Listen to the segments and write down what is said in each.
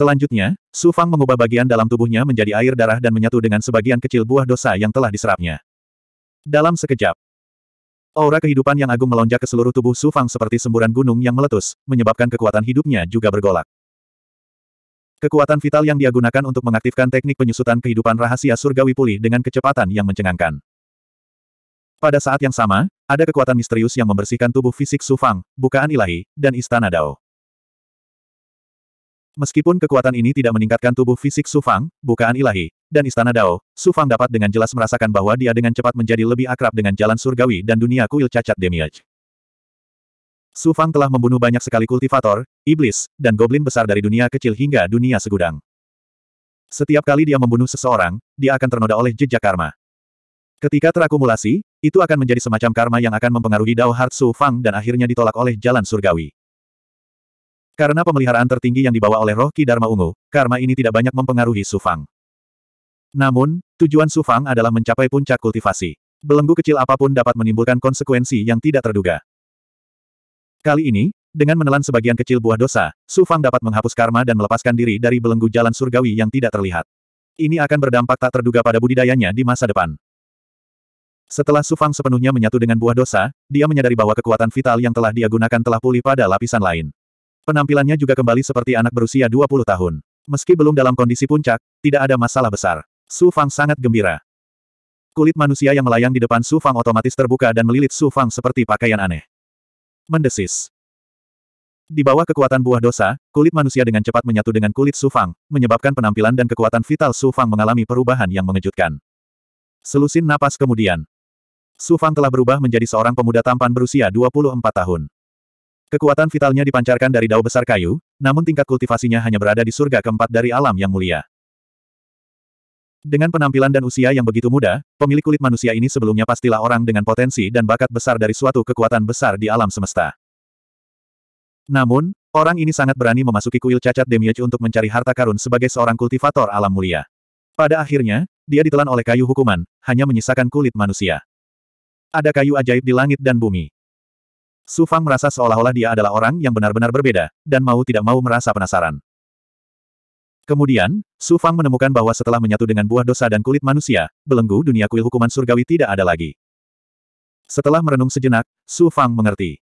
Selanjutnya, Su Fang mengubah bagian dalam tubuhnya menjadi air darah dan menyatu dengan sebagian kecil buah dosa yang telah diserapnya. Dalam sekejap, aura kehidupan yang agung melonjak ke seluruh tubuh Su Fang seperti semburan gunung yang meletus, menyebabkan kekuatan hidupnya juga bergolak. Kekuatan vital yang dia gunakan untuk mengaktifkan teknik penyusutan kehidupan rahasia surgawi pulih dengan kecepatan yang mencengangkan. Pada saat yang sama, ada kekuatan misterius yang membersihkan tubuh fisik Su Fang, bukaan ilahi, dan istana Dao. Meskipun kekuatan ini tidak meningkatkan tubuh fisik Sufang, bukaan ilahi, dan istana Dao, Sufang dapat dengan jelas merasakan bahwa dia dengan cepat menjadi lebih akrab dengan jalan surgawi dan dunia kuil cacat demiurge. Su Fang telah membunuh banyak sekali kultivator, iblis, dan goblin besar dari dunia kecil hingga dunia segudang. Setiap kali dia membunuh seseorang, dia akan ternoda oleh jejak karma. Ketika terakumulasi, itu akan menjadi semacam karma yang akan mempengaruhi Dao Heart Sufang dan akhirnya ditolak oleh jalan surgawi. Karena pemeliharaan tertinggi yang dibawa oleh roh Ki Dharma Ungu, karma ini tidak banyak mempengaruhi Sufang. Namun, tujuan Sufang adalah mencapai puncak kultivasi. Belenggu kecil apapun dapat menimbulkan konsekuensi yang tidak terduga. Kali ini, dengan menelan sebagian kecil buah dosa, Sufang dapat menghapus karma dan melepaskan diri dari belenggu jalan surgawi yang tidak terlihat. Ini akan berdampak tak terduga pada budidayanya di masa depan. Setelah Sufang sepenuhnya menyatu dengan buah dosa, dia menyadari bahwa kekuatan vital yang telah dia gunakan telah pulih pada lapisan lain. Penampilannya juga kembali seperti anak berusia 20 tahun. Meski belum dalam kondisi puncak, tidak ada masalah besar. Su Fang sangat gembira. Kulit manusia yang melayang di depan Su Fang otomatis terbuka dan melilit Su Fang seperti pakaian aneh. Mendesis. Di bawah kekuatan buah dosa, kulit manusia dengan cepat menyatu dengan kulit Su Fang, menyebabkan penampilan dan kekuatan vital Su Fang mengalami perubahan yang mengejutkan. Selusin napas kemudian. Su Fang telah berubah menjadi seorang pemuda tampan berusia 24 tahun. Kekuatan vitalnya dipancarkan dari dao besar kayu, namun tingkat kultivasinya hanya berada di surga keempat dari alam yang mulia. Dengan penampilan dan usia yang begitu muda, pemilik kulit manusia ini sebelumnya pastilah orang dengan potensi dan bakat besar dari suatu kekuatan besar di alam semesta. Namun, orang ini sangat berani memasuki kuil cacat Demiurge untuk mencari harta karun sebagai seorang kultivator alam mulia. Pada akhirnya, dia ditelan oleh kayu hukuman, hanya menyisakan kulit manusia. Ada kayu ajaib di langit dan bumi. Su Fang merasa seolah-olah dia adalah orang yang benar-benar berbeda, dan mau tidak mau merasa penasaran. Kemudian, Su Fang menemukan bahwa setelah menyatu dengan buah dosa dan kulit manusia, belenggu dunia kuil hukuman surgawi tidak ada lagi. Setelah merenung sejenak, Su Fang mengerti.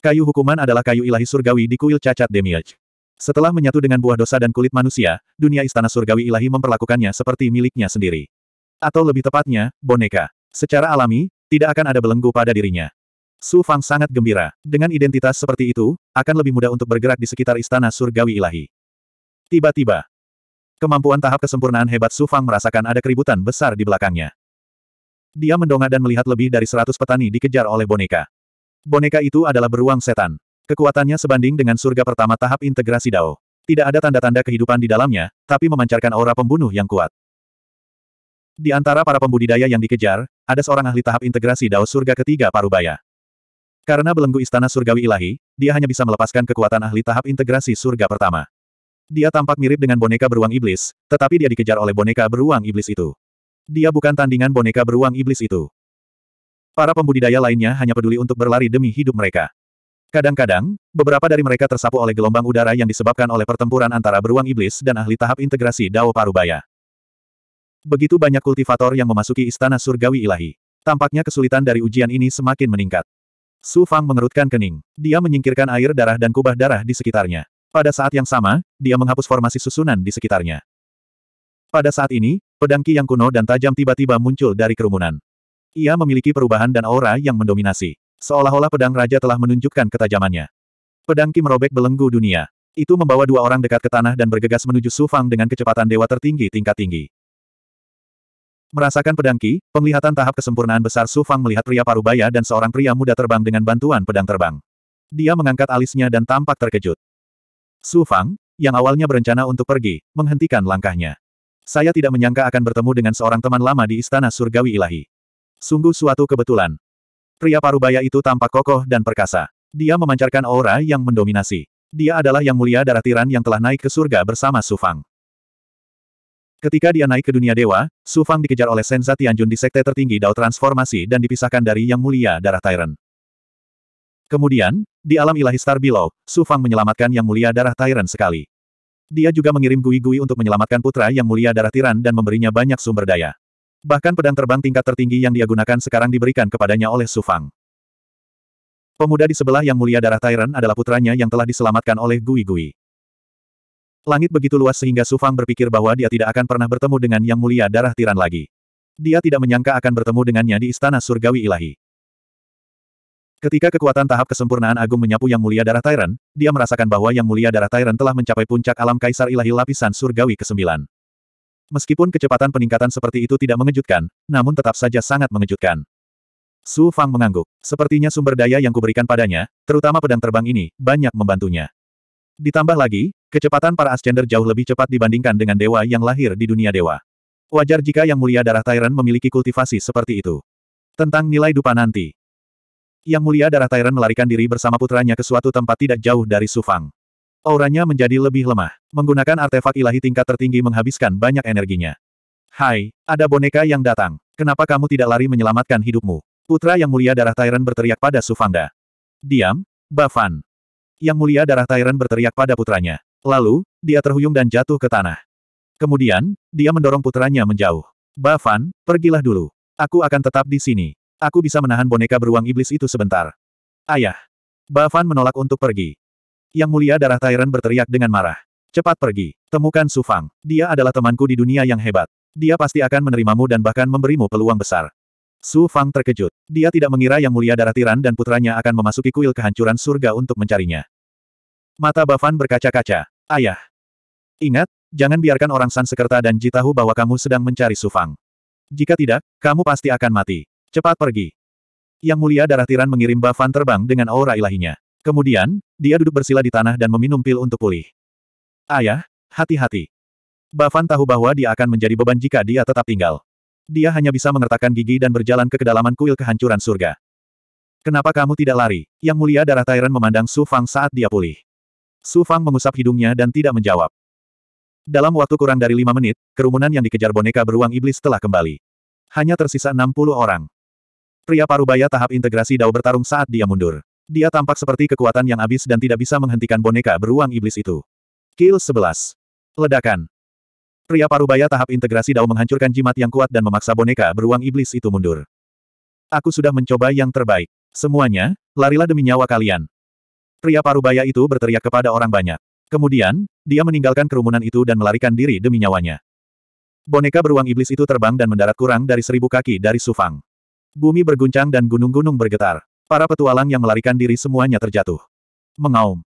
Kayu hukuman adalah kayu ilahi surgawi di kuil cacat demiurge. Setelah menyatu dengan buah dosa dan kulit manusia, dunia istana surgawi ilahi memperlakukannya seperti miliknya sendiri. Atau lebih tepatnya, boneka. Secara alami, tidak akan ada belenggu pada dirinya. Su Fang sangat gembira. Dengan identitas seperti itu, akan lebih mudah untuk bergerak di sekitar istana surgawi ilahi. Tiba-tiba, kemampuan tahap kesempurnaan hebat Su Fang merasakan ada keributan besar di belakangnya. Dia mendongak dan melihat lebih dari seratus petani dikejar oleh boneka. Boneka itu adalah beruang setan. Kekuatannya sebanding dengan surga pertama tahap integrasi Dao. Tidak ada tanda-tanda kehidupan di dalamnya, tapi memancarkan aura pembunuh yang kuat. Di antara para pembudidaya yang dikejar, ada seorang ahli tahap integrasi Dao Surga ketiga Parubaya. Karena belenggu istana surgawi ilahi, dia hanya bisa melepaskan kekuatan ahli tahap integrasi surga pertama. Dia tampak mirip dengan boneka beruang iblis, tetapi dia dikejar oleh boneka beruang iblis itu. Dia bukan tandingan boneka beruang iblis itu. Para pembudidaya lainnya hanya peduli untuk berlari demi hidup mereka. Kadang-kadang, beberapa dari mereka tersapu oleh gelombang udara yang disebabkan oleh pertempuran antara beruang iblis dan ahli tahap integrasi Dao Parubaya. Begitu banyak kultivator yang memasuki istana surgawi ilahi. Tampaknya kesulitan dari ujian ini semakin meningkat. Su Fang mengerutkan kening. Dia menyingkirkan air darah dan kubah darah di sekitarnya. Pada saat yang sama, dia menghapus formasi susunan di sekitarnya. Pada saat ini, pedang Ki yang kuno dan tajam tiba-tiba muncul dari kerumunan. Ia memiliki perubahan dan aura yang mendominasi. Seolah-olah pedang raja telah menunjukkan ketajamannya. Pedang Ki merobek belenggu dunia. Itu membawa dua orang dekat ke tanah dan bergegas menuju Su Fang dengan kecepatan dewa tertinggi tingkat tinggi. Merasakan pedang Qi, penglihatan tahap kesempurnaan besar Su Fang melihat pria parubaya dan seorang pria muda terbang dengan bantuan pedang terbang. Dia mengangkat alisnya dan tampak terkejut. Su Fang, yang awalnya berencana untuk pergi, menghentikan langkahnya. Saya tidak menyangka akan bertemu dengan seorang teman lama di Istana Surgawi Ilahi. Sungguh suatu kebetulan. Pria parubaya itu tampak kokoh dan perkasa. Dia memancarkan aura yang mendominasi. Dia adalah yang mulia darah tiran yang telah naik ke surga bersama Sufang. Ketika dia naik ke dunia dewa, Su Fang dikejar oleh Senza Tianjun di sekte tertinggi Dao Transformasi dan dipisahkan dari Yang Mulia Darah Tyrant. Kemudian, di alam ilahi Star Below, Su Fang menyelamatkan Yang Mulia Darah Tyrant sekali. Dia juga mengirim Gui-Gui untuk menyelamatkan putra Yang Mulia Darah Tiran dan memberinya banyak sumber daya. Bahkan pedang terbang tingkat tertinggi yang dia gunakan sekarang diberikan kepadanya oleh Su Fang. Pemuda di sebelah Yang Mulia Darah Tyrant adalah putranya yang telah diselamatkan oleh Gui-Gui. Langit begitu luas sehingga Su Fang berpikir bahwa dia tidak akan pernah bertemu dengan Yang Mulia Darah Tiran lagi. Dia tidak menyangka akan bertemu dengannya di Istana Surgawi Ilahi. Ketika kekuatan tahap kesempurnaan agung menyapu Yang Mulia Darah Tiran, dia merasakan bahwa Yang Mulia Darah Tiran telah mencapai puncak alam Kaisar Ilahi lapisan Surgawi ke-9. Meskipun kecepatan peningkatan seperti itu tidak mengejutkan, namun tetap saja sangat mengejutkan. Su Fang mengangguk. Sepertinya sumber daya yang kuberikan padanya, terutama pedang terbang ini, banyak membantunya. Ditambah lagi, Kecepatan para Ascender jauh lebih cepat dibandingkan dengan dewa yang lahir di dunia dewa. Wajar jika Yang Mulia Darah Tyrant memiliki kultivasi seperti itu. Tentang nilai dupa nanti. Yang Mulia Darah Tyrant melarikan diri bersama putranya ke suatu tempat tidak jauh dari Sufang. Auranya menjadi lebih lemah. Menggunakan artefak ilahi tingkat tertinggi menghabiskan banyak energinya. Hai, ada boneka yang datang. Kenapa kamu tidak lari menyelamatkan hidupmu? Putra Yang Mulia Darah Tyrant berteriak pada Sufangda. Diam, Bafan. Yang Mulia Darah Tyrant berteriak pada putranya. Lalu, dia terhuyung dan jatuh ke tanah. Kemudian, dia mendorong putranya menjauh. Bafan, pergilah dulu. Aku akan tetap di sini. Aku bisa menahan boneka beruang iblis itu sebentar. Ayah. Bafan menolak untuk pergi. Yang mulia darah Tyrant berteriak dengan marah. Cepat pergi. Temukan Sufang. Dia adalah temanku di dunia yang hebat. Dia pasti akan menerimamu dan bahkan memberimu peluang besar. Su Fang terkejut. Dia tidak mengira Yang Mulia Darah Tiran dan putranya akan memasuki kuil kehancuran surga untuk mencarinya. Mata Bafan berkaca-kaca. Ayah. Ingat, jangan biarkan orang San dan Ji tahu bahwa kamu sedang mencari Sufang. Jika tidak, kamu pasti akan mati. Cepat pergi. Yang Mulia Darah Tiran mengirim Bafan terbang dengan aura ilahinya. Kemudian, dia duduk bersila di tanah dan meminum pil untuk pulih. Ayah, hati-hati. Bafan tahu bahwa dia akan menjadi beban jika dia tetap tinggal. Dia hanya bisa mengertakkan gigi dan berjalan ke kedalaman kuil kehancuran surga. Kenapa kamu tidak lari? Yang Mulia Darah Tiran memandang Su Fang saat dia pulih. Su Fang mengusap hidungnya dan tidak menjawab. Dalam waktu kurang dari lima menit, kerumunan yang dikejar boneka beruang iblis telah kembali. Hanya tersisa 60 orang. Pria parubaya tahap integrasi Dao bertarung saat dia mundur. Dia tampak seperti kekuatan yang habis dan tidak bisa menghentikan boneka beruang iblis itu. Kill 11. Ledakan. Pria parubaya tahap integrasi Dao menghancurkan jimat yang kuat dan memaksa boneka beruang iblis itu mundur. Aku sudah mencoba yang terbaik. Semuanya, larilah demi nyawa kalian. Pria parubaya itu berteriak kepada orang banyak. Kemudian, dia meninggalkan kerumunan itu dan melarikan diri demi nyawanya. Boneka beruang iblis itu terbang dan mendarat kurang dari seribu kaki dari Sufang. Bumi berguncang dan gunung-gunung bergetar. Para petualang yang melarikan diri semuanya terjatuh. Mengaum.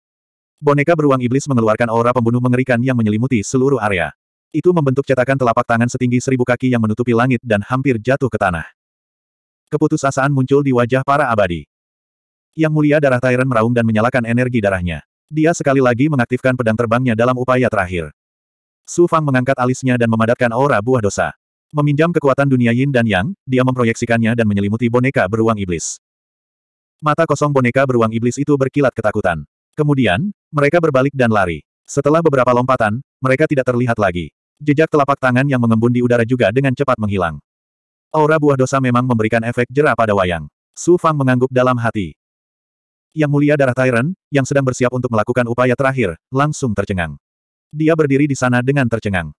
Boneka beruang iblis mengeluarkan aura pembunuh mengerikan yang menyelimuti seluruh area. Itu membentuk cetakan telapak tangan setinggi seribu kaki yang menutupi langit dan hampir jatuh ke tanah. Keputusasaan muncul di wajah para abadi. Yang mulia darah Tyrant meraung dan menyalakan energi darahnya. Dia sekali lagi mengaktifkan pedang terbangnya dalam upaya terakhir. Su Fang mengangkat alisnya dan memadatkan aura buah dosa. Meminjam kekuatan dunia yin dan yang, dia memproyeksikannya dan menyelimuti boneka beruang iblis. Mata kosong boneka beruang iblis itu berkilat ketakutan. Kemudian, mereka berbalik dan lari. Setelah beberapa lompatan, mereka tidak terlihat lagi. Jejak telapak tangan yang mengembun di udara juga dengan cepat menghilang. Aura buah dosa memang memberikan efek jerah pada wayang. Su Fang mengangguk dalam hati. Yang mulia darah Tyrant, yang sedang bersiap untuk melakukan upaya terakhir, langsung tercengang. Dia berdiri di sana dengan tercengang.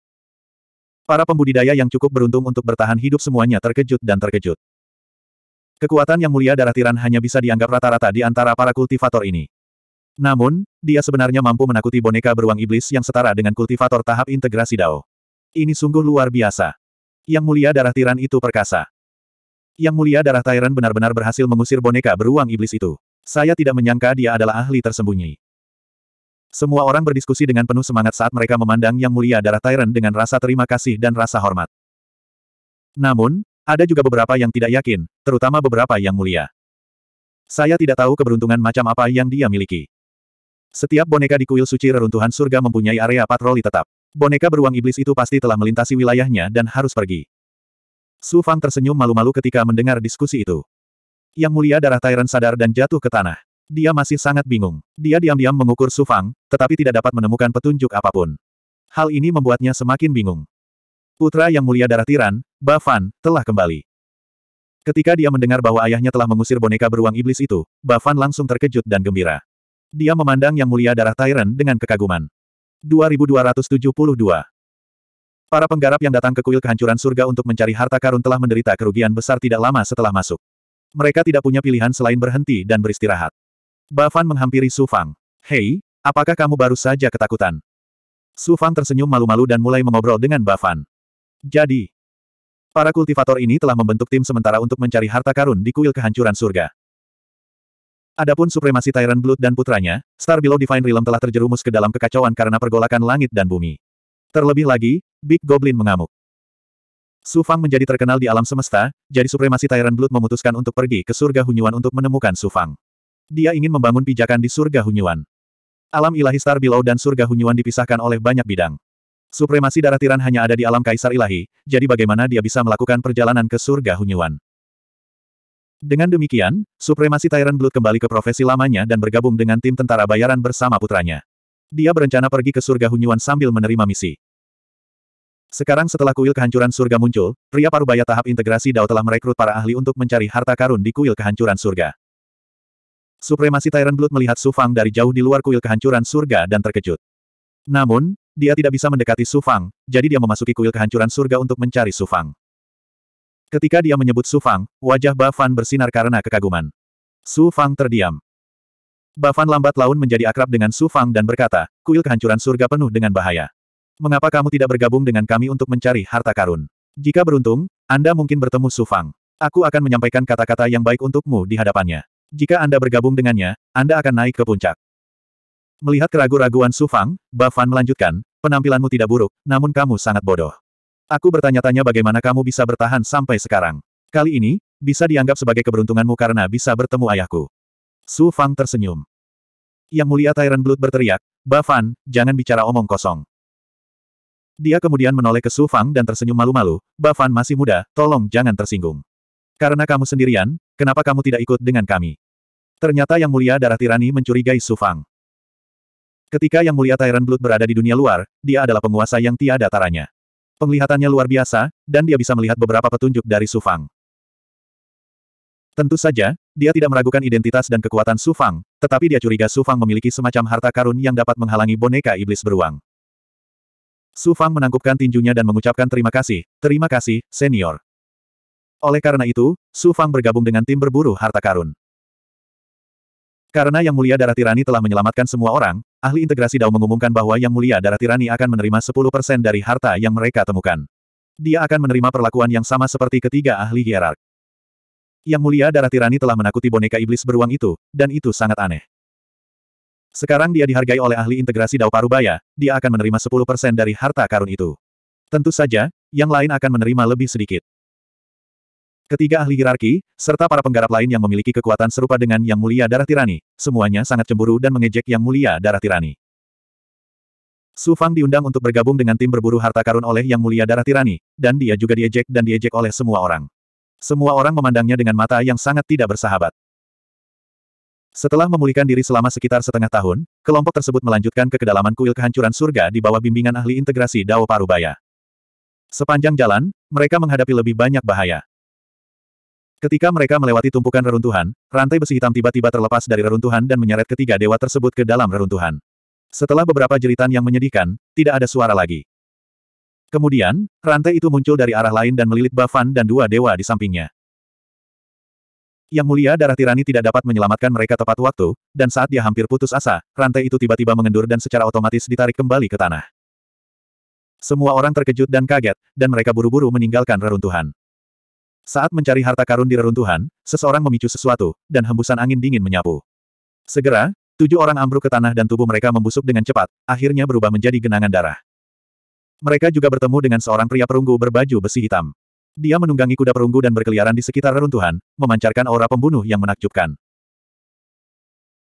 Para pembudidaya yang cukup beruntung untuk bertahan hidup semuanya terkejut dan terkejut. Kekuatan yang mulia darah Tyrant hanya bisa dianggap rata-rata di antara para kultivator ini. Namun, dia sebenarnya mampu menakuti boneka beruang iblis yang setara dengan kultivator tahap integrasi Dao. Ini sungguh luar biasa. Yang mulia darah Tyrant itu perkasa. Yang mulia darah Tyrant benar-benar berhasil mengusir boneka beruang iblis itu. Saya tidak menyangka dia adalah ahli tersembunyi. Semua orang berdiskusi dengan penuh semangat saat mereka memandang Yang Mulia Darah Tyrant dengan rasa terima kasih dan rasa hormat. Namun, ada juga beberapa yang tidak yakin, terutama beberapa yang mulia. Saya tidak tahu keberuntungan macam apa yang dia miliki. Setiap boneka di kuil suci reruntuhan surga mempunyai area patroli tetap. Boneka beruang iblis itu pasti telah melintasi wilayahnya dan harus pergi. Su Fang tersenyum malu-malu ketika mendengar diskusi itu. Yang mulia darah Tyrant sadar dan jatuh ke tanah. Dia masih sangat bingung. Dia diam-diam mengukur Sufang, tetapi tidak dapat menemukan petunjuk apapun. Hal ini membuatnya semakin bingung. Putra Yang Mulia Darah Tiran, Bafan, telah kembali. Ketika dia mendengar bahwa ayahnya telah mengusir boneka beruang iblis itu, Bafan langsung terkejut dan gembira. Dia memandang Yang Mulia Darah Tyrant dengan kekaguman. 2272 Para penggarap yang datang ke kuil kehancuran surga untuk mencari harta karun telah menderita kerugian besar tidak lama setelah masuk. Mereka tidak punya pilihan selain berhenti dan beristirahat. Bafan menghampiri Sufang. Hei, apakah kamu baru saja ketakutan? Sufang tersenyum malu-malu dan mulai mengobrol dengan Bafan. Jadi, para kultivator ini telah membentuk tim sementara untuk mencari harta karun di kuil kehancuran surga. Adapun supremasi Tyrant Blood dan putranya, Star Below Divine Realm telah terjerumus ke dalam kekacauan karena pergolakan langit dan bumi. Terlebih lagi, Big Goblin mengamuk. Su Fang menjadi terkenal di alam semesta, jadi supremasi Tyrant Blood memutuskan untuk pergi ke surga Hunyuan untuk menemukan Su Fang. Dia ingin membangun pijakan di surga Hunyuan. Alam ilahi Star Below dan surga Hunyuan dipisahkan oleh banyak bidang. Supremasi darah tiran hanya ada di alam kaisar ilahi, jadi bagaimana dia bisa melakukan perjalanan ke surga Hunyuan. Dengan demikian, supremasi Tyrant Blood kembali ke profesi lamanya dan bergabung dengan tim tentara bayaran bersama putranya. Dia berencana pergi ke surga Hunyuan sambil menerima misi. Sekarang setelah kuil kehancuran surga muncul, pria parubaya tahap integrasi Dao telah merekrut para ahli untuk mencari harta karun di kuil kehancuran surga. Supremasi Tyrant Blood melihat Su Fang dari jauh di luar kuil kehancuran surga dan terkejut. Namun, dia tidak bisa mendekati Su Fang, jadi dia memasuki kuil kehancuran surga untuk mencari Su Fang. Ketika dia menyebut Su Fang, wajah Ba Fan bersinar karena kekaguman. Su Fang terdiam. Ba Fan lambat laun menjadi akrab dengan Su Fang dan berkata, kuil kehancuran surga penuh dengan bahaya mengapa kamu tidak bergabung dengan kami untuk mencari harta karun? Jika beruntung, Anda mungkin bertemu Su Fang. Aku akan menyampaikan kata-kata yang baik untukmu di hadapannya. Jika Anda bergabung dengannya, Anda akan naik ke puncak. Melihat keraguan-raguan Sufang, Bafan melanjutkan, penampilanmu tidak buruk, namun kamu sangat bodoh. Aku bertanya-tanya bagaimana kamu bisa bertahan sampai sekarang. Kali ini, bisa dianggap sebagai keberuntunganmu karena bisa bertemu ayahku. Su Fang tersenyum. Yang mulia Tyrant Blood berteriak, Bafan, jangan bicara omong kosong. Dia kemudian menoleh ke Su Fang dan tersenyum malu-malu, Bafan masih muda, tolong jangan tersinggung. Karena kamu sendirian, kenapa kamu tidak ikut dengan kami? Ternyata Yang Mulia Darah Tirani mencurigai Su Fang. Ketika Yang Mulia Tyrant Blood berada di dunia luar, dia adalah penguasa yang tiada taranya. Penglihatannya luar biasa, dan dia bisa melihat beberapa petunjuk dari Su Fang. Tentu saja, dia tidak meragukan identitas dan kekuatan Su Fang, tetapi dia curiga Su Fang memiliki semacam harta karun yang dapat menghalangi boneka iblis beruang. Su Fang menangkupkan tinjunya dan mengucapkan terima kasih, terima kasih, senior. Oleh karena itu, Su Fang bergabung dengan tim berburu harta karun. Karena Yang Mulia Darah Tirani telah menyelamatkan semua orang, ahli integrasi Dao mengumumkan bahwa Yang Mulia Darah Tirani akan menerima 10% dari harta yang mereka temukan. Dia akan menerima perlakuan yang sama seperti ketiga ahli hierark. Yang Mulia Darah Tirani telah menakuti boneka iblis beruang itu, dan itu sangat aneh. Sekarang dia dihargai oleh ahli integrasi Dao Parubaya, dia akan menerima 10% dari harta karun itu. Tentu saja, yang lain akan menerima lebih sedikit. Ketiga ahli hierarki, serta para penggarap lain yang memiliki kekuatan serupa dengan Yang Mulia Darah Tirani, semuanya sangat cemburu dan mengejek Yang Mulia Darah Tirani. Su Fang diundang untuk bergabung dengan tim berburu harta karun oleh Yang Mulia Darah Tirani, dan dia juga diejek dan diejek oleh semua orang. Semua orang memandangnya dengan mata yang sangat tidak bersahabat. Setelah memulihkan diri selama sekitar setengah tahun, kelompok tersebut melanjutkan ke kedalaman kuil kehancuran surga di bawah bimbingan ahli integrasi Dao Parubaya. Sepanjang jalan, mereka menghadapi lebih banyak bahaya. Ketika mereka melewati tumpukan reruntuhan, rantai besi hitam tiba-tiba terlepas dari reruntuhan dan menyeret ketiga dewa tersebut ke dalam reruntuhan. Setelah beberapa jeritan yang menyedihkan, tidak ada suara lagi. Kemudian, rantai itu muncul dari arah lain dan melilit Bafan dan dua dewa di sampingnya. Yang mulia darah tirani tidak dapat menyelamatkan mereka tepat waktu, dan saat dia hampir putus asa, rantai itu tiba-tiba mengendur dan secara otomatis ditarik kembali ke tanah. Semua orang terkejut dan kaget, dan mereka buru-buru meninggalkan reruntuhan. Saat mencari harta karun di reruntuhan, seseorang memicu sesuatu, dan hembusan angin dingin menyapu. Segera, tujuh orang ambruk ke tanah dan tubuh mereka membusuk dengan cepat, akhirnya berubah menjadi genangan darah. Mereka juga bertemu dengan seorang pria perunggu berbaju besi hitam. Dia menunggangi kuda perunggu dan berkeliaran di sekitar reruntuhan, memancarkan aura pembunuh yang menakjubkan.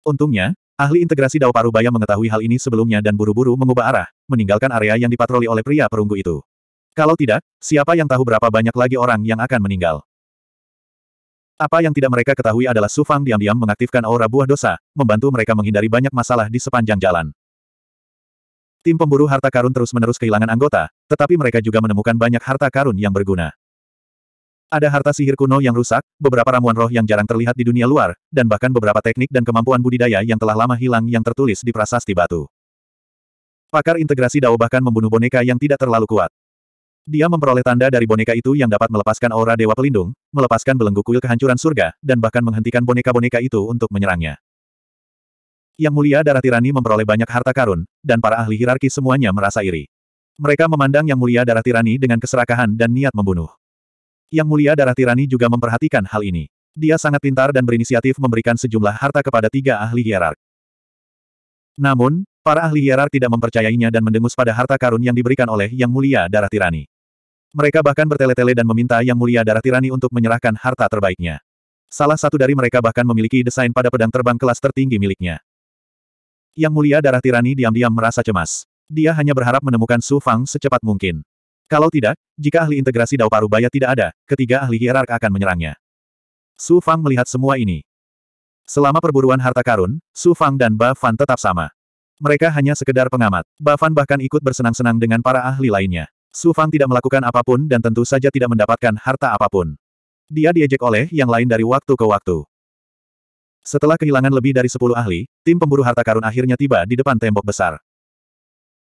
Untungnya, ahli integrasi Dao Parubaya mengetahui hal ini sebelumnya dan buru-buru mengubah arah, meninggalkan area yang dipatroli oleh pria perunggu itu. Kalau tidak, siapa yang tahu berapa banyak lagi orang yang akan meninggal. Apa yang tidak mereka ketahui adalah Su Fang diam-diam mengaktifkan aura buah dosa, membantu mereka menghindari banyak masalah di sepanjang jalan. Tim pemburu harta karun terus-menerus kehilangan anggota, tetapi mereka juga menemukan banyak harta karun yang berguna. Ada harta sihir kuno yang rusak, beberapa ramuan roh yang jarang terlihat di dunia luar, dan bahkan beberapa teknik dan kemampuan budidaya yang telah lama hilang yang tertulis di prasasti batu. Pakar integrasi Dao bahkan membunuh boneka yang tidak terlalu kuat. Dia memperoleh tanda dari boneka itu yang dapat melepaskan aura Dewa Pelindung, melepaskan belenggu kuil kehancuran surga, dan bahkan menghentikan boneka-boneka itu untuk menyerangnya. Yang mulia darah tirani memperoleh banyak harta karun, dan para ahli hierarki semuanya merasa iri. Mereka memandang yang mulia darah tirani dengan keserakahan dan niat membunuh. Yang mulia darah tirani juga memperhatikan hal ini. Dia sangat pintar dan berinisiatif memberikan sejumlah harta kepada tiga ahli hierark. Namun, para ahli hierark tidak mempercayainya dan mendengus pada harta karun yang diberikan oleh Yang Mulia Darah Tirani. Mereka bahkan bertele-tele dan meminta Yang Mulia Darah Tirani untuk menyerahkan harta terbaiknya. Salah satu dari mereka bahkan memiliki desain pada pedang terbang kelas tertinggi miliknya. Yang Mulia Darah Tirani diam-diam merasa cemas. Dia hanya berharap menemukan Su Fang secepat mungkin. Kalau tidak, jika ahli integrasi Dao Parubaya tidak ada, ketiga ahli hierark akan menyerangnya. Su Fang melihat semua ini. Selama perburuan harta karun, Su Fang dan Ba Fan tetap sama. Mereka hanya sekedar pengamat. Ba Fan bahkan ikut bersenang-senang dengan para ahli lainnya. Su Fang tidak melakukan apapun dan tentu saja tidak mendapatkan harta apapun. Dia diejek oleh yang lain dari waktu ke waktu. Setelah kehilangan lebih dari 10 ahli, tim pemburu harta karun akhirnya tiba di depan tembok besar.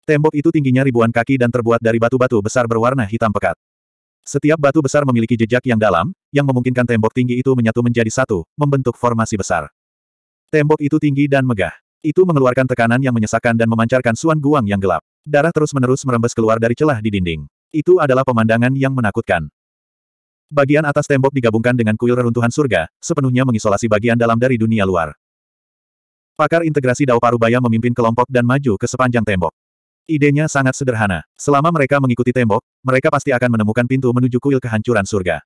Tembok itu tingginya ribuan kaki dan terbuat dari batu-batu besar berwarna hitam pekat. Setiap batu besar memiliki jejak yang dalam, yang memungkinkan tembok tinggi itu menyatu menjadi satu, membentuk formasi besar. Tembok itu tinggi dan megah. Itu mengeluarkan tekanan yang menyesakkan dan memancarkan suan guang yang gelap. Darah terus-menerus merembes keluar dari celah di dinding. Itu adalah pemandangan yang menakutkan. Bagian atas tembok digabungkan dengan kuil reruntuhan surga, sepenuhnya mengisolasi bagian dalam dari dunia luar. Pakar integrasi Dao Parubaya memimpin kelompok dan maju ke sepanjang tembok. Idenya sangat sederhana. Selama mereka mengikuti tembok, mereka pasti akan menemukan pintu menuju kuil kehancuran surga.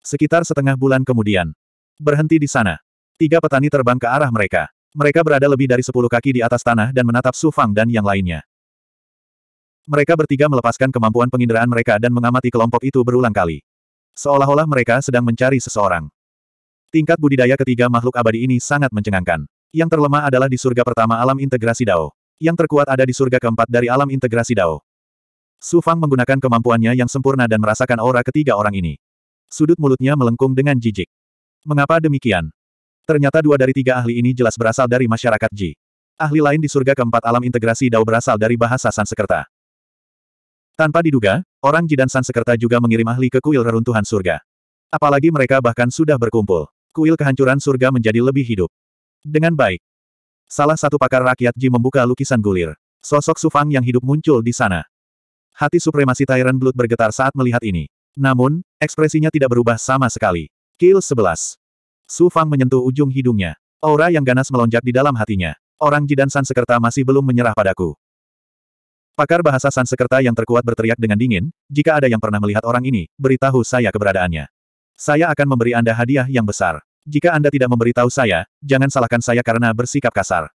Sekitar setengah bulan kemudian. Berhenti di sana. Tiga petani terbang ke arah mereka. Mereka berada lebih dari sepuluh kaki di atas tanah dan menatap Su Fang dan yang lainnya. Mereka bertiga melepaskan kemampuan penginderaan mereka dan mengamati kelompok itu berulang kali. Seolah-olah mereka sedang mencari seseorang. Tingkat budidaya ketiga makhluk abadi ini sangat mencengangkan. Yang terlemah adalah di surga pertama alam integrasi Dao. Yang terkuat ada di surga keempat dari alam integrasi Dao. Su Fang menggunakan kemampuannya yang sempurna dan merasakan aura ketiga orang ini. Sudut mulutnya melengkung dengan jijik. Mengapa demikian? Ternyata dua dari tiga ahli ini jelas berasal dari masyarakat Ji. Ahli lain di surga keempat alam integrasi Dao berasal dari bahasa Sansekerta. Tanpa diduga, orang Ji dan Sansekerta juga mengirim ahli ke kuil reruntuhan surga. Apalagi mereka bahkan sudah berkumpul. Kuil kehancuran surga menjadi lebih hidup. Dengan baik, Salah satu pakar rakyat Ji membuka lukisan gulir. Sosok Sufang yang hidup muncul di sana. Hati supremasi Tyrant Blood bergetar saat melihat ini. Namun, ekspresinya tidak berubah sama sekali. Kill 11. Sufang menyentuh ujung hidungnya. Aura yang ganas melonjak di dalam hatinya. Orang Ji dan Sansekerta masih belum menyerah padaku. Pakar bahasa Sansekerta yang terkuat berteriak dengan dingin, jika ada yang pernah melihat orang ini, beritahu saya keberadaannya. Saya akan memberi Anda hadiah yang besar jika Anda tidak memberitahu saya, jangan salahkan saya karena bersikap kasar.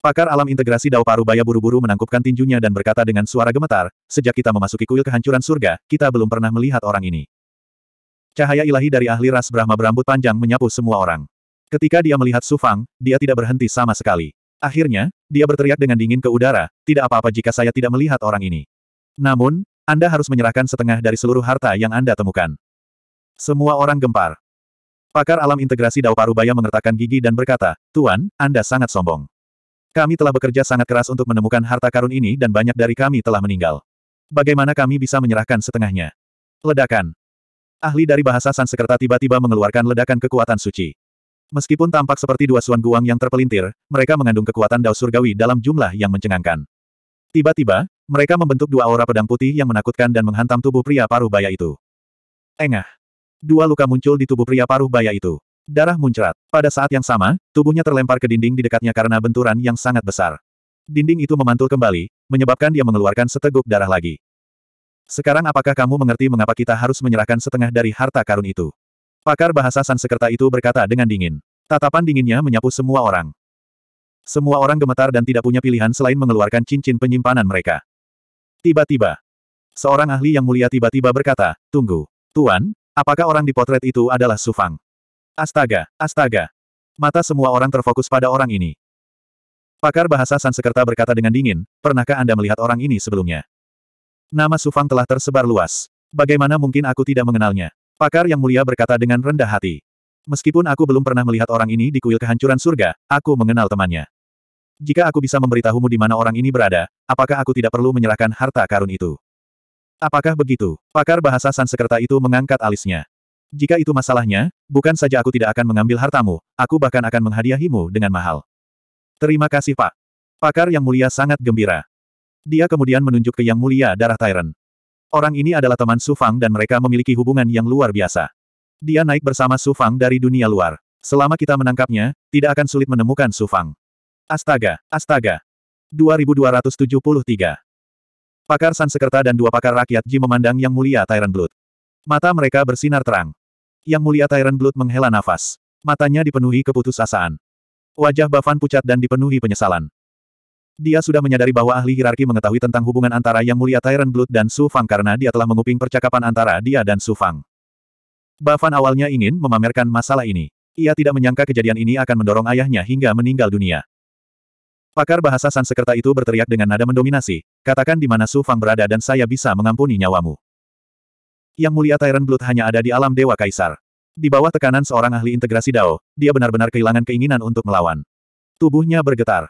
Pakar alam integrasi Dao Parubaya buru-buru menangkupkan tinjunya dan berkata dengan suara gemetar, sejak kita memasuki kuil kehancuran surga, kita belum pernah melihat orang ini. Cahaya ilahi dari ahli ras Brahma berambut panjang menyapu semua orang. Ketika dia melihat Sufang, dia tidak berhenti sama sekali. Akhirnya, dia berteriak dengan dingin ke udara, tidak apa-apa jika saya tidak melihat orang ini. Namun, Anda harus menyerahkan setengah dari seluruh harta yang Anda temukan. Semua orang gempar. Pakar alam integrasi Dao Parubaya mengertakkan gigi dan berkata, Tuan, Anda sangat sombong. Kami telah bekerja sangat keras untuk menemukan harta karun ini dan banyak dari kami telah meninggal. Bagaimana kami bisa menyerahkan setengahnya? Ledakan. Ahli dari bahasa Sansekerta tiba-tiba mengeluarkan ledakan kekuatan suci. Meskipun tampak seperti dua suan guang yang terpelintir, mereka mengandung kekuatan Dao Surgawi dalam jumlah yang mencengangkan. Tiba-tiba, mereka membentuk dua aura pedang putih yang menakutkan dan menghantam tubuh pria parubaya itu. Engah. Dua luka muncul di tubuh pria paruh baya itu. Darah muncrat. Pada saat yang sama, tubuhnya terlempar ke dinding di dekatnya karena benturan yang sangat besar. Dinding itu memantul kembali, menyebabkan dia mengeluarkan seteguk darah lagi. Sekarang apakah kamu mengerti mengapa kita harus menyerahkan setengah dari harta karun itu? Pakar bahasa Sansekerta itu berkata dengan dingin. Tatapan dinginnya menyapu semua orang. Semua orang gemetar dan tidak punya pilihan selain mengeluarkan cincin penyimpanan mereka. Tiba-tiba, seorang ahli yang mulia tiba-tiba berkata, Tunggu, Tuan, Apakah orang di potret itu adalah Sufang? Astaga, astaga. Mata semua orang terfokus pada orang ini. Pakar bahasa Sansekerta berkata dengan dingin, pernahkah Anda melihat orang ini sebelumnya? Nama Sufang telah tersebar luas. Bagaimana mungkin aku tidak mengenalnya? Pakar yang mulia berkata dengan rendah hati. Meskipun aku belum pernah melihat orang ini di kuil kehancuran surga, aku mengenal temannya. Jika aku bisa memberitahumu di mana orang ini berada, apakah aku tidak perlu menyerahkan harta karun itu? Apakah begitu? Pakar bahasa Sansekerta itu mengangkat alisnya. Jika itu masalahnya, bukan saja aku tidak akan mengambil hartamu, aku bahkan akan menghadiahimu dengan mahal. Terima kasih Pak. Pakar yang mulia sangat gembira. Dia kemudian menunjuk ke yang mulia darah Tyrant. Orang ini adalah teman Sufang dan mereka memiliki hubungan yang luar biasa. Dia naik bersama Sufang dari dunia luar. Selama kita menangkapnya, tidak akan sulit menemukan Sufang. Astaga, astaga. 2273. Pakar Sansekerta dan dua pakar rakyat Ji memandang Yang Mulia Tyrant Blood. Mata mereka bersinar terang. Yang Mulia Tyrant Blood menghela nafas. Matanya dipenuhi keputusasaan. Wajah Bafan pucat dan dipenuhi penyesalan. Dia sudah menyadari bahwa ahli hierarki mengetahui tentang hubungan antara Yang Mulia Tyrant Blood dan Su Fang karena dia telah menguping percakapan antara dia dan Su Fang. Bafan awalnya ingin memamerkan masalah ini. Ia tidak menyangka kejadian ini akan mendorong ayahnya hingga meninggal dunia. Pakar bahasa Sansekerta itu berteriak dengan nada mendominasi, katakan di mana Su Fang berada dan saya bisa mengampuni nyawamu. Yang mulia Tyrant Blood hanya ada di alam Dewa Kaisar. Di bawah tekanan seorang ahli integrasi Dao, dia benar-benar kehilangan keinginan untuk melawan. Tubuhnya bergetar.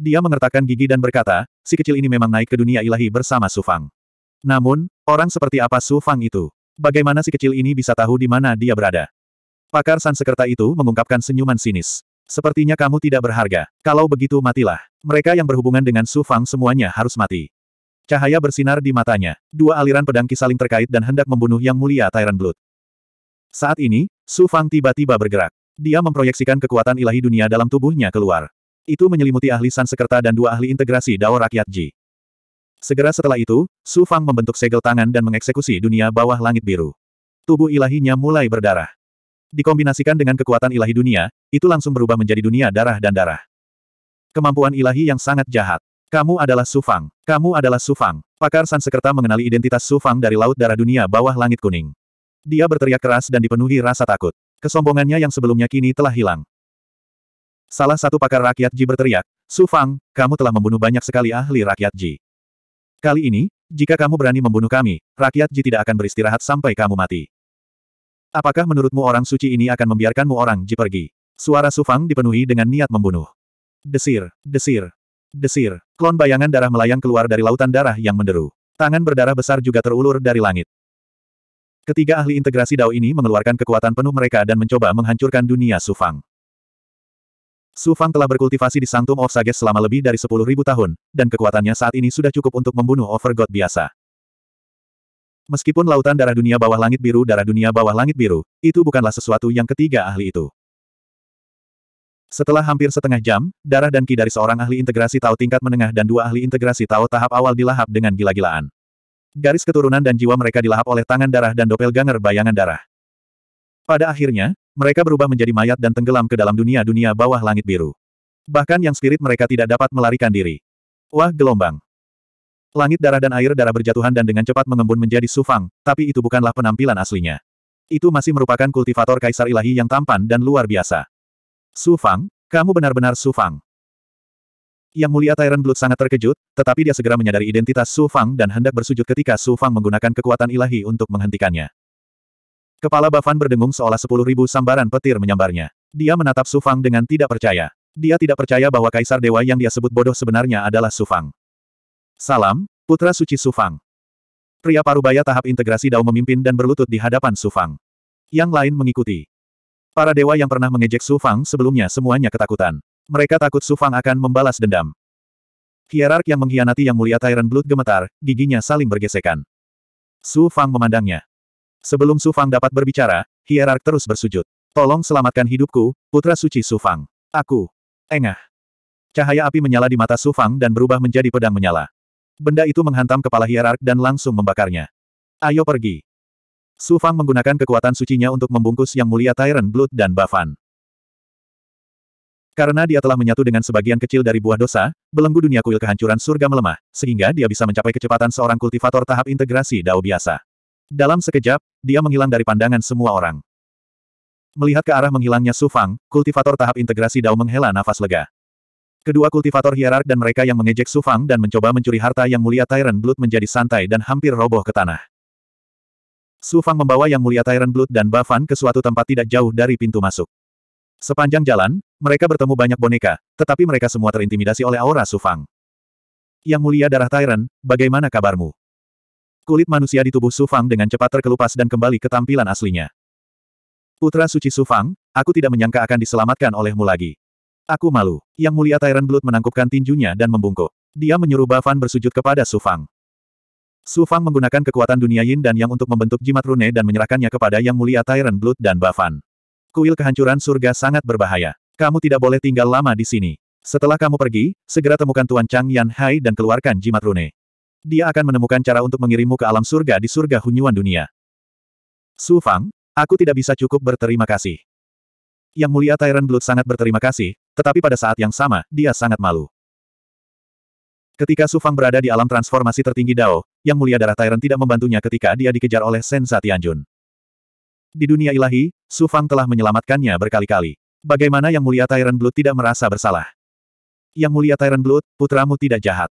Dia mengertakkan gigi dan berkata, si kecil ini memang naik ke dunia ilahi bersama Su Fang. Namun, orang seperti apa Su Fang itu? Bagaimana si kecil ini bisa tahu di mana dia berada? Pakar Sansekerta itu mengungkapkan senyuman sinis. Sepertinya kamu tidak berharga. Kalau begitu matilah. Mereka yang berhubungan dengan Su Fang semuanya harus mati. Cahaya bersinar di matanya. Dua aliran pedang saling terkait dan hendak membunuh Yang Mulia Tyrant Blood. Saat ini, Su Fang tiba-tiba bergerak. Dia memproyeksikan kekuatan ilahi dunia dalam tubuhnya keluar. Itu menyelimuti ahli San Sekerta dan dua ahli integrasi Dao Rakyat Ji. Segera setelah itu, Su Fang membentuk segel tangan dan mengeksekusi dunia bawah langit biru. Tubuh ilahinya mulai berdarah. Dikombinasikan dengan kekuatan ilahi dunia, itu langsung berubah menjadi dunia darah dan darah. Kemampuan ilahi yang sangat jahat. Kamu adalah Sufang. Kamu adalah Sufang. Pakar Sansekerta mengenali identitas Sufang dari Laut Darah Dunia bawah langit kuning. Dia berteriak keras dan dipenuhi rasa takut. Kesombongannya yang sebelumnya kini telah hilang. Salah satu pakar rakyat Ji berteriak, Sufang, kamu telah membunuh banyak sekali ahli rakyat Ji. Kali ini, jika kamu berani membunuh kami, rakyat Ji tidak akan beristirahat sampai kamu mati. Apakah menurutmu orang suci ini akan membiarkanmu orang Ji pergi? Suara Sufang dipenuhi dengan niat membunuh. Desir, desir, desir. Klon bayangan darah melayang keluar dari lautan darah yang menderu. Tangan berdarah besar juga terulur dari langit. Ketiga ahli integrasi Dao ini mengeluarkan kekuatan penuh mereka dan mencoba menghancurkan dunia Sufang. Sufang telah berkultivasi di Sanctum of Sages selama lebih dari 10.000 tahun, dan kekuatannya saat ini sudah cukup untuk membunuh Overgod biasa. Meskipun lautan darah dunia bawah langit biru darah dunia bawah langit biru, itu bukanlah sesuatu yang ketiga ahli itu. Setelah hampir setengah jam, darah dan ki dari seorang ahli integrasi tahu tingkat menengah dan dua ahli integrasi tahu tahap awal dilahap dengan gila-gilaan. Garis keturunan dan jiwa mereka dilahap oleh tangan darah dan doppelganger bayangan darah. Pada akhirnya, mereka berubah menjadi mayat dan tenggelam ke dalam dunia-dunia bawah langit biru. Bahkan yang spirit mereka tidak dapat melarikan diri. Wah gelombang. Langit darah dan air darah berjatuhan dan dengan cepat mengembun menjadi sufang, tapi itu bukanlah penampilan aslinya. Itu masih merupakan kultivator kaisar ilahi yang tampan dan luar biasa. Sufang, kamu benar-benar Sufang. Yang mulia Tyrant Blood sangat terkejut, tetapi dia segera menyadari identitas Sufang dan hendak bersujud ketika Sufang menggunakan kekuatan ilahi untuk menghentikannya. Kepala Bafan berdengung seolah sepuluh ribu sambaran petir menyambarnya. Dia menatap Sufang dengan tidak percaya. Dia tidak percaya bahwa kaisar dewa yang dia sebut bodoh sebenarnya adalah Sufang. Salam, Putra Suci Sufang. Pria parubaya tahap integrasi Dao memimpin dan berlutut di hadapan Sufang. Yang lain mengikuti. Para dewa yang pernah mengejek Sufang sebelumnya semuanya ketakutan. Mereka takut Sufang akan membalas dendam. Hierark yang mengkhianati Yang Mulia Tyrant Blood gemetar, giginya saling bergesekan. Sufang memandangnya. Sebelum Sufang dapat berbicara, Hierark terus bersujud. Tolong selamatkan hidupku, Putra Suci Sufang. Aku. Engah. Cahaya api menyala di mata Sufang dan berubah menjadi pedang menyala. Benda itu menghantam kepala hierark dan langsung membakarnya. Ayo pergi. Su Fang menggunakan kekuatan sucinya untuk membungkus yang mulia Tyrant Blood dan Bafan. Karena dia telah menyatu dengan sebagian kecil dari buah dosa, belenggu dunia kuil kehancuran surga melemah, sehingga dia bisa mencapai kecepatan seorang kultivator tahap integrasi dao biasa. Dalam sekejap, dia menghilang dari pandangan semua orang. Melihat ke arah menghilangnya Su Fang, kultivator tahap integrasi dao menghela nafas lega. Kedua kultivator hierark dan mereka yang mengejek Sufang dan mencoba mencuri harta yang mulia Tyrant Blood menjadi santai dan hampir roboh ke tanah. Sufang membawa yang mulia Tyrant Blood dan Bafan ke suatu tempat tidak jauh dari pintu masuk. Sepanjang jalan, mereka bertemu banyak boneka, tetapi mereka semua terintimidasi oleh aura Sufang. Yang mulia darah Tyrant, bagaimana kabarmu? Kulit manusia di tubuh Sufang dengan cepat terkelupas dan kembali ke tampilan aslinya. Putra suci Sufang, aku tidak menyangka akan diselamatkan olehmu lagi. Aku malu. Yang mulia Tyran Blood menangkupkan tinjunya dan membungkuk. Dia menyuruh Bafan bersujud kepada Su Fang. Su Fang menggunakan kekuatan dunia Yin dan Yang untuk membentuk jimat rune dan menyerahkannya kepada Yang Mulia Tyran Blood dan Bafan. Kuil kehancuran surga sangat berbahaya. Kamu tidak boleh tinggal lama di sini. Setelah kamu pergi, segera temukan Tuan Chang Yan Hai dan keluarkan jimat rune. Dia akan menemukan cara untuk mengirimmu ke alam surga di surga hunyuan dunia. Su Fang, aku tidak bisa cukup berterima kasih. Yang mulia Tyrant Blood sangat berterima kasih, tetapi pada saat yang sama, dia sangat malu. Ketika Su Fang berada di alam transformasi tertinggi Dao, yang mulia darah Tyrant tidak membantunya ketika dia dikejar oleh Sensa Tianjun. Di dunia ilahi, Su Fang telah menyelamatkannya berkali-kali. Bagaimana yang mulia Tyrant Blood tidak merasa bersalah? Yang mulia Tyrant Blood, putramu tidak jahat.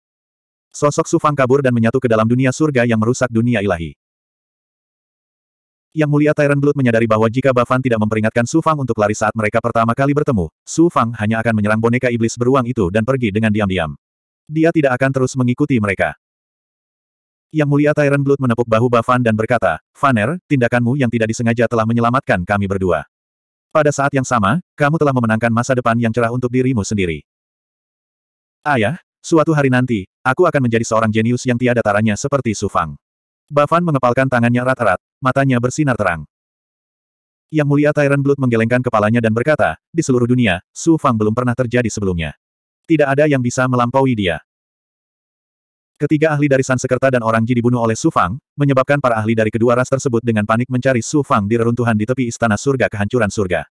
Sosok Su Fang kabur dan menyatu ke dalam dunia surga yang merusak dunia ilahi. Yang mulia Tyrant Blood menyadari bahwa jika Bafan tidak memperingatkan Su Fang untuk lari saat mereka pertama kali bertemu, Su Fang hanya akan menyerang boneka iblis beruang itu dan pergi dengan diam-diam. Dia tidak akan terus mengikuti mereka. Yang mulia Tyrant Blood menepuk bahu Bafan dan berkata, Faner, tindakanmu yang tidak disengaja telah menyelamatkan kami berdua. Pada saat yang sama, kamu telah memenangkan masa depan yang cerah untuk dirimu sendiri. Ayah, suatu hari nanti, aku akan menjadi seorang jenius yang tiada taranya seperti Su Fang. Bafan mengepalkan tangannya rat-rat matanya bersinar terang. Yang mulia Tyrant Blood menggelengkan kepalanya dan berkata, di seluruh dunia, Su Fang belum pernah terjadi sebelumnya. Tidak ada yang bisa melampaui dia. Ketiga ahli dari Sansekerta dan orang Ji dibunuh oleh Su Fang, menyebabkan para ahli dari kedua ras tersebut dengan panik mencari Su Fang di reruntuhan di tepi istana surga kehancuran surga.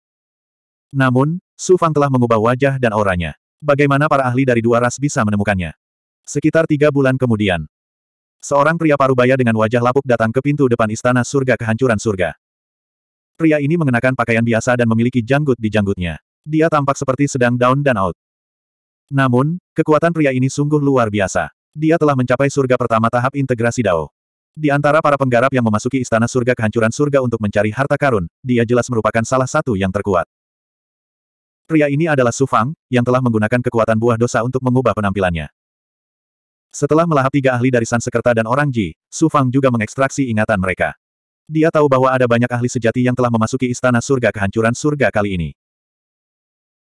Namun, Su Fang telah mengubah wajah dan auranya. Bagaimana para ahli dari dua ras bisa menemukannya? Sekitar tiga bulan kemudian, Seorang pria parubaya dengan wajah lapuk datang ke pintu depan istana surga kehancuran surga. Pria ini mengenakan pakaian biasa dan memiliki janggut di janggutnya. Dia tampak seperti sedang down dan out. Namun, kekuatan pria ini sungguh luar biasa. Dia telah mencapai surga pertama tahap integrasi Dao. Di antara para penggarap yang memasuki istana surga kehancuran surga untuk mencari harta karun, dia jelas merupakan salah satu yang terkuat. Pria ini adalah Sufang, yang telah menggunakan kekuatan buah dosa untuk mengubah penampilannya. Setelah melahap tiga ahli dari Sansekerta dan Orang Ji, Su Fang juga mengekstraksi ingatan mereka. Dia tahu bahwa ada banyak ahli sejati yang telah memasuki istana surga kehancuran surga kali ini.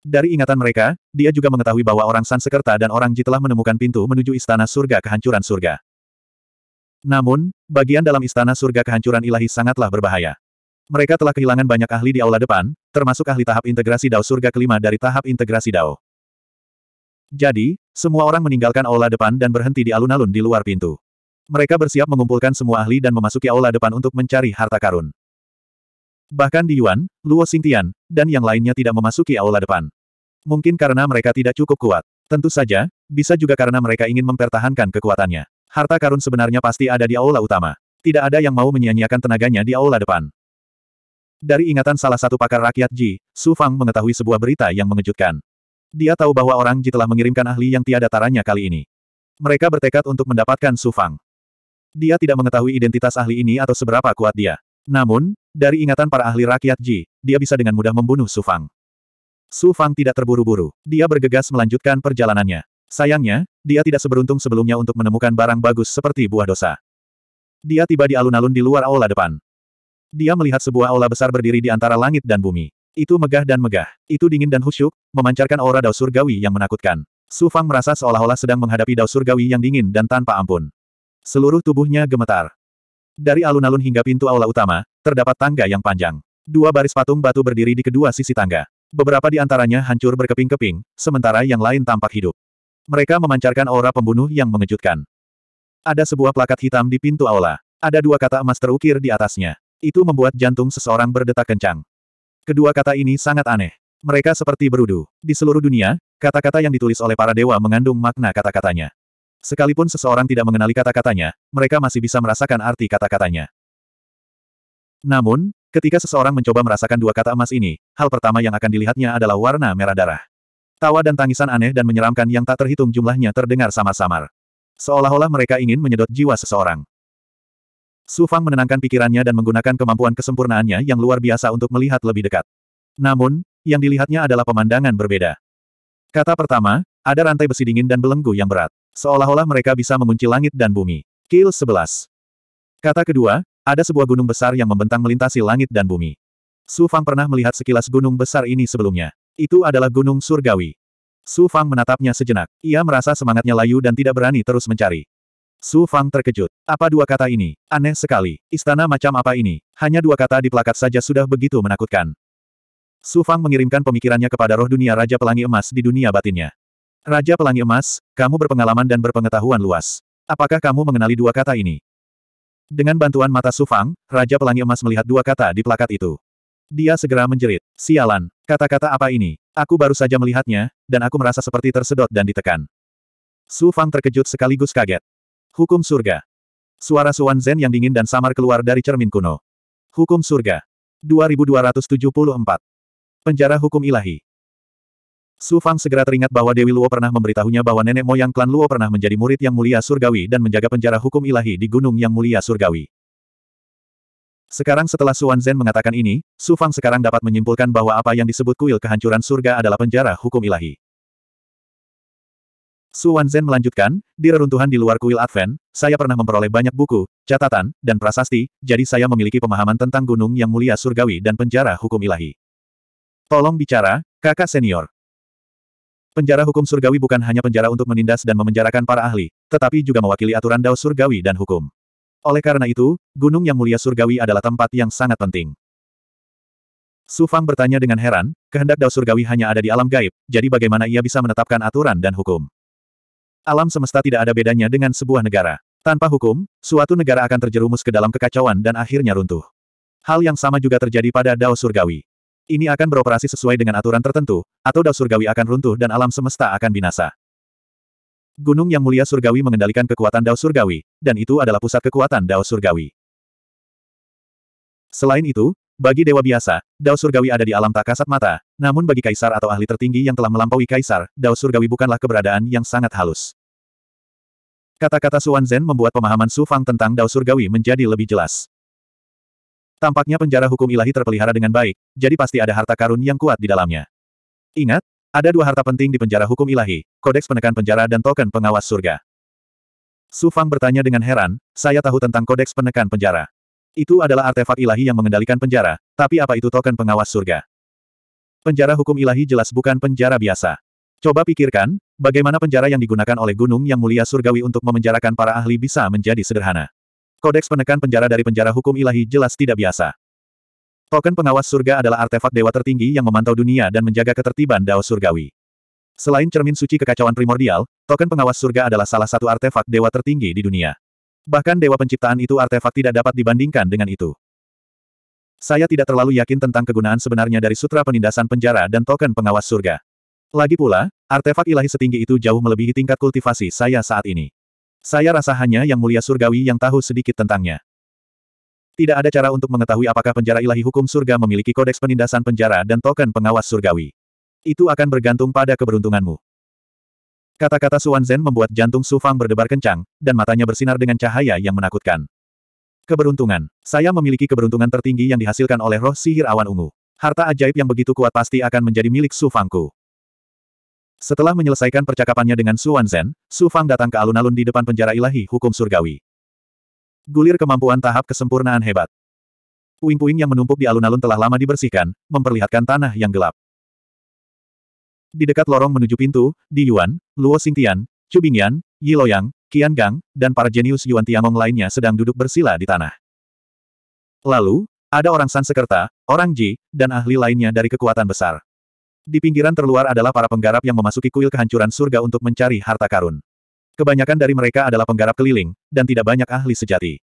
Dari ingatan mereka, dia juga mengetahui bahwa orang Sansekerta dan orang Ji telah menemukan pintu menuju istana surga kehancuran surga. Namun, bagian dalam istana surga kehancuran ilahi sangatlah berbahaya. Mereka telah kehilangan banyak ahli di aula depan, termasuk ahli tahap integrasi Dao surga kelima dari tahap integrasi Dao. Jadi, semua orang meninggalkan aula depan dan berhenti di alun-alun di luar pintu. Mereka bersiap mengumpulkan semua ahli dan memasuki aula depan untuk mencari harta karun. Bahkan di Yuan, Luo Xingtian, dan yang lainnya tidak memasuki aula depan. Mungkin karena mereka tidak cukup kuat. Tentu saja, bisa juga karena mereka ingin mempertahankan kekuatannya. Harta karun sebenarnya pasti ada di aula utama. Tidak ada yang mau menyia-nyiakan tenaganya di aula depan. Dari ingatan salah satu pakar rakyat Ji, Su Fang mengetahui sebuah berita yang mengejutkan. Dia tahu bahwa orang Ji telah mengirimkan ahli yang tiada taranya kali ini. Mereka bertekad untuk mendapatkan Su Fang. Dia tidak mengetahui identitas ahli ini atau seberapa kuat dia. Namun, dari ingatan para ahli rakyat Ji, dia bisa dengan mudah membunuh Su Fang. Su Fang tidak terburu-buru. Dia bergegas melanjutkan perjalanannya. Sayangnya, dia tidak seberuntung sebelumnya untuk menemukan barang bagus seperti buah dosa. Dia tiba di alun-alun di luar aula depan. Dia melihat sebuah aula besar berdiri di antara langit dan bumi. Itu megah dan megah. Itu dingin dan khusyuk, memancarkan aura dao surgawi yang menakutkan. Su Fang merasa seolah-olah sedang menghadapi dao surgawi yang dingin dan tanpa ampun. Seluruh tubuhnya gemetar. Dari alun-alun hingga pintu aula utama, terdapat tangga yang panjang. Dua baris patung batu berdiri di kedua sisi tangga. Beberapa di antaranya hancur berkeping-keping, sementara yang lain tampak hidup. Mereka memancarkan aura pembunuh yang mengejutkan. Ada sebuah plakat hitam di pintu aula. Ada dua kata emas terukir di atasnya. Itu membuat jantung seseorang berdetak kencang. Kedua kata ini sangat aneh. Mereka seperti berudu. Di seluruh dunia, kata-kata yang ditulis oleh para dewa mengandung makna kata-katanya. Sekalipun seseorang tidak mengenali kata-katanya, mereka masih bisa merasakan arti kata-katanya. Namun, ketika seseorang mencoba merasakan dua kata emas ini, hal pertama yang akan dilihatnya adalah warna merah darah. Tawa dan tangisan aneh dan menyeramkan yang tak terhitung jumlahnya terdengar samar-samar. Seolah-olah mereka ingin menyedot jiwa seseorang. Su Fang menenangkan pikirannya dan menggunakan kemampuan kesempurnaannya yang luar biasa untuk melihat lebih dekat. Namun, yang dilihatnya adalah pemandangan berbeda. Kata pertama, ada rantai besi dingin dan belenggu yang berat. Seolah-olah mereka bisa mengunci langit dan bumi. Kill 11. Kata kedua, ada sebuah gunung besar yang membentang melintasi langit dan bumi. Su Fang pernah melihat sekilas gunung besar ini sebelumnya. Itu adalah gunung surgawi. Su Fang menatapnya sejenak. Ia merasa semangatnya layu dan tidak berani terus mencari. Su Fang terkejut. Apa dua kata ini? Aneh sekali. Istana macam apa ini? Hanya dua kata di plakat saja sudah begitu menakutkan. Su Fang mengirimkan pemikirannya kepada roh dunia Raja Pelangi Emas di dunia batinnya. Raja Pelangi Emas, kamu berpengalaman dan berpengetahuan luas. Apakah kamu mengenali dua kata ini? Dengan bantuan mata Su Fang, Raja Pelangi Emas melihat dua kata di plakat itu. Dia segera menjerit. Sialan, kata-kata apa ini? Aku baru saja melihatnya, dan aku merasa seperti tersedot dan ditekan. Su Fang terkejut sekaligus kaget. Hukum surga. Suara Suan Zen yang dingin dan samar keluar dari cermin kuno. Hukum surga. 2274. Penjara hukum ilahi. Su Fang segera teringat bahwa Dewi Luo pernah memberitahunya bahwa nenek moyang klan Luo pernah menjadi murid yang mulia surgawi dan menjaga penjara hukum ilahi di gunung yang mulia surgawi. Sekarang setelah Suan Zen mengatakan ini, Su Fang sekarang dapat menyimpulkan bahwa apa yang disebut kuil kehancuran surga adalah penjara hukum ilahi. Su Zhen melanjutkan, di reruntuhan di luar kuil Advent, saya pernah memperoleh banyak buku, catatan, dan prasasti, jadi saya memiliki pemahaman tentang gunung yang mulia surgawi dan penjara hukum ilahi. Tolong bicara, kakak senior. Penjara hukum surgawi bukan hanya penjara untuk menindas dan memenjarakan para ahli, tetapi juga mewakili aturan dao surgawi dan hukum. Oleh karena itu, gunung yang mulia surgawi adalah tempat yang sangat penting. Su Fang bertanya dengan heran, kehendak Dao Surgawi hanya ada di alam gaib, jadi bagaimana ia bisa menetapkan aturan dan hukum? alam semesta tidak ada bedanya dengan sebuah negara. Tanpa hukum, suatu negara akan terjerumus ke dalam kekacauan dan akhirnya runtuh. Hal yang sama juga terjadi pada Dao Surgawi. Ini akan beroperasi sesuai dengan aturan tertentu, atau Dao Surgawi akan runtuh dan alam semesta akan binasa. Gunung Yang Mulia Surgawi mengendalikan kekuatan Dao Surgawi, dan itu adalah pusat kekuatan Dao Surgawi. Selain itu, bagi dewa biasa, Dao Surgawi ada di alam tak kasat mata, namun bagi kaisar atau ahli tertinggi yang telah melampaui kaisar, Dao Surgawi bukanlah keberadaan yang sangat halus. Kata-kata Suan Zen membuat pemahaman Su Fang tentang Dao Surgawi menjadi lebih jelas. Tampaknya penjara hukum ilahi terpelihara dengan baik, jadi pasti ada harta karun yang kuat di dalamnya. Ingat, ada dua harta penting di penjara hukum ilahi, kodeks penekan penjara dan token pengawas surga. Su Fang bertanya dengan heran, saya tahu tentang kodeks penekan penjara. Itu adalah artefak ilahi yang mengendalikan penjara, tapi apa itu token pengawas surga? Penjara hukum ilahi jelas bukan penjara biasa. Coba pikirkan, bagaimana penjara yang digunakan oleh Gunung Yang Mulia Surgawi untuk memenjarakan para ahli bisa menjadi sederhana. Kodeks penekan penjara dari penjara hukum ilahi jelas tidak biasa. Token pengawas surga adalah artefak dewa tertinggi yang memantau dunia dan menjaga ketertiban Dao Surgawi. Selain cermin suci kekacauan primordial, token pengawas surga adalah salah satu artefak dewa tertinggi di dunia. Bahkan dewa penciptaan itu artefak tidak dapat dibandingkan dengan itu. Saya tidak terlalu yakin tentang kegunaan sebenarnya dari sutra penindasan penjara dan token pengawas surga. Lagi pula, artefak ilahi setinggi itu jauh melebihi tingkat kultivasi saya saat ini. Saya rasa hanya yang mulia surgawi yang tahu sedikit tentangnya. Tidak ada cara untuk mengetahui apakah penjara ilahi hukum surga memiliki kodeks penindasan penjara dan token pengawas surgawi. Itu akan bergantung pada keberuntunganmu. Kata-kata Suan Zen membuat jantung Su Fang berdebar kencang, dan matanya bersinar dengan cahaya yang menakutkan. Keberuntungan. Saya memiliki keberuntungan tertinggi yang dihasilkan oleh roh sihir awan ungu. Harta ajaib yang begitu kuat pasti akan menjadi milik Su Fangku. Setelah menyelesaikan percakapannya dengan Su Wanzhen, Su Fang datang ke alun-alun di depan penjara ilahi hukum surgawi. Gulir kemampuan tahap kesempurnaan hebat. Puing-puing yang menumpuk di alun-alun telah lama dibersihkan, memperlihatkan tanah yang gelap. Di dekat lorong menuju pintu, Di Yuan, Luo Xingtian, Chu Bingyan, Yi Loyang, Qian Gang, dan para jenius Yuan Tiangong lainnya sedang duduk bersila di tanah. Lalu, ada orang Sansekerta, orang Ji, dan ahli lainnya dari kekuatan besar. Di pinggiran terluar adalah para penggarap yang memasuki kuil kehancuran surga untuk mencari harta karun. Kebanyakan dari mereka adalah penggarap keliling, dan tidak banyak ahli sejati.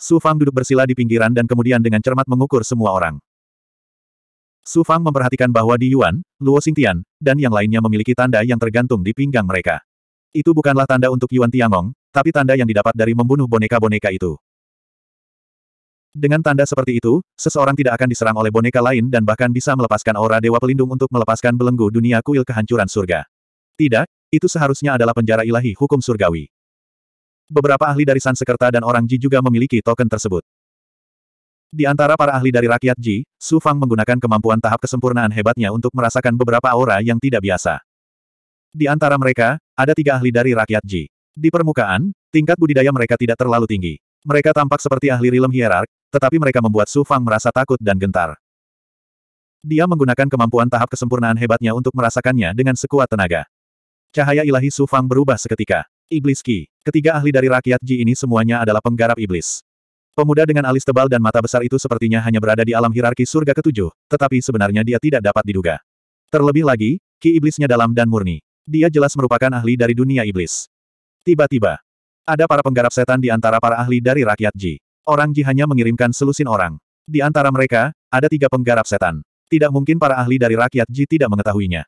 Su Fang duduk bersila di pinggiran dan kemudian dengan cermat mengukur semua orang. Su Fang memperhatikan bahwa Di Yuan, Luo Xingtian, dan yang lainnya memiliki tanda yang tergantung di pinggang mereka. Itu bukanlah tanda untuk Yuan Tiangong, tapi tanda yang didapat dari membunuh boneka-boneka itu. Dengan tanda seperti itu, seseorang tidak akan diserang oleh boneka lain dan bahkan bisa melepaskan aura Dewa Pelindung untuk melepaskan belenggu dunia kuil kehancuran surga. Tidak, itu seharusnya adalah penjara ilahi hukum surgawi. Beberapa ahli dari Sansekerta dan orang Ji juga memiliki token tersebut. Di antara para ahli dari rakyat Ji, Su Fang menggunakan kemampuan tahap kesempurnaan hebatnya untuk merasakan beberapa aura yang tidak biasa. Di antara mereka, ada tiga ahli dari rakyat Ji. Di permukaan, tingkat budidaya mereka tidak terlalu tinggi. Mereka tampak seperti ahli rilem hierark, tetapi mereka membuat Su Fang merasa takut dan gentar. Dia menggunakan kemampuan tahap kesempurnaan hebatnya untuk merasakannya dengan sekuat tenaga. Cahaya ilahi Su Fang berubah seketika. Iblis Ki. Ketiga ahli dari rakyat Ji ini semuanya adalah penggarap iblis. Pemuda dengan alis tebal dan mata besar itu sepertinya hanya berada di alam hierarki surga ketujuh, tetapi sebenarnya dia tidak dapat diduga. Terlebih lagi, ki iblisnya dalam dan murni. Dia jelas merupakan ahli dari dunia iblis. Tiba-tiba, ada para penggarap setan di antara para ahli dari rakyat Ji. Orang Ji hanya mengirimkan selusin orang. Di antara mereka, ada tiga penggarap setan. Tidak mungkin para ahli dari rakyat Ji tidak mengetahuinya.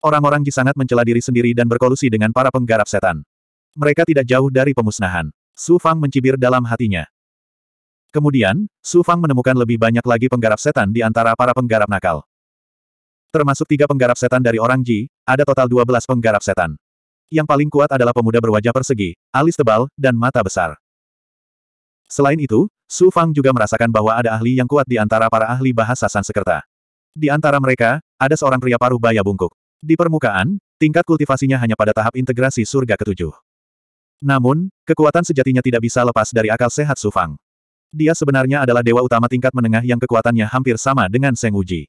Orang-orang Ji sangat mencela diri sendiri dan berkolusi dengan para penggarap setan. Mereka tidak jauh dari pemusnahan. Su Fang mencibir dalam hatinya. Kemudian, Su Fang menemukan lebih banyak lagi penggarap setan di antara para penggarap nakal. Termasuk tiga penggarap setan dari orang Ji, ada total 12 penggarap setan. Yang paling kuat adalah pemuda berwajah persegi, alis tebal, dan mata besar. Selain itu, Su Fang juga merasakan bahwa ada ahli yang kuat di antara para ahli bahasa Sansekerta. Di antara mereka, ada seorang pria paruh baya bungkuk. Di permukaan, tingkat kultivasinya hanya pada tahap integrasi surga ketujuh. Namun, kekuatan sejatinya tidak bisa lepas dari akal sehat Su Fang. Dia sebenarnya adalah dewa utama tingkat menengah yang kekuatannya hampir sama dengan Seng Uji.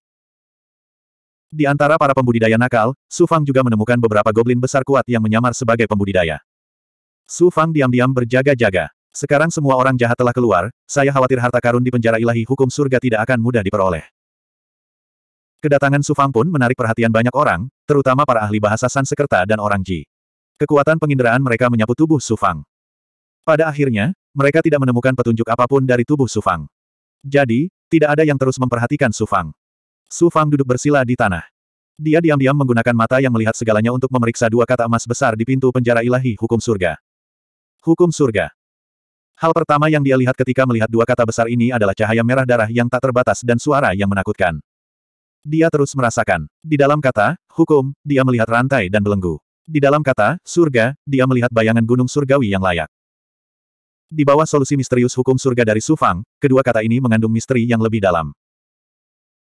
Di antara para pembudidaya nakal, Su Fang juga menemukan beberapa goblin besar kuat yang menyamar sebagai pembudidaya. Su Fang diam-diam berjaga-jaga. Sekarang semua orang jahat telah keluar, saya khawatir harta karun di penjara ilahi hukum surga tidak akan mudah diperoleh. Kedatangan Sufang pun menarik perhatian banyak orang, terutama para ahli bahasa Sansekerta dan orang Ji. Kekuatan penginderaan mereka menyapu tubuh Sufang. Pada akhirnya, mereka tidak menemukan petunjuk apapun dari tubuh Sufang. Jadi, tidak ada yang terus memperhatikan Sufang. Sufang duduk bersila di tanah. Dia diam-diam menggunakan mata yang melihat segalanya untuk memeriksa dua kata emas besar di pintu penjara ilahi hukum surga. Hukum surga. Hal pertama yang dia lihat ketika melihat dua kata besar ini adalah cahaya merah darah yang tak terbatas dan suara yang menakutkan. Dia terus merasakan. Di dalam kata, hukum, dia melihat rantai dan belenggu. Di dalam kata, surga, dia melihat bayangan gunung surgawi yang layak. Di bawah solusi misterius hukum surga dari Sufang, kedua kata ini mengandung misteri yang lebih dalam.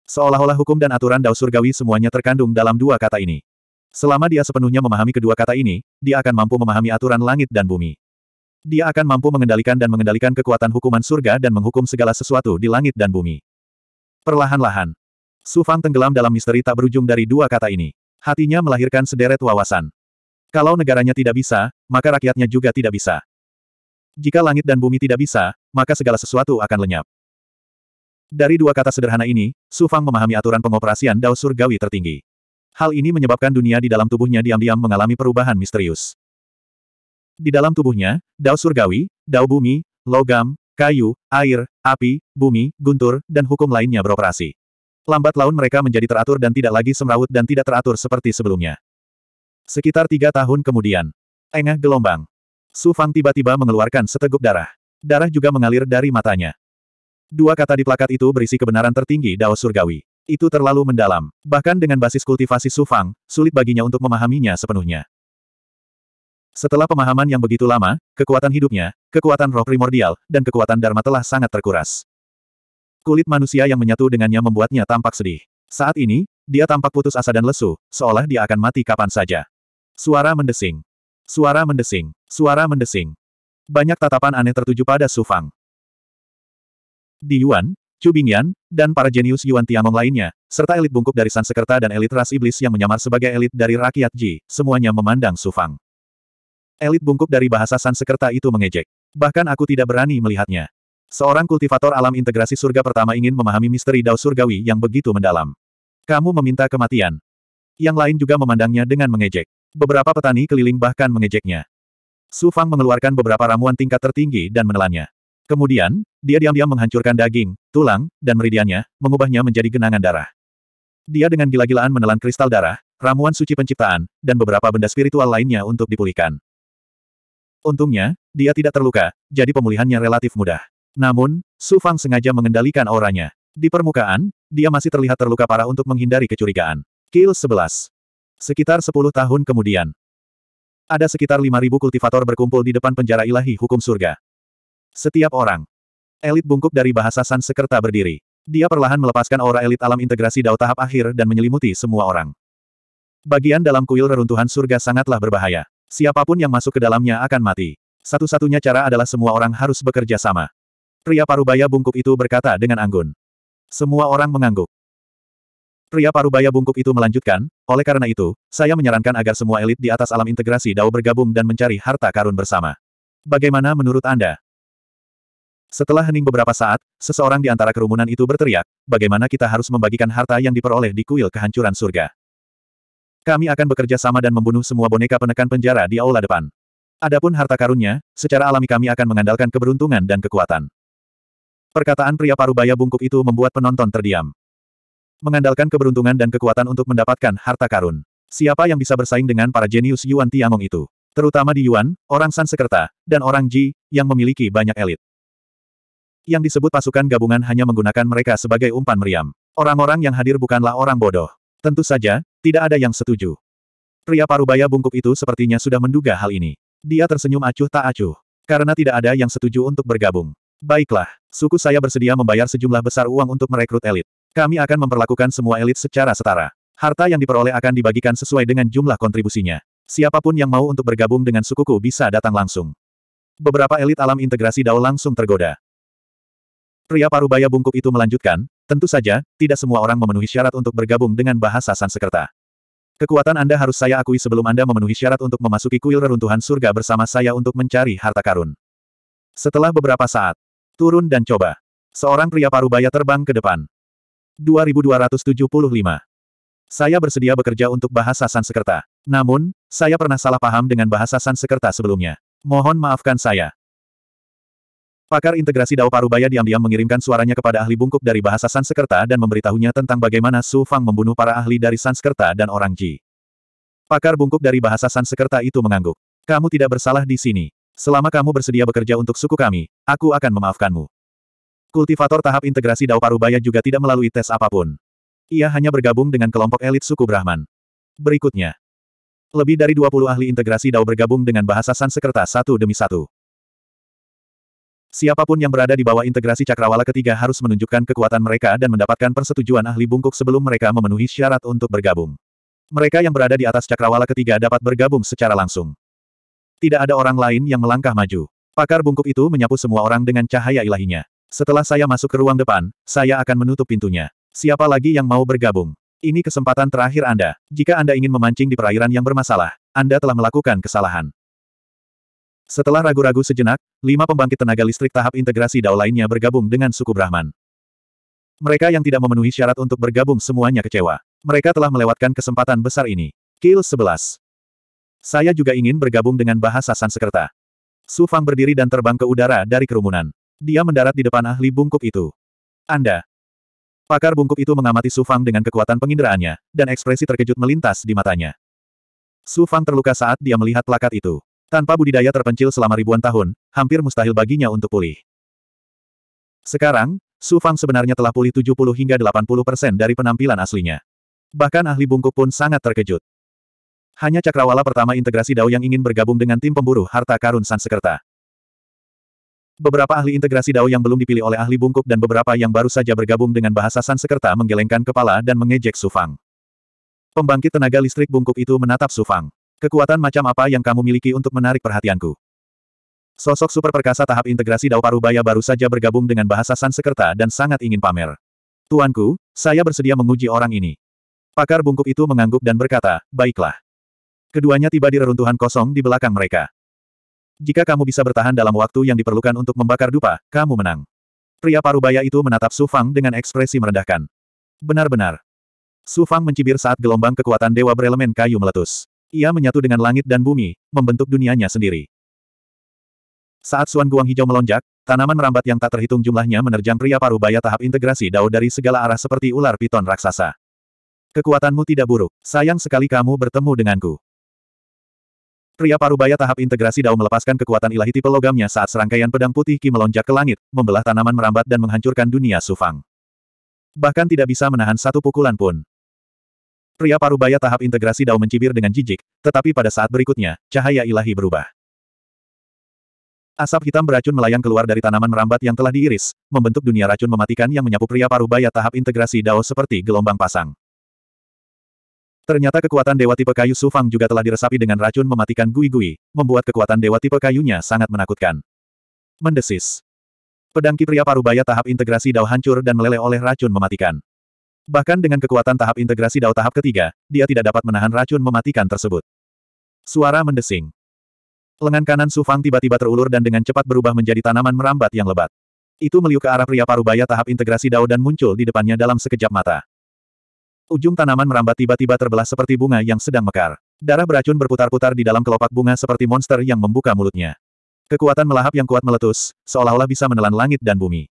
Seolah-olah hukum dan aturan dao surgawi semuanya terkandung dalam dua kata ini. Selama dia sepenuhnya memahami kedua kata ini, dia akan mampu memahami aturan langit dan bumi. Dia akan mampu mengendalikan dan mengendalikan kekuatan hukuman surga dan menghukum segala sesuatu di langit dan bumi. Perlahan-lahan. Su Fang tenggelam dalam misteri tak berujung dari dua kata ini. Hatinya melahirkan sederet wawasan. Kalau negaranya tidak bisa, maka rakyatnya juga tidak bisa. Jika langit dan bumi tidak bisa, maka segala sesuatu akan lenyap. Dari dua kata sederhana ini, Su Fang memahami aturan pengoperasian Dao Surgawi tertinggi. Hal ini menyebabkan dunia di dalam tubuhnya diam-diam mengalami perubahan misterius. Di dalam tubuhnya, dao surgawi, dao bumi, logam, kayu, air, api, bumi, guntur, dan hukum lainnya beroperasi. Lambat laun mereka menjadi teratur dan tidak lagi semrawut dan tidak teratur seperti sebelumnya. Sekitar tiga tahun kemudian, engah gelombang. Su Fang tiba-tiba mengeluarkan seteguk darah. Darah juga mengalir dari matanya. Dua kata di plakat itu berisi kebenaran tertinggi Dao Surgawi. Itu terlalu mendalam. Bahkan dengan basis kultivasi Su Fang, sulit baginya untuk memahaminya sepenuhnya. Setelah pemahaman yang begitu lama, kekuatan hidupnya, kekuatan roh primordial, dan kekuatan Dharma telah sangat terkuras. Kulit manusia yang menyatu dengannya membuatnya tampak sedih. Saat ini, dia tampak putus asa dan lesu, seolah dia akan mati kapan saja. Suara mendesing. Suara mendesing. Suara mendesing. Banyak tatapan aneh tertuju pada Su Fang. Di Yuan, Chu Bingyan, dan para jenius Yuan Tiangong lainnya, serta elit bungkuk dari Sansekerta dan elit ras iblis yang menyamar sebagai elit dari rakyat Ji, semuanya memandang Su Fang. Elit bungkuk dari bahasa Sansekerta itu mengejek. Bahkan aku tidak berani melihatnya. Seorang kultivator alam integrasi surga pertama ingin memahami misteri dao surgawi yang begitu mendalam. Kamu meminta kematian. Yang lain juga memandangnya dengan mengejek. Beberapa petani keliling bahkan mengejeknya. Su Fang mengeluarkan beberapa ramuan tingkat tertinggi dan menelannya. Kemudian, dia diam-diam menghancurkan daging, tulang, dan meridiannya, mengubahnya menjadi genangan darah. Dia dengan gila-gilaan menelan kristal darah, ramuan suci penciptaan, dan beberapa benda spiritual lainnya untuk dipulihkan. Untungnya, dia tidak terluka, jadi pemulihannya relatif mudah. Namun, Su Fang sengaja mengendalikan auranya. Di permukaan, dia masih terlihat terluka parah untuk menghindari kecurigaan. Kill 11. Sekitar 10 tahun kemudian. Ada sekitar 5.000 kultivator berkumpul di depan penjara ilahi hukum surga. Setiap orang. Elit bungkuk dari bahasa Sansekerta berdiri. Dia perlahan melepaskan aura elit alam integrasi dao tahap akhir dan menyelimuti semua orang. Bagian dalam kuil reruntuhan surga sangatlah berbahaya. Siapapun yang masuk ke dalamnya akan mati. Satu-satunya cara adalah semua orang harus bekerja sama. Pria parubaya bungkuk itu berkata dengan anggun. Semua orang mengangguk. Pria parubaya bungkuk itu melanjutkan, oleh karena itu, saya menyarankan agar semua elit di atas alam integrasi DAO bergabung dan mencari harta karun bersama. Bagaimana menurut Anda? Setelah hening beberapa saat, seseorang di antara kerumunan itu berteriak, bagaimana kita harus membagikan harta yang diperoleh di kuil kehancuran surga. Kami akan bekerja sama dan membunuh semua boneka penekan penjara di aula depan. Adapun harta karunnya, secara alami kami akan mengandalkan keberuntungan dan kekuatan. Perkataan pria parubaya bungkuk itu membuat penonton terdiam. Mengandalkan keberuntungan dan kekuatan untuk mendapatkan harta karun. Siapa yang bisa bersaing dengan para jenius Yuan Tiangong itu? Terutama di Yuan, orang Sansekerta dan orang Ji, yang memiliki banyak elit. Yang disebut pasukan gabungan hanya menggunakan mereka sebagai umpan meriam. Orang-orang yang hadir bukanlah orang bodoh. Tentu saja, tidak ada yang setuju. Pria parubaya bungkuk itu sepertinya sudah menduga hal ini. Dia tersenyum acuh tak acuh. Karena tidak ada yang setuju untuk bergabung. Baiklah, suku saya bersedia membayar sejumlah besar uang untuk merekrut elit. Kami akan memperlakukan semua elit secara setara. Harta yang diperoleh akan dibagikan sesuai dengan jumlah kontribusinya. Siapapun yang mau untuk bergabung dengan sukuku bisa datang langsung. Beberapa elit alam integrasi Dao langsung tergoda. Pria parubaya bungkuk itu melanjutkan, Tentu saja, tidak semua orang memenuhi syarat untuk bergabung dengan bahasa Sansekerta. Kekuatan Anda harus saya akui sebelum Anda memenuhi syarat untuk memasuki kuil reruntuhan surga bersama saya untuk mencari harta karun. Setelah beberapa saat, turun dan coba. Seorang pria parubaya terbang ke depan. 2275. Saya bersedia bekerja untuk bahasa Sansekerta. Namun, saya pernah salah paham dengan bahasa Sansekerta sebelumnya. Mohon maafkan saya. Pakar integrasi Dao Parubaya diam-diam mengirimkan suaranya kepada ahli bungkuk dari bahasa Sanskerta dan memberitahunya tentang bagaimana Su Fang membunuh para ahli dari Sanskerta dan orang Ji. Pakar bungkuk dari bahasa Sanskerta itu mengangguk. Kamu tidak bersalah di sini. Selama kamu bersedia bekerja untuk suku kami, aku akan memaafkanmu. Kultivator tahap integrasi Dao Parubaya juga tidak melalui tes apapun. Ia hanya bergabung dengan kelompok elit suku Brahman. Berikutnya. Lebih dari 20 ahli integrasi Dao bergabung dengan bahasa Sanskerta satu demi satu. Siapapun yang berada di bawah integrasi cakrawala ketiga harus menunjukkan kekuatan mereka dan mendapatkan persetujuan ahli bungkuk sebelum mereka memenuhi syarat untuk bergabung. Mereka yang berada di atas cakrawala ketiga dapat bergabung secara langsung. Tidak ada orang lain yang melangkah maju. Pakar bungkuk itu menyapu semua orang dengan cahaya ilahinya. Setelah saya masuk ke ruang depan, saya akan menutup pintunya. Siapa lagi yang mau bergabung? Ini kesempatan terakhir Anda. Jika Anda ingin memancing di perairan yang bermasalah, Anda telah melakukan kesalahan. Setelah ragu-ragu sejenak, lima pembangkit tenaga listrik tahap integrasi dao lainnya bergabung dengan suku Brahman. Mereka yang tidak memenuhi syarat untuk bergabung semuanya kecewa. Mereka telah melewatkan kesempatan besar ini. Kill 11. Saya juga ingin bergabung dengan bahasa Sansekerta. Su Fang berdiri dan terbang ke udara dari kerumunan. Dia mendarat di depan ahli bungkuk itu. Anda. Pakar bungkuk itu mengamati Su Fang dengan kekuatan penginderaannya, dan ekspresi terkejut melintas di matanya. Su Fang terluka saat dia melihat plakat itu. Tanpa budidaya terpencil selama ribuan tahun, hampir mustahil baginya untuk pulih. Sekarang, Su Fang sebenarnya telah pulih 70 hingga 80 persen dari penampilan aslinya. Bahkan ahli bungkuk pun sangat terkejut. Hanya cakrawala pertama integrasi Dao yang ingin bergabung dengan tim pemburu harta karun Sansekerta. Beberapa ahli integrasi Dao yang belum dipilih oleh ahli bungkuk dan beberapa yang baru saja bergabung dengan bahasa Sansekerta menggelengkan kepala dan mengejek Su Fang. Pembangkit tenaga listrik bungkuk itu menatap Su Fang. Kekuatan macam apa yang kamu miliki untuk menarik perhatianku? Sosok super perkasa tahap integrasi Dao Parubaya baru saja bergabung dengan bahasa Sansekerta dan sangat ingin pamer. Tuanku, saya bersedia menguji orang ini. Pakar bungkuk itu mengangguk dan berkata, baiklah. Keduanya tiba di reruntuhan kosong di belakang mereka. Jika kamu bisa bertahan dalam waktu yang diperlukan untuk membakar dupa, kamu menang. Pria Parubaya itu menatap Su Fang dengan ekspresi merendahkan. Benar-benar. Su Fang mencibir saat gelombang kekuatan dewa berelemen kayu meletus. Ia menyatu dengan langit dan bumi, membentuk dunianya sendiri. Saat Suan Guang hijau melonjak, tanaman merambat yang tak terhitung jumlahnya menerjang pria paruh baya tahap integrasi dao dari segala arah seperti ular piton raksasa. Kekuatanmu tidak buruk, sayang sekali kamu bertemu denganku. Pria paruh baya tahap integrasi Dao melepaskan kekuatan ilahi tipe logamnya saat serangkaian pedang putih Ki melonjak ke langit, membelah tanaman merambat dan menghancurkan dunia Sufang. Bahkan tidak bisa menahan satu pukulan pun. Pria parubaya tahap integrasi Dao mencibir dengan jijik, tetapi pada saat berikutnya, cahaya ilahi berubah. Asap hitam beracun melayang keluar dari tanaman merambat yang telah diiris, membentuk dunia racun mematikan yang menyapu pria parubaya tahap integrasi Dao seperti gelombang pasang. Ternyata kekuatan dewa tipe kayu Sufang juga telah diresapi dengan racun mematikan Gui-Gui, membuat kekuatan dewa tipe kayunya sangat menakutkan. Mendesis. Pedangki pria parubaya tahap integrasi Dao hancur dan meleleh oleh racun mematikan. Bahkan dengan kekuatan tahap integrasi dao tahap ketiga, dia tidak dapat menahan racun mematikan tersebut. Suara mendesing. Lengan kanan Sufang tiba-tiba terulur dan dengan cepat berubah menjadi tanaman merambat yang lebat. Itu meliuk ke arah pria parubaya tahap integrasi dao dan muncul di depannya dalam sekejap mata. Ujung tanaman merambat tiba-tiba terbelah seperti bunga yang sedang mekar. Darah beracun berputar-putar di dalam kelopak bunga seperti monster yang membuka mulutnya. Kekuatan melahap yang kuat meletus, seolah-olah bisa menelan langit dan bumi.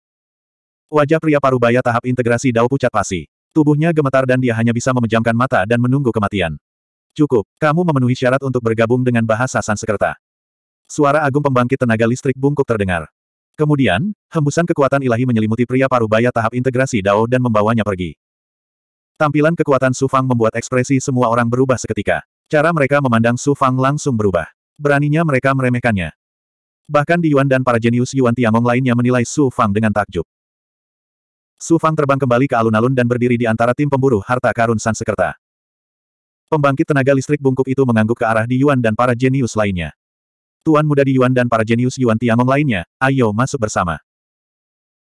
Wajah pria parubaya tahap integrasi dao pucat pasi. Tubuhnya gemetar dan dia hanya bisa memejamkan mata dan menunggu kematian. Cukup, kamu memenuhi syarat untuk bergabung dengan bahasa Sansekerta. Suara agung pembangkit tenaga listrik bungkuk terdengar. Kemudian, hembusan kekuatan ilahi menyelimuti pria parubaya tahap integrasi Dao dan membawanya pergi. Tampilan kekuatan Su Fang membuat ekspresi semua orang berubah seketika. Cara mereka memandang Su Fang langsung berubah. Beraninya mereka meremehkannya. Bahkan Di Yuan dan para jenius Yuan Tiangong lainnya menilai Su Fang dengan takjub. Su Fang terbang kembali ke alun-alun dan berdiri di antara tim pemburu harta karun Sansekerta. Pembangkit tenaga listrik bungkuk itu mengangguk ke arah di Yuan dan para jenius lainnya. Tuan muda di Yuan dan para jenius Yuan Tiangong lainnya, ayo masuk bersama.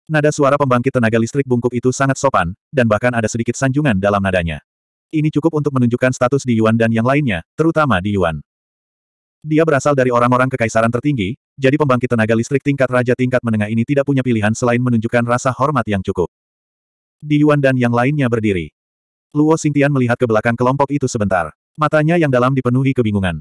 Nada suara pembangkit tenaga listrik bungkuk itu sangat sopan, dan bahkan ada sedikit sanjungan dalam nadanya. Ini cukup untuk menunjukkan status di Yuan dan yang lainnya, terutama di Yuan. Dia berasal dari orang-orang kekaisaran tertinggi, jadi pembangkit tenaga listrik tingkat raja tingkat menengah ini tidak punya pilihan selain menunjukkan rasa hormat yang cukup. Di Yuan dan yang lainnya berdiri. Luo Xingtian melihat ke belakang kelompok itu sebentar. Matanya yang dalam dipenuhi kebingungan.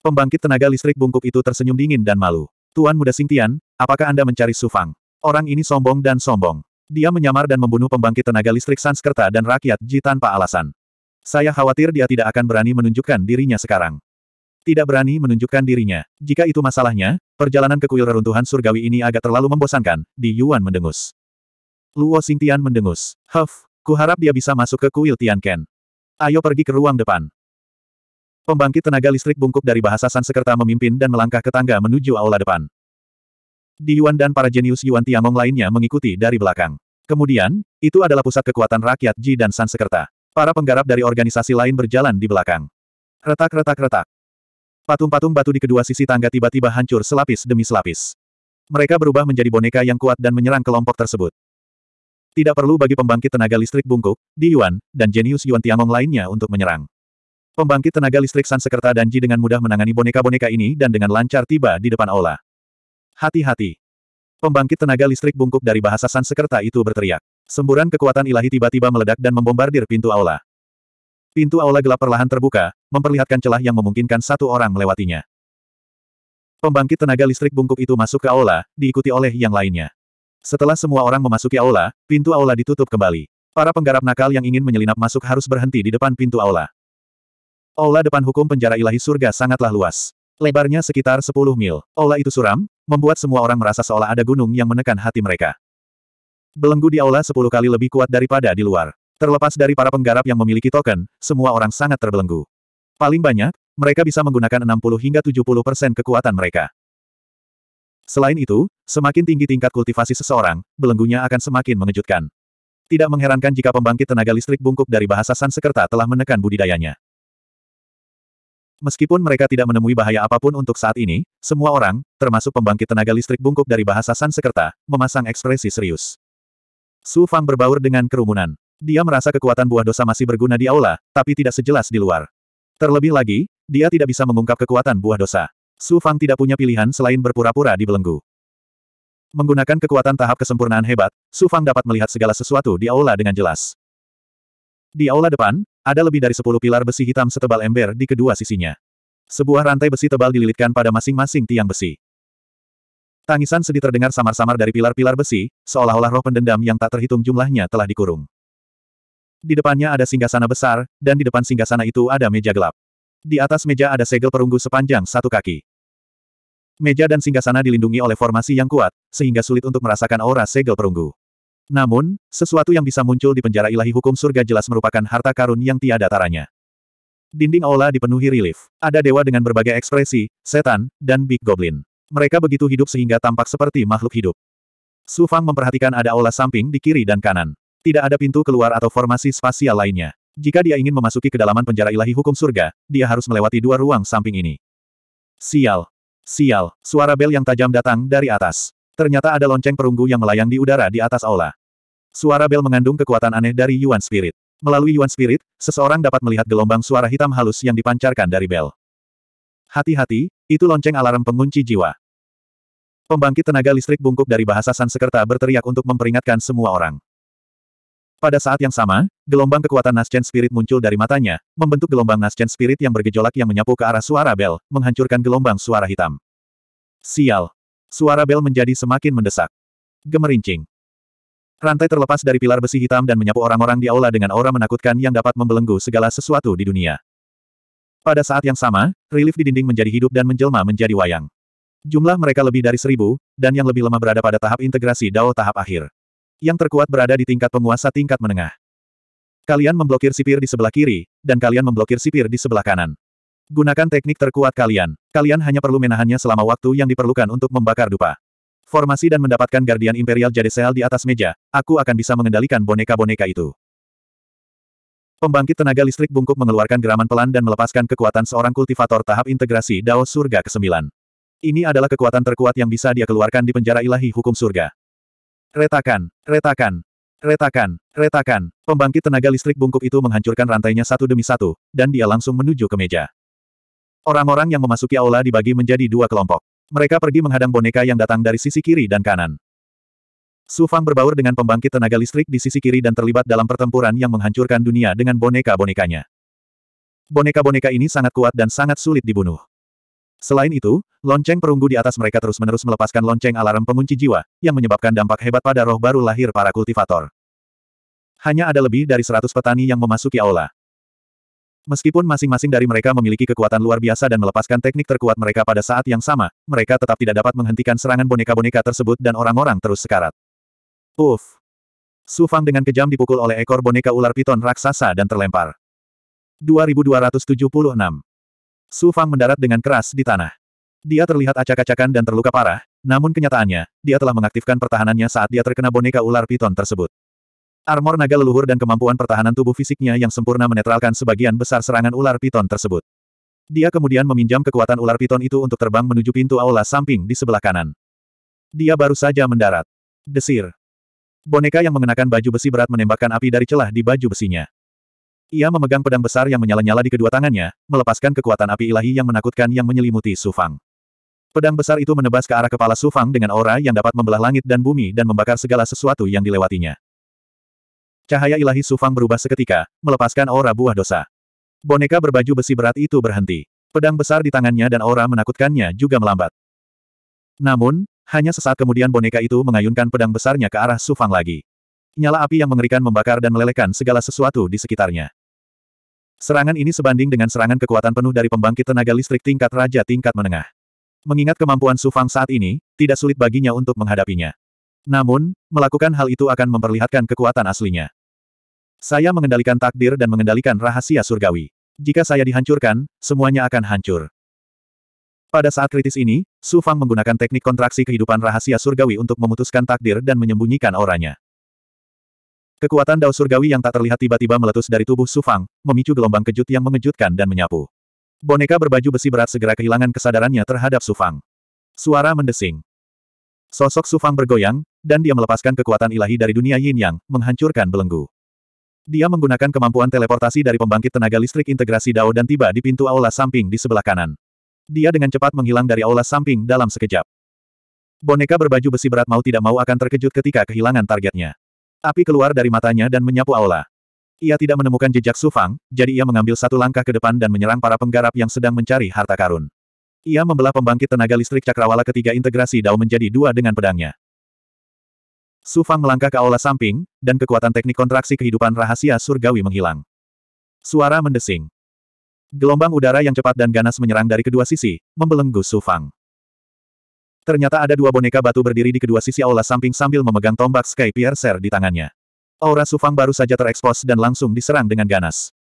Pembangkit tenaga listrik bungkuk itu tersenyum dingin dan malu. Tuan muda Xingtian, apakah Anda mencari Sufang? Orang ini sombong dan sombong. Dia menyamar dan membunuh pembangkit tenaga listrik Sanskerta dan rakyat Ji tanpa alasan. Saya khawatir dia tidak akan berani menunjukkan dirinya sekarang tidak berani menunjukkan dirinya. Jika itu masalahnya, perjalanan ke kuil reruntuhan surgawi ini agak terlalu membosankan, di Yuan mendengus. Luo Xingtian mendengus. Huff, harap dia bisa masuk ke kuil Tianken. Ayo pergi ke ruang depan. Pembangkit tenaga listrik bungkuk dari bahasa Sansekerta memimpin dan melangkah ke tangga menuju aula depan. Di Yuan dan para jenius Yuan Tiamong lainnya mengikuti dari belakang. Kemudian, itu adalah pusat kekuatan rakyat Ji dan Sansekerta. Para penggarap dari organisasi lain berjalan di belakang. Retak-retak-retak. Patung-patung batu di kedua sisi tangga tiba-tiba hancur selapis demi selapis. Mereka berubah menjadi boneka yang kuat dan menyerang kelompok tersebut. Tidak perlu bagi pembangkit tenaga listrik bungkuk, Di Yuan, dan jenius Yuan Tiangong lainnya untuk menyerang. Pembangkit tenaga listrik Sekerta dan Ji dengan mudah menangani boneka-boneka ini dan dengan lancar tiba di depan aula. Hati-hati. Pembangkit tenaga listrik bungkuk dari bahasa San Sekerta itu berteriak. Semburan kekuatan ilahi tiba-tiba meledak dan membombardir pintu aula. Pintu aula gelap perlahan terbuka, memperlihatkan celah yang memungkinkan satu orang melewatinya. Pembangkit tenaga listrik bungkuk itu masuk ke aula, diikuti oleh yang lainnya. Setelah semua orang memasuki aula, pintu aula ditutup kembali. Para penggarap nakal yang ingin menyelinap masuk harus berhenti di depan pintu aula. Aula depan hukum penjara ilahi surga sangatlah luas. Lebarnya sekitar 10 mil. Aula itu suram, membuat semua orang merasa seolah ada gunung yang menekan hati mereka. Belenggu di aula 10 kali lebih kuat daripada di luar. Terlepas dari para penggarap yang memiliki token, semua orang sangat terbelenggu. Paling banyak, mereka bisa menggunakan 60 hingga 70 persen kekuatan mereka. Selain itu, semakin tinggi tingkat kultivasi seseorang, belenggunya akan semakin mengejutkan. Tidak mengherankan jika pembangkit tenaga listrik bungkuk dari bahasa Sansekerta telah menekan budidayanya. Meskipun mereka tidak menemui bahaya apapun untuk saat ini, semua orang, termasuk pembangkit tenaga listrik bungkuk dari bahasa Sansekerta, memasang ekspresi serius. Su Fang berbaur dengan kerumunan. Dia merasa kekuatan buah dosa masih berguna di aula, tapi tidak sejelas di luar. Terlebih lagi, dia tidak bisa mengungkap kekuatan buah dosa. Su Fang tidak punya pilihan selain berpura-pura dibelenggu. Menggunakan kekuatan tahap kesempurnaan hebat, Su Fang dapat melihat segala sesuatu di aula dengan jelas. Di aula depan, ada lebih dari sepuluh pilar besi hitam setebal ember di kedua sisinya. Sebuah rantai besi tebal dililitkan pada masing-masing tiang besi. Tangisan sedih terdengar samar-samar dari pilar-pilar besi, seolah-olah roh pendendam yang tak terhitung jumlahnya telah dikurung. Di depannya ada singgasana besar, dan di depan singgasana itu ada meja gelap. Di atas meja ada segel perunggu sepanjang satu kaki. Meja dan singgasana dilindungi oleh formasi yang kuat, sehingga sulit untuk merasakan aura segel perunggu. Namun, sesuatu yang bisa muncul di penjara ilahi hukum surga jelas merupakan harta karun yang tiada taranya. Dinding aula dipenuhi relief. Ada dewa dengan berbagai ekspresi, setan, dan big goblin. Mereka begitu hidup sehingga tampak seperti makhluk hidup. Su Fang memperhatikan ada aula samping di kiri dan kanan. Tidak ada pintu keluar atau formasi spasial lainnya. Jika dia ingin memasuki kedalaman penjara ilahi hukum surga, dia harus melewati dua ruang samping ini. Sial! Sial! Suara bel yang tajam datang dari atas. Ternyata ada lonceng perunggu yang melayang di udara di atas aula. Suara bel mengandung kekuatan aneh dari Yuan Spirit. Melalui Yuan Spirit, seseorang dapat melihat gelombang suara hitam halus yang dipancarkan dari bel. Hati-hati, itu lonceng alarm pengunci jiwa. Pembangkit tenaga listrik bungkuk dari bahasa Sansekerta berteriak untuk memperingatkan semua orang. Pada saat yang sama, gelombang kekuatan Nascent Spirit muncul dari matanya, membentuk gelombang Nascent Spirit yang bergejolak yang menyapu ke arah suara Bel, menghancurkan gelombang suara hitam. Sial! Suara Bel menjadi semakin mendesak. Gemerincing. Rantai terlepas dari pilar besi hitam dan menyapu orang-orang di aula dengan aura menakutkan yang dapat membelenggu segala sesuatu di dunia. Pada saat yang sama, relief di dinding menjadi hidup dan menjelma menjadi wayang. Jumlah mereka lebih dari seribu, dan yang lebih lemah berada pada tahap integrasi Dao tahap akhir. Yang terkuat berada di tingkat penguasa tingkat menengah. Kalian memblokir sipir di sebelah kiri, dan kalian memblokir sipir di sebelah kanan. Gunakan teknik terkuat kalian. Kalian hanya perlu menahannya selama waktu yang diperlukan untuk membakar dupa. Formasi dan mendapatkan Guardian Imperial Jadesel di atas meja, aku akan bisa mengendalikan boneka-boneka itu. Pembangkit tenaga listrik bungkuk mengeluarkan geraman pelan dan melepaskan kekuatan seorang kultivator tahap integrasi Dao Surga ke-9. Ini adalah kekuatan terkuat yang bisa dia keluarkan di penjara ilahi hukum surga. Retakan, retakan, retakan, retakan. Pembangkit tenaga listrik bungkuk itu menghancurkan rantainya satu demi satu, dan dia langsung menuju ke meja. Orang-orang yang memasuki aula dibagi menjadi dua kelompok. Mereka pergi menghadang boneka yang datang dari sisi kiri dan kanan. Su Fang berbaur dengan pembangkit tenaga listrik di sisi kiri dan terlibat dalam pertempuran yang menghancurkan dunia dengan boneka-bonekanya. Boneka-boneka ini sangat kuat dan sangat sulit dibunuh. Selain itu, lonceng perunggu di atas mereka terus-menerus melepaskan lonceng alarm pengunci jiwa, yang menyebabkan dampak hebat pada roh baru lahir para kultivator. Hanya ada lebih dari 100 petani yang memasuki aula. Meskipun masing-masing dari mereka memiliki kekuatan luar biasa dan melepaskan teknik terkuat mereka pada saat yang sama, mereka tetap tidak dapat menghentikan serangan boneka-boneka tersebut dan orang-orang terus sekarat. Uff! Su dengan kejam dipukul oleh ekor boneka ular piton raksasa dan terlempar. 2276 Su Fang mendarat dengan keras di tanah. Dia terlihat acak-acakan dan terluka parah, namun kenyataannya, dia telah mengaktifkan pertahanannya saat dia terkena boneka ular piton tersebut. Armor naga leluhur dan kemampuan pertahanan tubuh fisiknya yang sempurna menetralkan sebagian besar serangan ular piton tersebut. Dia kemudian meminjam kekuatan ular piton itu untuk terbang menuju pintu aula samping di sebelah kanan. Dia baru saja mendarat. Desir. Boneka yang mengenakan baju besi berat menembakkan api dari celah di baju besinya. Ia memegang pedang besar yang menyala-nyala di kedua tangannya, melepaskan kekuatan api ilahi yang menakutkan yang menyelimuti Sufang. Pedang besar itu menebas ke arah kepala Sufang dengan aura yang dapat membelah langit dan bumi dan membakar segala sesuatu yang dilewatinya. Cahaya ilahi Sufang berubah seketika, melepaskan aura buah dosa. Boneka berbaju besi berat itu berhenti. Pedang besar di tangannya dan aura menakutkannya juga melambat. Namun, hanya sesaat kemudian boneka itu mengayunkan pedang besarnya ke arah Sufang lagi nyala api yang mengerikan membakar dan melelehkan segala sesuatu di sekitarnya. Serangan ini sebanding dengan serangan kekuatan penuh dari pembangkit tenaga listrik tingkat raja tingkat menengah. Mengingat kemampuan Su Fang saat ini, tidak sulit baginya untuk menghadapinya. Namun, melakukan hal itu akan memperlihatkan kekuatan aslinya. Saya mengendalikan takdir dan mengendalikan rahasia surgawi. Jika saya dihancurkan, semuanya akan hancur. Pada saat kritis ini, Su Fang menggunakan teknik kontraksi kehidupan rahasia surgawi untuk memutuskan takdir dan menyembunyikan auranya. Kekuatan dao surgawi yang tak terlihat tiba-tiba meletus dari tubuh Sufang, memicu gelombang kejut yang mengejutkan dan menyapu. Boneka berbaju besi berat segera kehilangan kesadarannya terhadap Sufang. Suara mendesing. Sosok Sufang bergoyang, dan dia melepaskan kekuatan ilahi dari dunia yin yang, menghancurkan belenggu. Dia menggunakan kemampuan teleportasi dari pembangkit tenaga listrik integrasi Dao dan tiba di pintu aula samping di sebelah kanan. Dia dengan cepat menghilang dari aula samping dalam sekejap. Boneka berbaju besi berat mau tidak mau akan terkejut ketika kehilangan targetnya. Api keluar dari matanya dan menyapu aula. Ia tidak menemukan jejak Sufang, jadi ia mengambil satu langkah ke depan dan menyerang para penggarap yang sedang mencari harta karun. Ia membelah pembangkit tenaga listrik cakrawala ketiga integrasi Dao menjadi dua dengan pedangnya. Sufang melangkah ke aula samping, dan kekuatan teknik kontraksi kehidupan rahasia surgawi menghilang. Suara mendesing. Gelombang udara yang cepat dan ganas menyerang dari kedua sisi, membelenggu Sufang. Ternyata ada dua boneka batu berdiri di kedua sisi aula samping sambil memegang tombak Sky Piercer di tangannya. Aura Sufang baru saja terekspos dan langsung diserang dengan ganas.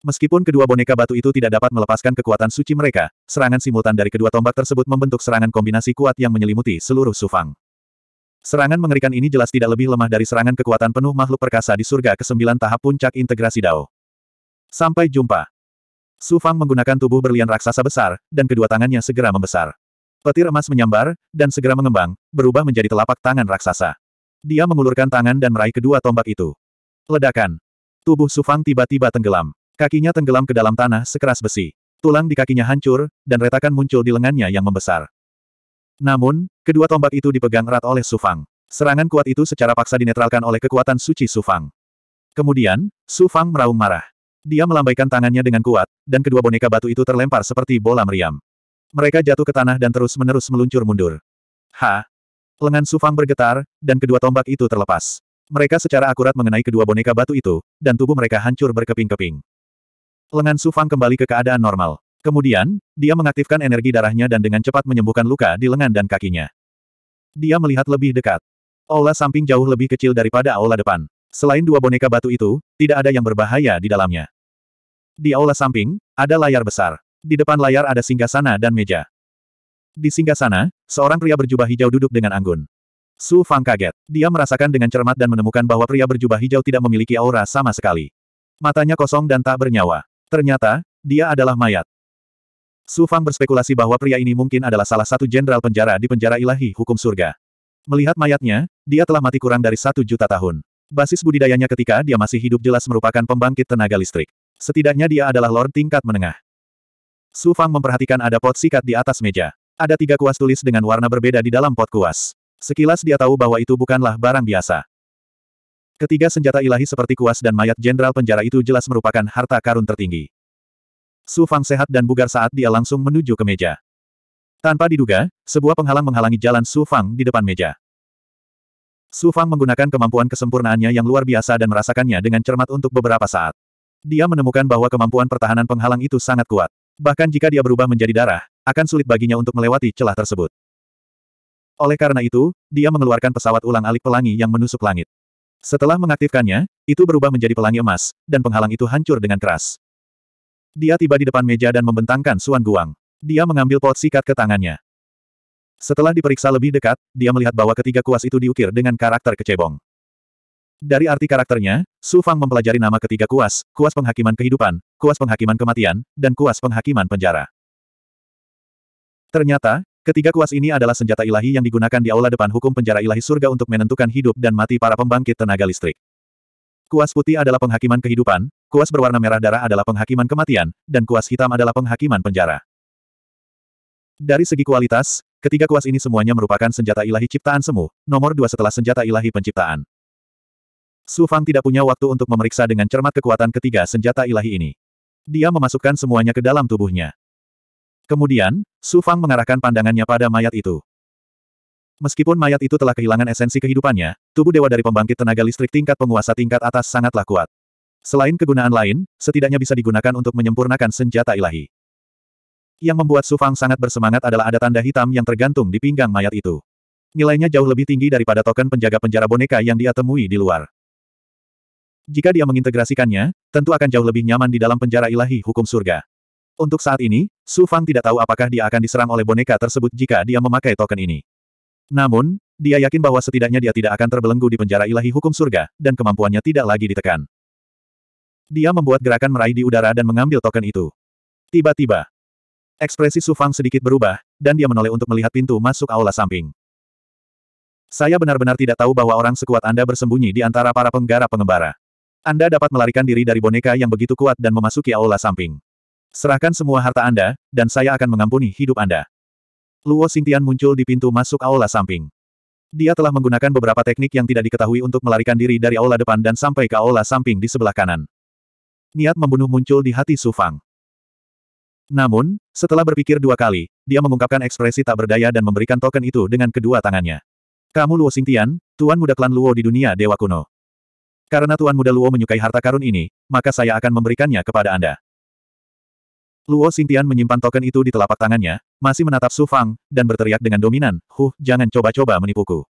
Meskipun kedua boneka batu itu tidak dapat melepaskan kekuatan suci mereka, serangan simultan dari kedua tombak tersebut membentuk serangan kombinasi kuat yang menyelimuti seluruh Sufang. Serangan mengerikan ini jelas tidak lebih lemah dari serangan kekuatan penuh makhluk perkasa di surga ke-9 tahap puncak integrasi Dao. Sampai jumpa. Sufang menggunakan tubuh berlian raksasa besar, dan kedua tangannya segera membesar. Petir emas menyambar, dan segera mengembang, berubah menjadi telapak tangan raksasa. Dia mengulurkan tangan dan meraih kedua tombak itu. Ledakan. Tubuh Sufang tiba-tiba tenggelam. Kakinya tenggelam ke dalam tanah sekeras besi. Tulang di kakinya hancur, dan retakan muncul di lengannya yang membesar. Namun, kedua tombak itu dipegang erat oleh Sufang. Serangan kuat itu secara paksa dinetralkan oleh kekuatan suci Sufang. Kemudian, Sufang meraung marah. Dia melambaikan tangannya dengan kuat, dan kedua boneka batu itu terlempar seperti bola meriam. Mereka jatuh ke tanah dan terus-menerus meluncur mundur. Ha! Lengan Sufang bergetar, dan kedua tombak itu terlepas. Mereka secara akurat mengenai kedua boneka batu itu, dan tubuh mereka hancur berkeping-keping. Lengan Sufang kembali ke keadaan normal. Kemudian, dia mengaktifkan energi darahnya dan dengan cepat menyembuhkan luka di lengan dan kakinya. Dia melihat lebih dekat. Aula samping jauh lebih kecil daripada aula depan. Selain dua boneka batu itu, tidak ada yang berbahaya di dalamnya. Di aula samping, ada layar besar. Di depan layar ada singgasana dan meja. Di singgasana, seorang pria berjubah hijau duduk dengan anggun. Su Fang kaget. Dia merasakan dengan cermat dan menemukan bahwa pria berjubah hijau tidak memiliki aura sama sekali. Matanya kosong dan tak bernyawa. Ternyata, dia adalah mayat. Su Fang berspekulasi bahwa pria ini mungkin adalah salah satu jenderal penjara di penjara ilahi hukum surga. Melihat mayatnya, dia telah mati kurang dari satu juta tahun. Basis budidayanya ketika dia masih hidup jelas merupakan pembangkit tenaga listrik. Setidaknya dia adalah lord tingkat menengah. Su Fang memperhatikan ada pot sikat di atas meja. Ada tiga kuas tulis dengan warna berbeda di dalam pot kuas. Sekilas dia tahu bahwa itu bukanlah barang biasa. Ketiga senjata ilahi seperti kuas dan mayat jenderal penjara itu jelas merupakan harta karun tertinggi. Su Fang sehat dan bugar saat dia langsung menuju ke meja. Tanpa diduga, sebuah penghalang menghalangi jalan Su Fang di depan meja. Su Fang menggunakan kemampuan kesempurnaannya yang luar biasa dan merasakannya dengan cermat untuk beberapa saat. Dia menemukan bahwa kemampuan pertahanan penghalang itu sangat kuat. Bahkan jika dia berubah menjadi darah, akan sulit baginya untuk melewati celah tersebut. Oleh karena itu, dia mengeluarkan pesawat ulang-alik pelangi yang menusuk langit. Setelah mengaktifkannya, itu berubah menjadi pelangi emas, dan penghalang itu hancur dengan keras. Dia tiba di depan meja dan membentangkan Suan Guang. Dia mengambil pot sikat ke tangannya. Setelah diperiksa lebih dekat, dia melihat bahwa ketiga kuas itu diukir dengan karakter kecebong. Dari arti karakternya, Su Fang mempelajari nama ketiga kuas, kuas penghakiman kehidupan, kuas penghakiman kematian, dan kuas penghakiman penjara. Ternyata, Ketiga kuas ini adalah senjata ilahi yang digunakan di aula depan hukum penjara ilahi surga untuk menentukan hidup dan mati para pembangkit tenaga listrik. Kuas putih adalah penghakiman kehidupan, kuas berwarna merah darah adalah penghakiman kematian, dan kuas hitam adalah penghakiman penjara. Dari segi kualitas, ketiga kuas ini semuanya merupakan senjata ilahi ciptaan semu, nomor dua setelah senjata ilahi penciptaan. Su Fang tidak punya waktu untuk memeriksa dengan cermat kekuatan ketiga senjata ilahi ini. Dia memasukkan semuanya ke dalam tubuhnya. Kemudian, Su Fang mengarahkan pandangannya pada mayat itu. Meskipun mayat itu telah kehilangan esensi kehidupannya, tubuh dewa dari pembangkit tenaga listrik tingkat penguasa tingkat atas sangatlah kuat. Selain kegunaan lain, setidaknya bisa digunakan untuk menyempurnakan senjata ilahi. Yang membuat Su Fang sangat bersemangat adalah ada tanda hitam yang tergantung di pinggang mayat itu. Nilainya jauh lebih tinggi daripada token penjaga penjara boneka yang dia temui di luar. Jika dia mengintegrasikannya, tentu akan jauh lebih nyaman di dalam penjara ilahi hukum surga. Untuk saat ini, Su Fang tidak tahu apakah dia akan diserang oleh boneka tersebut jika dia memakai token ini. Namun, dia yakin bahwa setidaknya dia tidak akan terbelenggu di penjara ilahi hukum surga, dan kemampuannya tidak lagi ditekan. Dia membuat gerakan meraih di udara dan mengambil token itu. Tiba-tiba, ekspresi Su Fang sedikit berubah, dan dia menoleh untuk melihat pintu masuk aula samping. Saya benar-benar tidak tahu bahwa orang sekuat Anda bersembunyi di antara para penggara pengembara. Anda dapat melarikan diri dari boneka yang begitu kuat dan memasuki aula samping. Serahkan semua harta Anda, dan saya akan mengampuni hidup Anda. Luo Xingtian muncul di pintu masuk aula samping. Dia telah menggunakan beberapa teknik yang tidak diketahui untuk melarikan diri dari aula depan dan sampai ke aula samping di sebelah kanan. Niat membunuh muncul di hati Su Fang. Namun, setelah berpikir dua kali, dia mengungkapkan ekspresi tak berdaya dan memberikan token itu dengan kedua tangannya. Kamu Luo Xingtian, tuan muda klan Luo di dunia dewa kuno. Karena Tuan Muda Luo menyukai harta karun ini, maka saya akan memberikannya kepada Anda. Luo Xingtian menyimpan token itu di telapak tangannya, masih menatap Su Fang, dan berteriak dengan dominan, Huh, jangan coba-coba menipuku.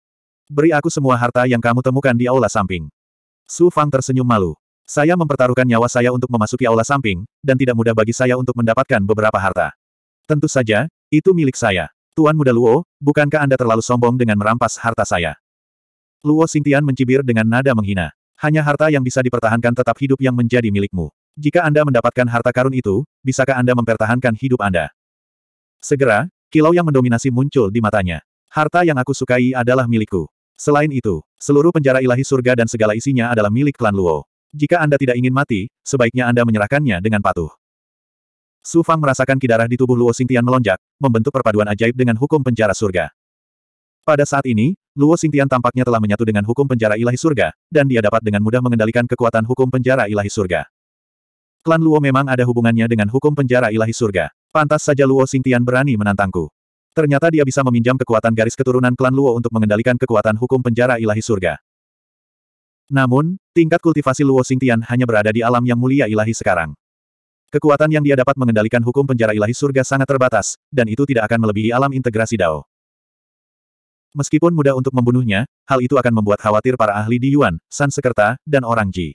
Beri aku semua harta yang kamu temukan di aula samping. Su Fang tersenyum malu. Saya mempertaruhkan nyawa saya untuk memasuki aula samping, dan tidak mudah bagi saya untuk mendapatkan beberapa harta. Tentu saja, itu milik saya. Tuan Muda Luo, bukankah Anda terlalu sombong dengan merampas harta saya? Luo Xingtian mencibir dengan nada menghina. Hanya harta yang bisa dipertahankan tetap hidup yang menjadi milikmu. Jika Anda mendapatkan harta karun itu, bisakah Anda mempertahankan hidup Anda? Segera, kilau yang mendominasi muncul di matanya. Harta yang aku sukai adalah milikku. Selain itu, seluruh penjara ilahi surga dan segala isinya adalah milik klan Luo. Jika Anda tidak ingin mati, sebaiknya Anda menyerahkannya dengan patuh. Su Fang merasakan kidarah di tubuh Luo Sintian melonjak, membentuk perpaduan ajaib dengan hukum penjara surga. Pada saat ini, Luo Xingtian tampaknya telah menyatu dengan hukum penjara ilahi surga, dan dia dapat dengan mudah mengendalikan kekuatan hukum penjara ilahi surga. Klan Luo memang ada hubungannya dengan hukum penjara ilahi surga. Pantas saja Luo Xingtian berani menantangku. Ternyata dia bisa meminjam kekuatan garis keturunan klan Luo untuk mengendalikan kekuatan hukum penjara ilahi surga. Namun, tingkat kultivasi Luo Xingtian hanya berada di alam yang mulia ilahi sekarang. Kekuatan yang dia dapat mengendalikan hukum penjara ilahi surga sangat terbatas, dan itu tidak akan melebihi alam integrasi Dao. Meskipun mudah untuk membunuhnya, hal itu akan membuat khawatir para ahli di Yuan, San Sekerta, dan orang Ji.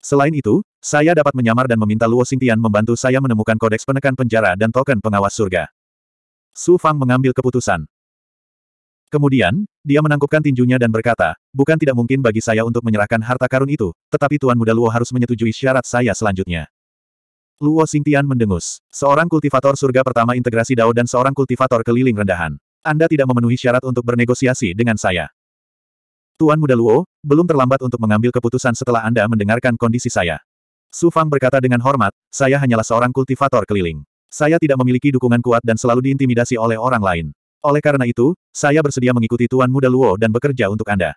Selain itu, saya dapat menyamar dan meminta Luo Xingtian membantu saya menemukan kodeks penekan penjara dan token pengawas surga. Su Fang mengambil keputusan. Kemudian, dia menangkupkan tinjunya dan berkata, bukan tidak mungkin bagi saya untuk menyerahkan harta karun itu, tetapi Tuan Muda Luo harus menyetujui syarat saya selanjutnya. Luo Xingtian mendengus. Seorang kultivator surga pertama integrasi Dao dan seorang kultivator keliling rendahan. Anda tidak memenuhi syarat untuk bernegosiasi dengan saya. Tuan Muda Luo, belum terlambat untuk mengambil keputusan setelah Anda mendengarkan kondisi saya. Su Fang berkata dengan hormat, saya hanyalah seorang kultivator keliling. Saya tidak memiliki dukungan kuat dan selalu diintimidasi oleh orang lain. Oleh karena itu, saya bersedia mengikuti Tuan Muda Luo dan bekerja untuk Anda.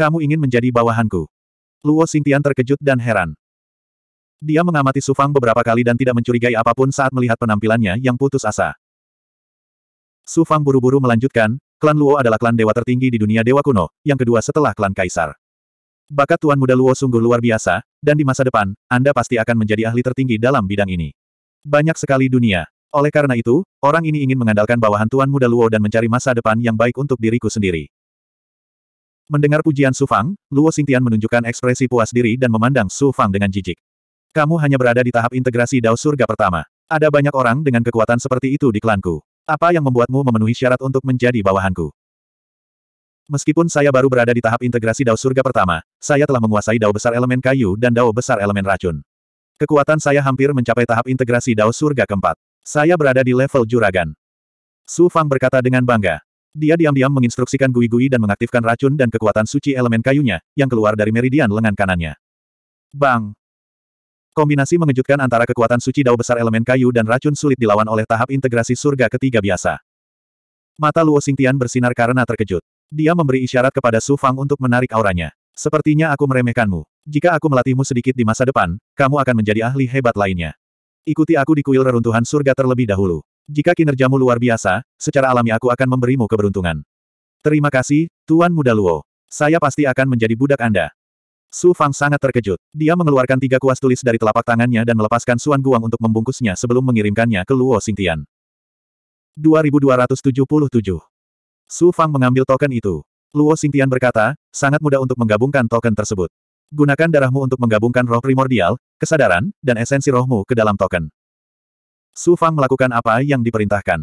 Kamu ingin menjadi bawahanku. Luo Xingtian terkejut dan heran. Dia mengamati Sufang beberapa kali dan tidak mencurigai apapun saat melihat penampilannya yang putus asa. Su Fang buru-buru melanjutkan, klan Luo adalah klan dewa tertinggi di dunia dewa kuno, yang kedua setelah klan kaisar. Bakat Tuan Muda Luo sungguh luar biasa, dan di masa depan, Anda pasti akan menjadi ahli tertinggi dalam bidang ini. Banyak sekali dunia. Oleh karena itu, orang ini ingin mengandalkan bawahan Tuan Muda Luo dan mencari masa depan yang baik untuk diriku sendiri. Mendengar pujian Su Fang, Luo Xingtian menunjukkan ekspresi puas diri dan memandang Su Fang dengan jijik. Kamu hanya berada di tahap integrasi Dao Surga pertama. Ada banyak orang dengan kekuatan seperti itu di klanku. Apa yang membuatmu memenuhi syarat untuk menjadi bawahanku? Meskipun saya baru berada di tahap integrasi dao surga pertama, saya telah menguasai dao besar elemen kayu dan dao besar elemen racun. Kekuatan saya hampir mencapai tahap integrasi dao surga keempat. Saya berada di level juragan. Su Fang berkata dengan bangga. Dia diam-diam menginstruksikan Gui-Gui dan mengaktifkan racun dan kekuatan suci elemen kayunya, yang keluar dari meridian lengan kanannya. Bang! Kombinasi mengejutkan antara kekuatan suci dao besar elemen kayu dan racun sulit dilawan oleh tahap integrasi surga ketiga biasa. Mata Luo Xingtian bersinar karena terkejut. Dia memberi isyarat kepada Su Fang untuk menarik auranya. Sepertinya aku meremehkanmu. Jika aku melatihmu sedikit di masa depan, kamu akan menjadi ahli hebat lainnya. Ikuti aku di kuil reruntuhan surga terlebih dahulu. Jika kinerjamu luar biasa, secara alami aku akan memberimu keberuntungan. Terima kasih, Tuan Muda Luo. Saya pasti akan menjadi budak Anda. Su Fang sangat terkejut. Dia mengeluarkan tiga kuas tulis dari telapak tangannya dan melepaskan Suan Guang untuk membungkusnya sebelum mengirimkannya ke Luo Xingtian. 2277 Su Fang mengambil token itu. Luo Xingtian berkata, sangat mudah untuk menggabungkan token tersebut. Gunakan darahmu untuk menggabungkan roh primordial, kesadaran, dan esensi rohmu ke dalam token. Su Fang melakukan apa yang diperintahkan.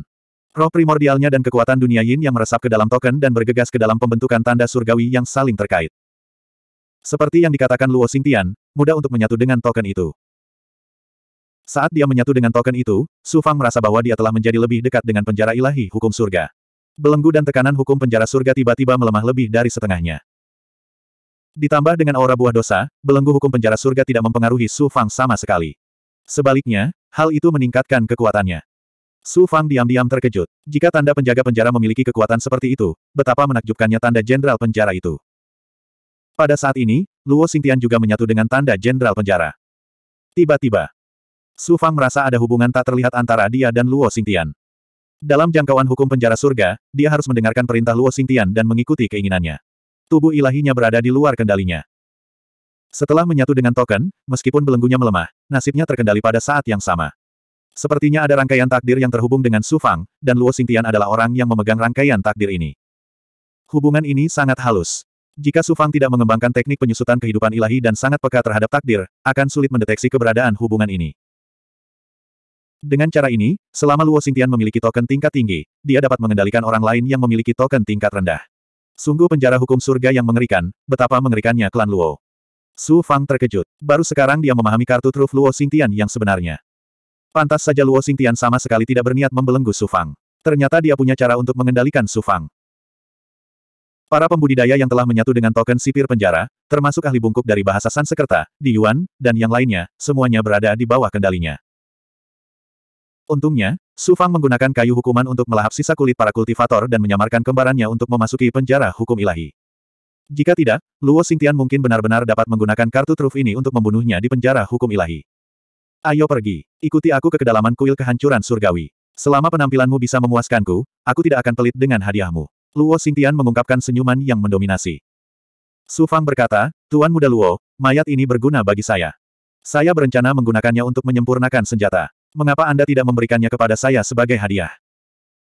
Roh primordialnya dan kekuatan dunia yin yang meresap ke dalam token dan bergegas ke dalam pembentukan tanda surgawi yang saling terkait. Seperti yang dikatakan Luo Xingtian, mudah untuk menyatu dengan token itu. Saat dia menyatu dengan token itu, Su Fang merasa bahwa dia telah menjadi lebih dekat dengan penjara ilahi hukum surga. Belenggu dan tekanan hukum penjara surga tiba-tiba melemah lebih dari setengahnya. Ditambah dengan aura buah dosa, belenggu hukum penjara surga tidak mempengaruhi Su Fang sama sekali. Sebaliknya, hal itu meningkatkan kekuatannya. Su Fang diam-diam terkejut. Jika tanda penjaga penjara memiliki kekuatan seperti itu, betapa menakjubkannya tanda jenderal penjara itu. Pada saat ini, Luo Xingtian juga menyatu dengan tanda jenderal penjara. Tiba-tiba, Su Fang merasa ada hubungan tak terlihat antara dia dan Luo Xingtian. Dalam jangkauan hukum penjara surga, dia harus mendengarkan perintah Luo Xingtian dan mengikuti keinginannya. Tubuh ilahinya berada di luar kendalinya. Setelah menyatu dengan token, meskipun belenggunya melemah, nasibnya terkendali pada saat yang sama. Sepertinya ada rangkaian takdir yang terhubung dengan Su Fang, dan Luo Xingtian adalah orang yang memegang rangkaian takdir ini. Hubungan ini sangat halus. Jika Sufang tidak mengembangkan teknik penyusutan kehidupan ilahi dan sangat peka terhadap takdir, akan sulit mendeteksi keberadaan hubungan ini. Dengan cara ini, selama Luo Xingtian memiliki token tingkat tinggi, dia dapat mengendalikan orang lain yang memiliki token tingkat rendah. Sungguh penjara hukum surga yang mengerikan, betapa mengerikannya klan Luo. Su Fang terkejut. Baru sekarang dia memahami kartu truf Luo Xingtian yang sebenarnya. Pantas saja Luo Xingtian sama sekali tidak berniat membelenggu Su Fang. Ternyata dia punya cara untuk mengendalikan Su Fang. Para pembudidaya yang telah menyatu dengan token sipir penjara, termasuk ahli bungkuk dari bahasa Sansekerta, di Yuan, dan yang lainnya, semuanya berada di bawah kendalinya. Untungnya, Su Fang menggunakan kayu hukuman untuk melahap sisa kulit para kultivator dan menyamarkan kembarannya untuk memasuki penjara hukum ilahi. Jika tidak, Luo Xingtian mungkin benar-benar dapat menggunakan kartu truf ini untuk membunuhnya di penjara hukum ilahi. Ayo pergi, ikuti aku ke kedalaman kuil kehancuran surgawi. Selama penampilanmu bisa memuaskanku, aku tidak akan pelit dengan hadiahmu. Luo Xingtian mengungkapkan senyuman yang mendominasi. Su Fang berkata, Tuan Muda Luo, mayat ini berguna bagi saya. Saya berencana menggunakannya untuk menyempurnakan senjata. Mengapa Anda tidak memberikannya kepada saya sebagai hadiah?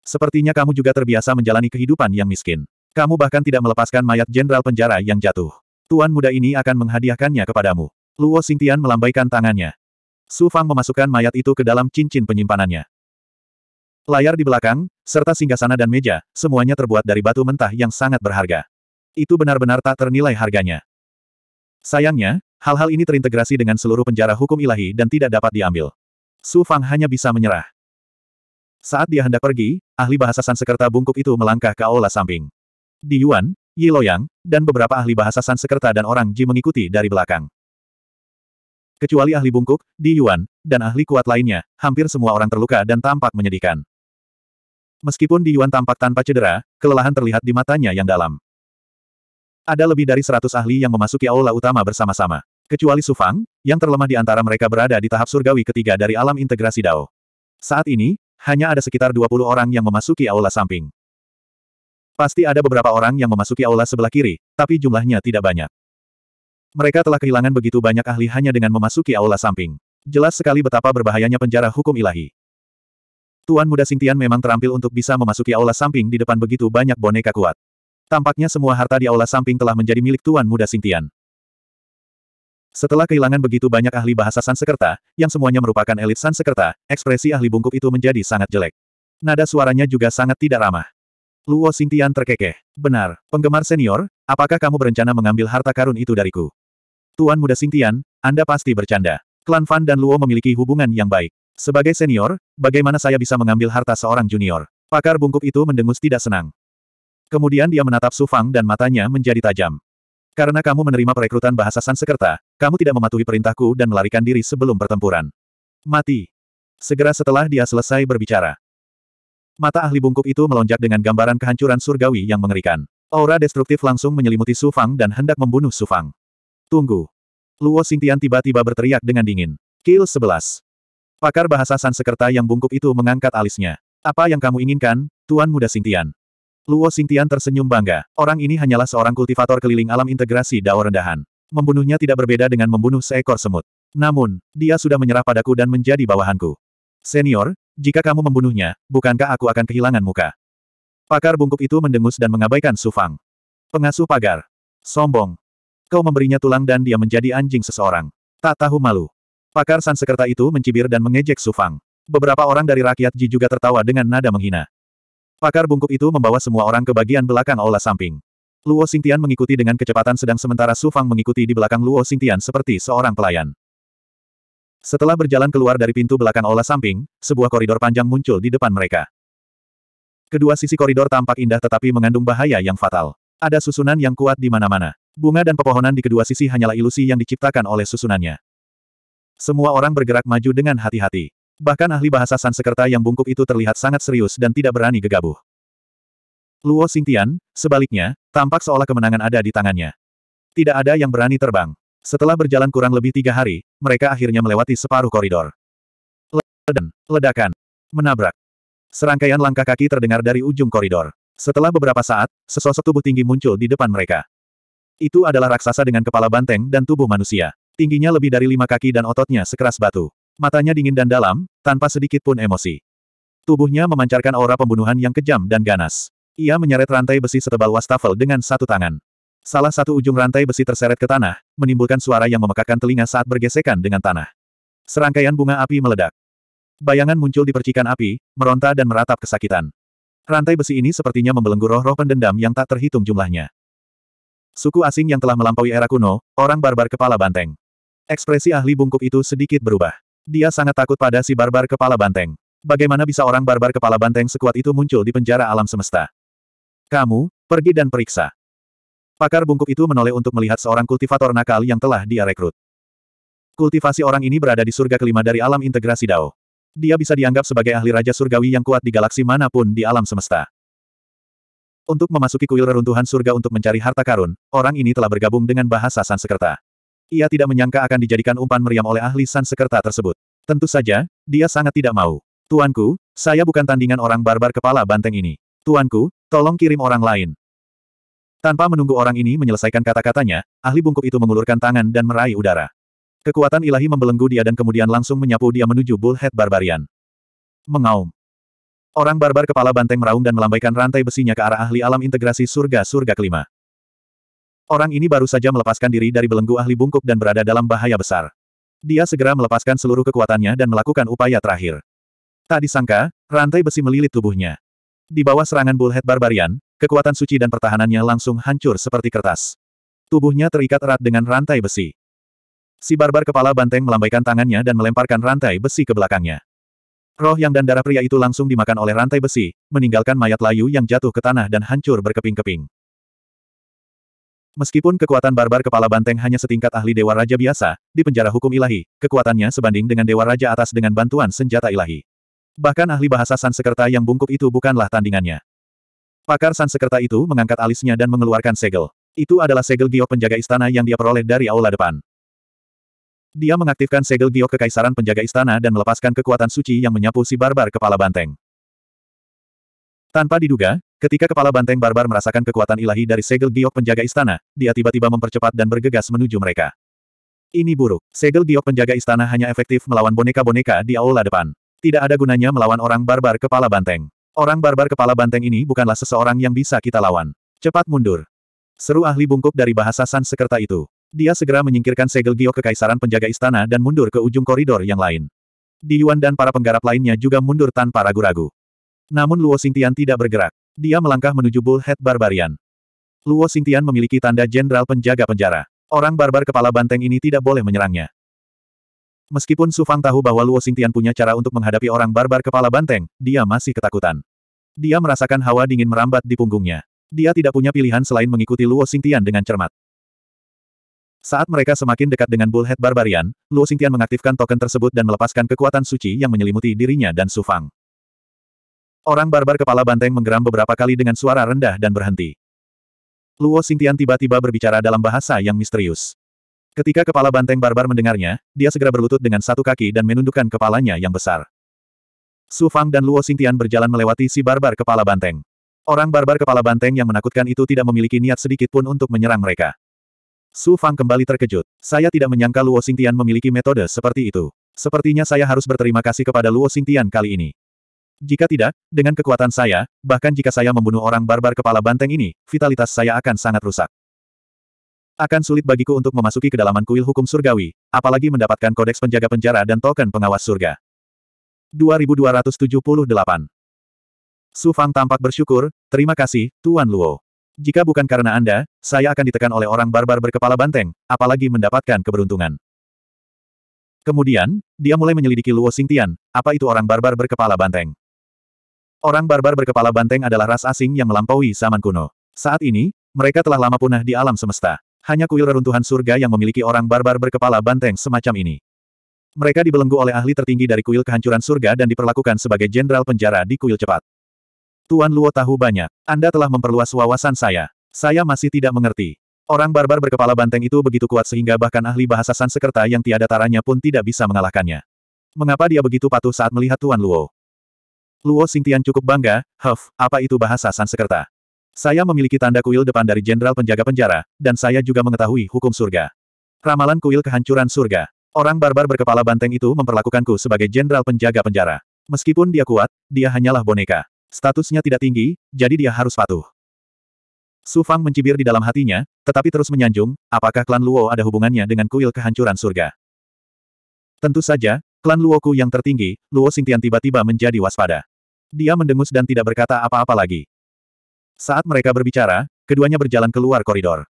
Sepertinya kamu juga terbiasa menjalani kehidupan yang miskin. Kamu bahkan tidak melepaskan mayat jenderal penjara yang jatuh. Tuan muda ini akan menghadiahkannya kepadamu. Luo Xingtian melambaikan tangannya. Su Fang memasukkan mayat itu ke dalam cincin penyimpanannya. Layar di belakang, serta singgasana dan meja, semuanya terbuat dari batu mentah yang sangat berharga. Itu benar-benar tak ternilai harganya. Sayangnya, hal-hal ini terintegrasi dengan seluruh penjara hukum ilahi dan tidak dapat diambil. Su Fang hanya bisa menyerah. Saat dia hendak pergi, ahli bahasa Sansekerta bungkuk itu melangkah ke aula samping. Di Yuan, Yi Loyang, dan beberapa ahli bahasa Sansekerta dan orang Ji mengikuti dari belakang. Kecuali ahli bungkuk, Di Yuan, dan ahli kuat lainnya, hampir semua orang terluka dan tampak menyedihkan. Meskipun Di Yuan tampak tanpa cedera, kelelahan terlihat di matanya yang dalam. Ada lebih dari seratus ahli yang memasuki aula utama bersama-sama. Kecuali Su Fang, yang terlemah di antara mereka berada di tahap surgawi ketiga dari alam integrasi Dao. Saat ini, hanya ada sekitar 20 orang yang memasuki aula samping. Pasti ada beberapa orang yang memasuki aula sebelah kiri, tapi jumlahnya tidak banyak. Mereka telah kehilangan begitu banyak ahli hanya dengan memasuki aula samping. Jelas sekali betapa berbahayanya penjara hukum ilahi. Tuan muda Singtian memang terampil untuk bisa memasuki aula samping di depan begitu banyak boneka kuat. Tampaknya semua harta di aula samping telah menjadi milik Tuan muda Singtian. Setelah kehilangan begitu banyak ahli bahasa Sansekerta, yang semuanya merupakan elit Sansekerta, ekspresi ahli bungkuk itu menjadi sangat jelek. Nada suaranya juga sangat tidak ramah. Luo Singtian terkekeh. Benar, penggemar senior, apakah kamu berencana mengambil harta karun itu dariku? Tuan muda Singtian, Anda pasti bercanda. Klan Fan dan Luo memiliki hubungan yang baik. Sebagai senior, bagaimana saya bisa mengambil harta seorang junior? Pakar bungkuk itu mendengus tidak senang. Kemudian dia menatap Sufang dan matanya menjadi tajam. Karena kamu menerima perekrutan bahasa Sansekerta, kamu tidak mematuhi perintahku dan melarikan diri sebelum pertempuran. Mati. Segera setelah dia selesai berbicara. Mata ahli bungkuk itu melonjak dengan gambaran kehancuran surgawi yang mengerikan. Aura destruktif langsung menyelimuti Sufang dan hendak membunuh Sufang. Tunggu. Luo Xingtian tiba-tiba berteriak dengan dingin. Kill 11. Pakar bahasa Sansekerta yang bungkuk itu mengangkat alisnya. Apa yang kamu inginkan, Tuan Muda Sintian? Luo Sintian tersenyum bangga. Orang ini hanyalah seorang kultivator keliling alam integrasi dao rendahan. Membunuhnya tidak berbeda dengan membunuh seekor semut. Namun, dia sudah menyerah padaku dan menjadi bawahanku. Senior, jika kamu membunuhnya, bukankah aku akan kehilangan muka? Pakar bungkuk itu mendengus dan mengabaikan Sufang. Pengasuh pagar. Sombong. Kau memberinya tulang dan dia menjadi anjing seseorang. Tak tahu malu. Pakar Sansekerta itu mencibir dan mengejek Sufang. Beberapa orang dari rakyat Ji juga tertawa dengan nada menghina. Pakar bungkuk itu membawa semua orang ke bagian belakang aula samping. Luo Xingtian mengikuti dengan kecepatan sedang sementara Sufang mengikuti di belakang Luo Xingtian seperti seorang pelayan. Setelah berjalan keluar dari pintu belakang aula samping, sebuah koridor panjang muncul di depan mereka. Kedua sisi koridor tampak indah tetapi mengandung bahaya yang fatal. Ada susunan yang kuat di mana-mana. Bunga dan pepohonan di kedua sisi hanyalah ilusi yang diciptakan oleh susunannya. Semua orang bergerak maju dengan hati-hati. Bahkan ahli bahasa Sansekerta yang bungkuk itu terlihat sangat serius dan tidak berani gegabah. Luo Xingtian, sebaliknya, tampak seolah kemenangan ada di tangannya. Tidak ada yang berani terbang. Setelah berjalan kurang lebih tiga hari, mereka akhirnya melewati separuh koridor. Ledan, ledakan, menabrak. Serangkaian langkah kaki terdengar dari ujung koridor. Setelah beberapa saat, sesosok tubuh tinggi muncul di depan mereka. Itu adalah raksasa dengan kepala banteng dan tubuh manusia. Tingginya lebih dari lima kaki dan ototnya sekeras batu. Matanya dingin dan dalam, tanpa sedikit pun emosi. Tubuhnya memancarkan aura pembunuhan yang kejam dan ganas. Ia menyeret rantai besi setebal wastafel dengan satu tangan. Salah satu ujung rantai besi terseret ke tanah, menimbulkan suara yang memekakkan telinga saat bergesekan dengan tanah. Serangkaian bunga api meledak. Bayangan muncul di percikan api, meronta dan meratap kesakitan. Rantai besi ini sepertinya membelenggu roh-roh pendendam yang tak terhitung jumlahnya. Suku asing yang telah melampaui era kuno, orang barbar kepala banteng. Ekspresi ahli bungkuk itu sedikit berubah. Dia sangat takut pada si barbar kepala banteng. Bagaimana bisa orang barbar kepala banteng sekuat itu muncul di penjara alam semesta? Kamu, pergi dan periksa. Pakar bungkuk itu menoleh untuk melihat seorang kultivator nakal yang telah dia rekrut. Kultivasi orang ini berada di surga kelima dari alam integrasi Dao. Dia bisa dianggap sebagai ahli raja surgawi yang kuat di galaksi manapun di alam semesta. Untuk memasuki kuil reruntuhan surga untuk mencari harta karun, orang ini telah bergabung dengan bahasa Sansekerta. Ia tidak menyangka akan dijadikan umpan meriam oleh ahli sansekerta tersebut. Tentu saja, dia sangat tidak mau. Tuanku, saya bukan tandingan orang barbar kepala banteng ini. Tuanku, tolong kirim orang lain. Tanpa menunggu orang ini menyelesaikan kata-katanya, ahli bungkuk itu mengulurkan tangan dan meraih udara. Kekuatan ilahi membelenggu dia dan kemudian langsung menyapu dia menuju bullhead barbarian. Mengaum. Orang barbar kepala banteng meraung dan melambaikan rantai besinya ke arah ahli alam integrasi surga-surga kelima. Orang ini baru saja melepaskan diri dari belenggu ahli bungkuk dan berada dalam bahaya besar. Dia segera melepaskan seluruh kekuatannya dan melakukan upaya terakhir. Tak disangka, rantai besi melilit tubuhnya. Di bawah serangan bullhead barbarian, kekuatan suci dan pertahanannya langsung hancur seperti kertas. Tubuhnya terikat erat dengan rantai besi. Si barbar kepala banteng melambaikan tangannya dan melemparkan rantai besi ke belakangnya. Roh yang dan darah pria itu langsung dimakan oleh rantai besi, meninggalkan mayat layu yang jatuh ke tanah dan hancur berkeping-keping. Meskipun kekuatan barbar kepala banteng hanya setingkat ahli Dewa Raja biasa, di penjara hukum ilahi, kekuatannya sebanding dengan Dewa Raja atas dengan bantuan senjata ilahi. Bahkan ahli bahasa Sansekerta yang bungkuk itu bukanlah tandingannya. Pakar Sansekerta itu mengangkat alisnya dan mengeluarkan segel. Itu adalah segel giok penjaga istana yang dia peroleh dari aula depan. Dia mengaktifkan segel giok kekaisaran penjaga istana dan melepaskan kekuatan suci yang menyapu si barbar kepala banteng. Tanpa diduga, ketika kepala banteng barbar merasakan kekuatan ilahi dari segel giok penjaga istana, dia tiba-tiba mempercepat dan bergegas menuju mereka. Ini buruk. Segel giok penjaga istana hanya efektif melawan boneka-boneka di aula depan. Tidak ada gunanya melawan orang barbar kepala banteng. Orang barbar kepala banteng ini bukanlah seseorang yang bisa kita lawan. Cepat mundur. Seru ahli bungkuk dari bahasa San itu. Dia segera menyingkirkan segel giok kekaisaran penjaga istana dan mundur ke ujung koridor yang lain. Di Yuan dan para penggarap lainnya juga mundur tanpa ragu-ragu. Namun Luo Xingtian tidak bergerak. Dia melangkah menuju Bullhead Barbarian. Luo Xingtian memiliki tanda jenderal penjaga penjara. Orang barbar kepala banteng ini tidak boleh menyerangnya. Meskipun Su Fang tahu bahwa Luo Xingtian punya cara untuk menghadapi orang barbar kepala banteng, dia masih ketakutan. Dia merasakan hawa dingin merambat di punggungnya. Dia tidak punya pilihan selain mengikuti Luo Xingtian dengan cermat. Saat mereka semakin dekat dengan Bullhead Barbarian, Luo Xingtian mengaktifkan token tersebut dan melepaskan kekuatan suci yang menyelimuti dirinya dan Su Fang. Orang barbar kepala banteng menggeram beberapa kali dengan suara rendah dan berhenti. Luo Xingtian tiba-tiba berbicara dalam bahasa yang misterius. Ketika kepala banteng barbar mendengarnya, dia segera berlutut dengan satu kaki dan menundukkan kepalanya yang besar. Su Fang dan Luo Xingtian berjalan melewati si barbar kepala banteng. Orang barbar kepala banteng yang menakutkan itu tidak memiliki niat sedikit pun untuk menyerang mereka. Su Fang kembali terkejut. Saya tidak menyangka Luo Xingtian memiliki metode seperti itu. Sepertinya saya harus berterima kasih kepada Luo Xingtian kali ini. Jika tidak, dengan kekuatan saya, bahkan jika saya membunuh orang barbar kepala banteng ini, vitalitas saya akan sangat rusak. Akan sulit bagiku untuk memasuki kedalaman kuil hukum surgawi, apalagi mendapatkan kodeks penjaga penjara dan token pengawas surga. 2278 Su Fang tampak bersyukur, terima kasih, Tuan Luo. Jika bukan karena Anda, saya akan ditekan oleh orang barbar berkepala banteng, apalagi mendapatkan keberuntungan. Kemudian, dia mulai menyelidiki Luo Xingtian, apa itu orang barbar berkepala banteng. Orang barbar berkepala banteng adalah ras asing yang melampaui zaman kuno. Saat ini, mereka telah lama punah di alam semesta. Hanya kuil reruntuhan surga yang memiliki orang barbar berkepala banteng semacam ini. Mereka dibelenggu oleh ahli tertinggi dari kuil kehancuran surga dan diperlakukan sebagai jenderal penjara di kuil cepat. Tuan Luo tahu banyak. Anda telah memperluas wawasan saya. Saya masih tidak mengerti. Orang barbar berkepala banteng itu begitu kuat sehingga bahkan ahli bahasa Sansekerta yang tiada taranya pun tidak bisa mengalahkannya. Mengapa dia begitu patuh saat melihat Tuan Luo? Luo Xingtian cukup bangga, Huff, apa itu bahasa Sanskerta? Saya memiliki tanda kuil depan dari Jenderal Penjaga Penjara, dan saya juga mengetahui hukum surga. Ramalan kuil kehancuran surga. Orang barbar berkepala banteng itu memperlakukanku sebagai Jenderal Penjaga Penjara. Meskipun dia kuat, dia hanyalah boneka. Statusnya tidak tinggi, jadi dia harus patuh. Su Fang mencibir di dalam hatinya, tetapi terus menyanjung, apakah klan Luo ada hubungannya dengan kuil kehancuran surga? Tentu saja, klan Luoku yang tertinggi, Luo Xingtian tiba-tiba menjadi waspada. Dia mendengus dan tidak berkata apa-apa lagi. Saat mereka berbicara, keduanya berjalan keluar koridor.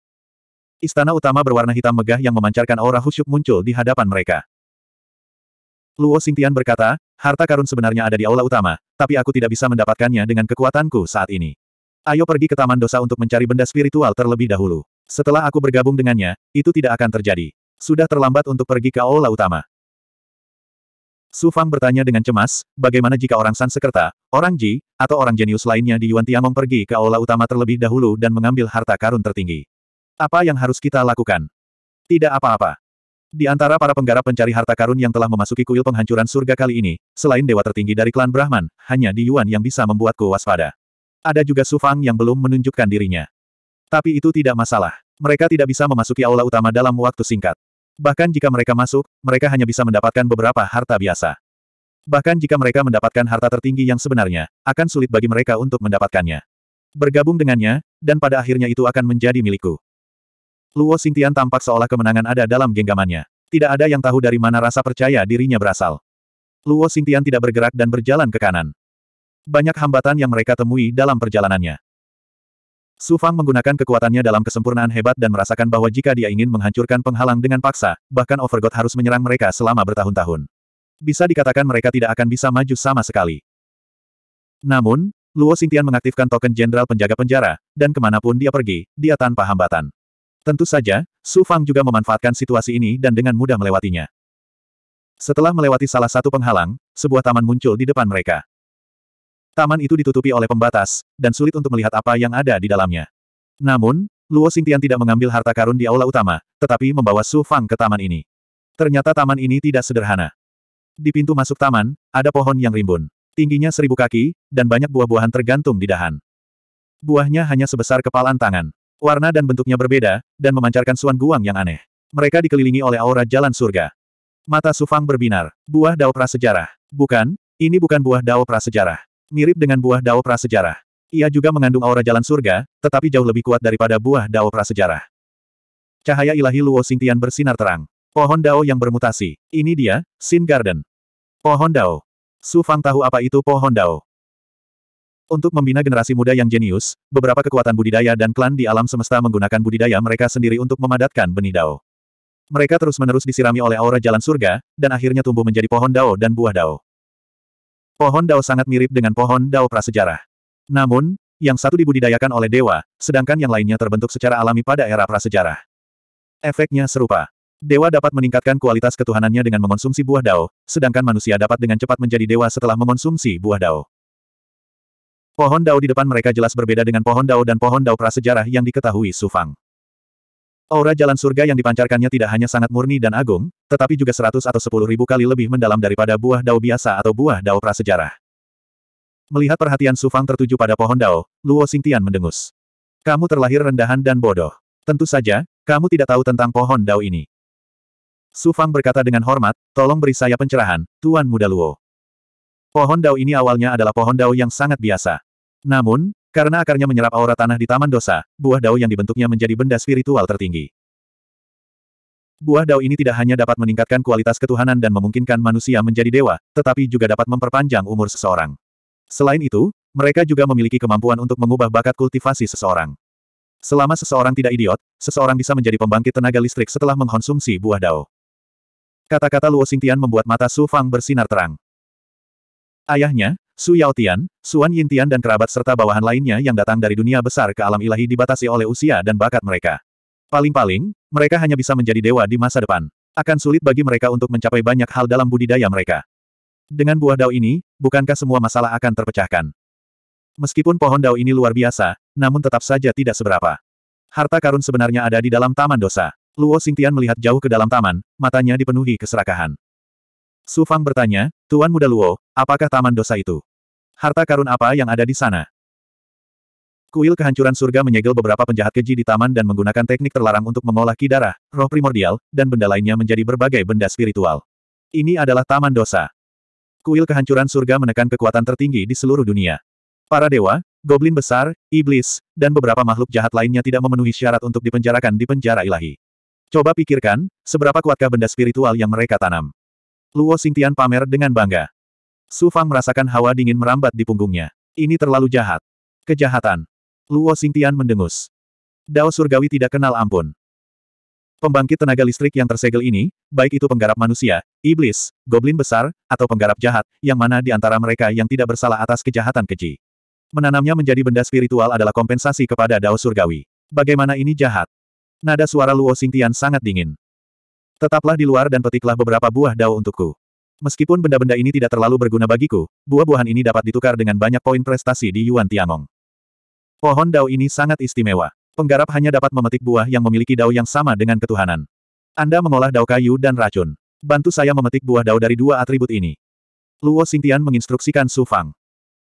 Istana utama berwarna hitam megah yang memancarkan aura khusyuk muncul di hadapan mereka. Luo Xingtian berkata, harta karun sebenarnya ada di aula utama, tapi aku tidak bisa mendapatkannya dengan kekuatanku saat ini. Ayo pergi ke Taman Dosa untuk mencari benda spiritual terlebih dahulu. Setelah aku bergabung dengannya, itu tidak akan terjadi. Sudah terlambat untuk pergi ke aula utama. Su Fang bertanya dengan cemas, bagaimana jika orang Sansekerta, orang Ji, atau orang jenius lainnya di Yuan Tiangong pergi ke aula utama terlebih dahulu dan mengambil harta karun tertinggi? Apa yang harus kita lakukan? Tidak apa-apa. Di antara para penggarap pencari harta karun yang telah memasuki kuil penghancuran surga kali ini, selain dewa tertinggi dari klan Brahman, hanya di Yuan yang bisa membuatku waspada. Ada juga Su Fang yang belum menunjukkan dirinya. Tapi itu tidak masalah. Mereka tidak bisa memasuki aula utama dalam waktu singkat. Bahkan jika mereka masuk, mereka hanya bisa mendapatkan beberapa harta biasa. Bahkan jika mereka mendapatkan harta tertinggi yang sebenarnya, akan sulit bagi mereka untuk mendapatkannya. Bergabung dengannya, dan pada akhirnya itu akan menjadi milikku. Luo Xingtian tampak seolah kemenangan ada dalam genggamannya. Tidak ada yang tahu dari mana rasa percaya dirinya berasal. Luo Xingtian tidak bergerak dan berjalan ke kanan. Banyak hambatan yang mereka temui dalam perjalanannya. Su Fang menggunakan kekuatannya dalam kesempurnaan hebat dan merasakan bahwa jika dia ingin menghancurkan penghalang dengan paksa, bahkan Overgod harus menyerang mereka selama bertahun-tahun. Bisa dikatakan mereka tidak akan bisa maju sama sekali. Namun, Luo Xingtian mengaktifkan token jenderal penjaga penjara, dan kemanapun dia pergi, dia tanpa hambatan. Tentu saja, Su Fang juga memanfaatkan situasi ini dan dengan mudah melewatinya. Setelah melewati salah satu penghalang, sebuah taman muncul di depan mereka. Taman itu ditutupi oleh pembatas, dan sulit untuk melihat apa yang ada di dalamnya. Namun, Luo Xingtian tidak mengambil harta karun di aula utama, tetapi membawa Su Fang ke taman ini. Ternyata taman ini tidak sederhana. Di pintu masuk taman, ada pohon yang rimbun. Tingginya seribu kaki, dan banyak buah-buahan tergantung di dahan. Buahnya hanya sebesar kepalan tangan. Warna dan bentuknya berbeda, dan memancarkan suan guang yang aneh. Mereka dikelilingi oleh aura jalan surga. Mata Su Fang berbinar. Buah dao prasejarah. Bukan, ini bukan buah dao prasejarah. Mirip dengan buah dao prasejarah. Ia juga mengandung aura jalan surga, tetapi jauh lebih kuat daripada buah dao prasejarah. Cahaya ilahi Luo Xingtian bersinar terang. Pohon dao yang bermutasi. Ini dia, Sin Garden. Pohon dao. Su Fang tahu apa itu pohon dao. Untuk membina generasi muda yang jenius, beberapa kekuatan budidaya dan klan di alam semesta menggunakan budidaya mereka sendiri untuk memadatkan benih dao. Mereka terus-menerus disirami oleh aura jalan surga, dan akhirnya tumbuh menjadi pohon dao dan buah dao. Pohon dao sangat mirip dengan pohon dao prasejarah. Namun, yang satu dibudidayakan oleh dewa, sedangkan yang lainnya terbentuk secara alami pada era prasejarah. Efeknya serupa. Dewa dapat meningkatkan kualitas ketuhanannya dengan mengonsumsi buah dao, sedangkan manusia dapat dengan cepat menjadi dewa setelah mengonsumsi buah dao. Pohon dao di depan mereka jelas berbeda dengan pohon dao dan pohon dao prasejarah yang diketahui Sufang. Aura jalan surga yang dipancarkannya tidak hanya sangat murni dan agung, tetapi juga seratus atau sepuluh ribu kali lebih mendalam daripada buah dao biasa atau buah dao prasejarah. Melihat perhatian Sufang tertuju pada pohon dao, Luo Xingtian mendengus. Kamu terlahir rendahan dan bodoh. Tentu saja, kamu tidak tahu tentang pohon dao ini. Sufang berkata dengan hormat, tolong beri saya pencerahan, Tuan Muda Luo. Pohon dao ini awalnya adalah pohon dao yang sangat biasa. Namun, karena akarnya menyerap aura tanah di Taman Dosa, buah dao yang dibentuknya menjadi benda spiritual tertinggi. Buah dao ini tidak hanya dapat meningkatkan kualitas ketuhanan dan memungkinkan manusia menjadi dewa, tetapi juga dapat memperpanjang umur seseorang. Selain itu, mereka juga memiliki kemampuan untuk mengubah bakat kultivasi seseorang. Selama seseorang tidak idiot, seseorang bisa menjadi pembangkit tenaga listrik setelah mengkonsumsi buah dao. Kata-kata Luo Xingtian membuat mata Su Fang bersinar terang. Ayahnya, Su Yao Tian, Suan Yintian dan kerabat serta bawahan lainnya yang datang dari dunia besar ke alam ilahi dibatasi oleh usia dan bakat mereka. Paling-paling, mereka hanya bisa menjadi dewa di masa depan. Akan sulit bagi mereka untuk mencapai banyak hal dalam budidaya mereka. Dengan buah dao ini, bukankah semua masalah akan terpecahkan? Meskipun pohon dao ini luar biasa, namun tetap saja tidak seberapa. Harta karun sebenarnya ada di dalam taman dosa. Luo Xingtian melihat jauh ke dalam taman, matanya dipenuhi keserakahan. Su Fang bertanya, Tuan Muda Luo, apakah taman dosa itu? Harta karun apa yang ada di sana? Kuil kehancuran surga menyegel beberapa penjahat keji di taman dan menggunakan teknik terlarang untuk mengolah kidara, roh primordial, dan benda lainnya menjadi berbagai benda spiritual. Ini adalah taman dosa. Kuil kehancuran surga menekan kekuatan tertinggi di seluruh dunia. Para dewa, goblin besar, iblis, dan beberapa makhluk jahat lainnya tidak memenuhi syarat untuk dipenjarakan di penjara ilahi. Coba pikirkan, seberapa kuatkah benda spiritual yang mereka tanam. Luo Xingtian pamer dengan bangga. Su Fang merasakan hawa dingin merambat di punggungnya. Ini terlalu jahat. Kejahatan. Luo Xingtian mendengus. Dao surgawi tidak kenal ampun. Pembangkit tenaga listrik yang tersegel ini, baik itu penggarap manusia, iblis, goblin besar, atau penggarap jahat, yang mana di antara mereka yang tidak bersalah atas kejahatan keji. Menanamnya menjadi benda spiritual adalah kompensasi kepada Dao surgawi. Bagaimana ini jahat? Nada suara Luo Xingtian sangat dingin. Tetaplah di luar dan petiklah beberapa buah dao untukku. Meskipun benda-benda ini tidak terlalu berguna bagiku, buah-buahan ini dapat ditukar dengan banyak poin prestasi di Yuan Tiangong. Pohon dao ini sangat istimewa. Penggarap hanya dapat memetik buah yang memiliki dao yang sama dengan ketuhanan. Anda mengolah dao kayu dan racun. Bantu saya memetik buah dao dari dua atribut ini. Luo Xingtian menginstruksikan Su Fang.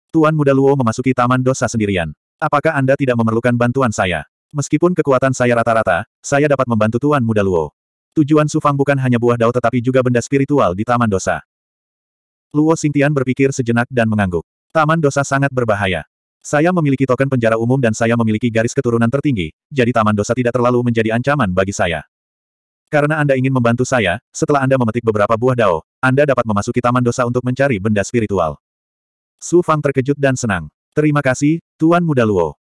Tuan muda Luo memasuki taman dosa sendirian. Apakah Anda tidak memerlukan bantuan saya? Meskipun kekuatan saya rata-rata, saya dapat membantu Tuan muda Luo. Tujuan Su Fang bukan hanya buah dao tetapi juga benda spiritual di taman dosa. Luo Xingtian berpikir sejenak dan mengangguk. Taman dosa sangat berbahaya. Saya memiliki token penjara umum dan saya memiliki garis keturunan tertinggi, jadi taman dosa tidak terlalu menjadi ancaman bagi saya. Karena Anda ingin membantu saya, setelah Anda memetik beberapa buah dao, Anda dapat memasuki taman dosa untuk mencari benda spiritual. Su Fang terkejut dan senang. Terima kasih, Tuan Muda Luo.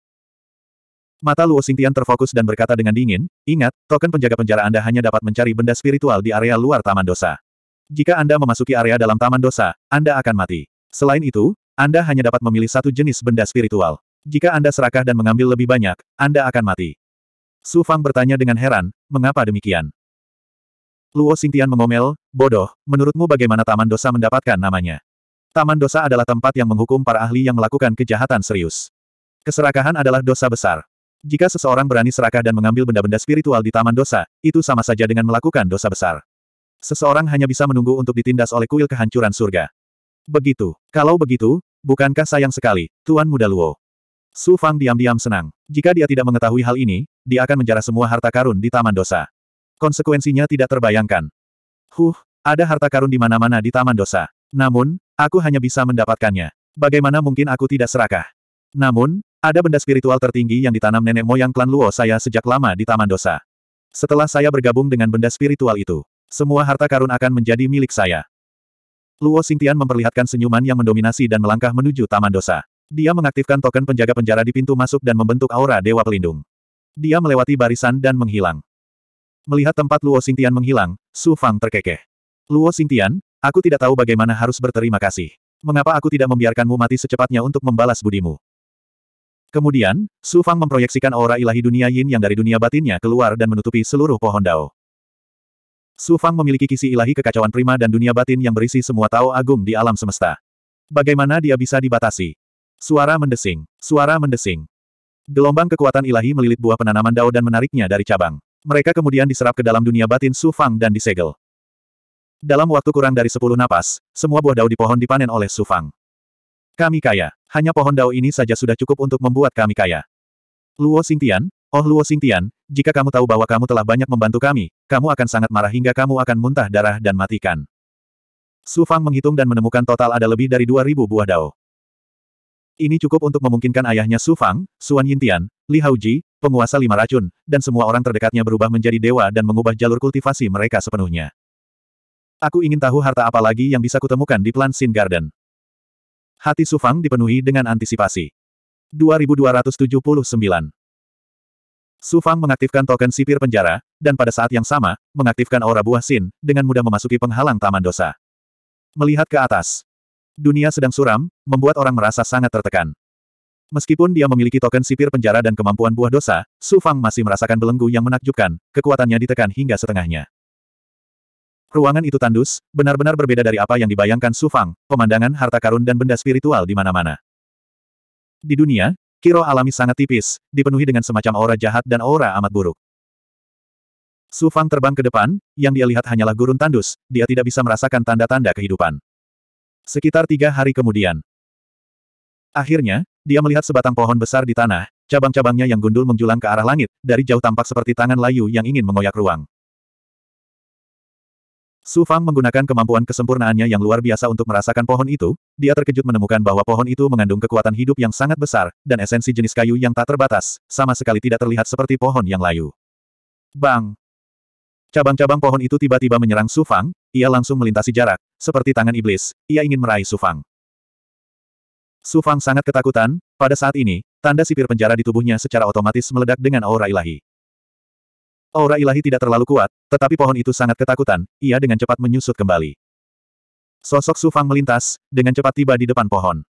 Mata Luo Singtian terfokus dan berkata dengan dingin, ingat, token penjaga penjara Anda hanya dapat mencari benda spiritual di area luar taman dosa. Jika Anda memasuki area dalam taman dosa, Anda akan mati. Selain itu, anda hanya dapat memilih satu jenis benda spiritual. Jika Anda serakah dan mengambil lebih banyak, Anda akan mati. Su Fang bertanya dengan heran, mengapa demikian? Luo Xingtian mengomel, bodoh, menurutmu bagaimana Taman Dosa mendapatkan namanya? Taman Dosa adalah tempat yang menghukum para ahli yang melakukan kejahatan serius. Keserakahan adalah dosa besar. Jika seseorang berani serakah dan mengambil benda-benda spiritual di Taman Dosa, itu sama saja dengan melakukan dosa besar. Seseorang hanya bisa menunggu untuk ditindas oleh kuil kehancuran surga. Begitu. Kalau begitu, bukankah sayang sekali, Tuan Muda Luo? Su Fang diam-diam senang. Jika dia tidak mengetahui hal ini, dia akan menjara semua harta karun di Taman Dosa. Konsekuensinya tidak terbayangkan. Huh, ada harta karun di mana-mana di Taman Dosa. Namun, aku hanya bisa mendapatkannya. Bagaimana mungkin aku tidak serakah? Namun, ada benda spiritual tertinggi yang ditanam nenek moyang klan Luo saya sejak lama di Taman Dosa. Setelah saya bergabung dengan benda spiritual itu, semua harta karun akan menjadi milik saya. Luo Xingtian memperlihatkan senyuman yang mendominasi dan melangkah menuju Taman Dosa. Dia mengaktifkan token penjaga penjara di pintu masuk dan membentuk aura Dewa Pelindung. Dia melewati barisan dan menghilang. Melihat tempat Luo Xingtian menghilang, Su Fang terkekeh. Luo Xingtian, aku tidak tahu bagaimana harus berterima kasih. Mengapa aku tidak membiarkanmu mati secepatnya untuk membalas budimu? Kemudian, Su Fang memproyeksikan aura ilahi dunia yin yang dari dunia batinnya keluar dan menutupi seluruh pohon dao. Su Fang memiliki kisi ilahi kekacauan prima dan dunia batin yang berisi semua tao agung di alam semesta. Bagaimana dia bisa dibatasi? Suara mendesing. Suara mendesing. Gelombang kekuatan ilahi melilit buah penanaman dao dan menariknya dari cabang. Mereka kemudian diserap ke dalam dunia batin Su Fang dan disegel. Dalam waktu kurang dari sepuluh napas, semua buah dao di pohon dipanen oleh Su Fang. Kami kaya. Hanya pohon dao ini saja sudah cukup untuk membuat kami kaya. Luo Xingtian, Oh Luo Xingtian, jika kamu tahu bahwa kamu telah banyak membantu kami, kamu akan sangat marah hingga kamu akan muntah darah dan matikan. Su Fang menghitung dan menemukan total ada lebih dari 2.000 buah dao. Ini cukup untuk memungkinkan ayahnya Su Fang, Suan Yintian, Li Haoji, penguasa lima racun, dan semua orang terdekatnya berubah menjadi dewa dan mengubah jalur kultivasi mereka sepenuhnya. Aku ingin tahu harta apa lagi yang bisa kutemukan di Plan Sin Garden. Hati Su Fang dipenuhi dengan antisipasi. 2279 Su Fang mengaktifkan token sipir penjara, dan pada saat yang sama, mengaktifkan aura buah sin, dengan mudah memasuki penghalang taman dosa. Melihat ke atas. Dunia sedang suram, membuat orang merasa sangat tertekan. Meskipun dia memiliki token sipir penjara dan kemampuan buah dosa, Su Fang masih merasakan belenggu yang menakjubkan, kekuatannya ditekan hingga setengahnya. Ruangan itu tandus, benar-benar berbeda dari apa yang dibayangkan Su Fang, pemandangan harta karun dan benda spiritual di mana-mana. Di dunia, Kiro alami sangat tipis, dipenuhi dengan semacam aura jahat dan aura amat buruk. Su Fang terbang ke depan, yang dia lihat hanyalah gurun tandus, dia tidak bisa merasakan tanda-tanda kehidupan. Sekitar tiga hari kemudian. Akhirnya, dia melihat sebatang pohon besar di tanah, cabang-cabangnya yang gundul menjulang ke arah langit, dari jauh tampak seperti tangan layu yang ingin mengoyak ruang. Su Fang menggunakan kemampuan kesempurnaannya yang luar biasa untuk merasakan pohon itu, dia terkejut menemukan bahwa pohon itu mengandung kekuatan hidup yang sangat besar, dan esensi jenis kayu yang tak terbatas, sama sekali tidak terlihat seperti pohon yang layu. Bang! Cabang-cabang pohon itu tiba-tiba menyerang Su Fang, ia langsung melintasi jarak, seperti tangan iblis, ia ingin meraih Su Fang. Su Fang sangat ketakutan, pada saat ini, tanda sipir penjara di tubuhnya secara otomatis meledak dengan aura ilahi. Aura ilahi tidak terlalu kuat, tetapi pohon itu sangat ketakutan, ia dengan cepat menyusut kembali. Sosok Sufang melintas, dengan cepat tiba di depan pohon.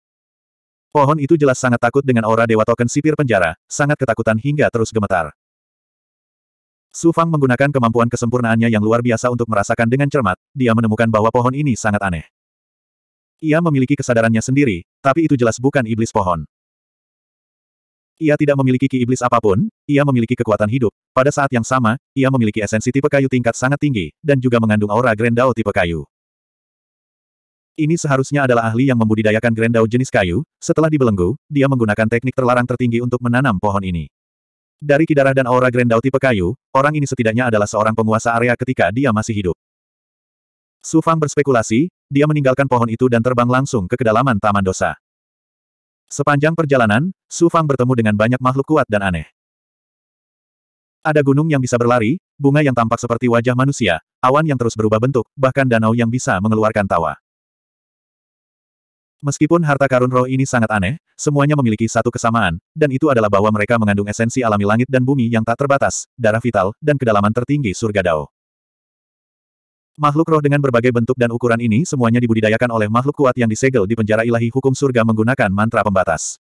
Pohon itu jelas sangat takut dengan aura dewa token sipir penjara, sangat ketakutan hingga terus gemetar. Sufang menggunakan kemampuan kesempurnaannya yang luar biasa untuk merasakan dengan cermat, dia menemukan bahwa pohon ini sangat aneh. Ia memiliki kesadarannya sendiri, tapi itu jelas bukan iblis pohon. Ia tidak memiliki ki iblis apapun, ia memiliki kekuatan hidup. Pada saat yang sama, ia memiliki esensi tipe kayu tingkat sangat tinggi, dan juga mengandung aura Grendao tipe kayu. Ini seharusnya adalah ahli yang membudidayakan Grendao jenis kayu, setelah dibelenggu, dia menggunakan teknik terlarang tertinggi untuk menanam pohon ini. Dari kidarah dan aura Grendao tipe kayu, orang ini setidaknya adalah seorang penguasa area ketika dia masih hidup. Su Fang berspekulasi, dia meninggalkan pohon itu dan terbang langsung ke kedalaman Taman Dosa. Sepanjang perjalanan, Su Fang bertemu dengan banyak makhluk kuat dan aneh. Ada gunung yang bisa berlari, bunga yang tampak seperti wajah manusia, awan yang terus berubah bentuk, bahkan danau yang bisa mengeluarkan tawa. Meskipun harta karun roh ini sangat aneh, semuanya memiliki satu kesamaan, dan itu adalah bahwa mereka mengandung esensi alami langit dan bumi yang tak terbatas, darah vital, dan kedalaman tertinggi surga Dao. Makhluk roh dengan berbagai bentuk dan ukuran ini semuanya dibudidayakan oleh makhluk kuat yang disegel di penjara ilahi hukum surga menggunakan mantra pembatas.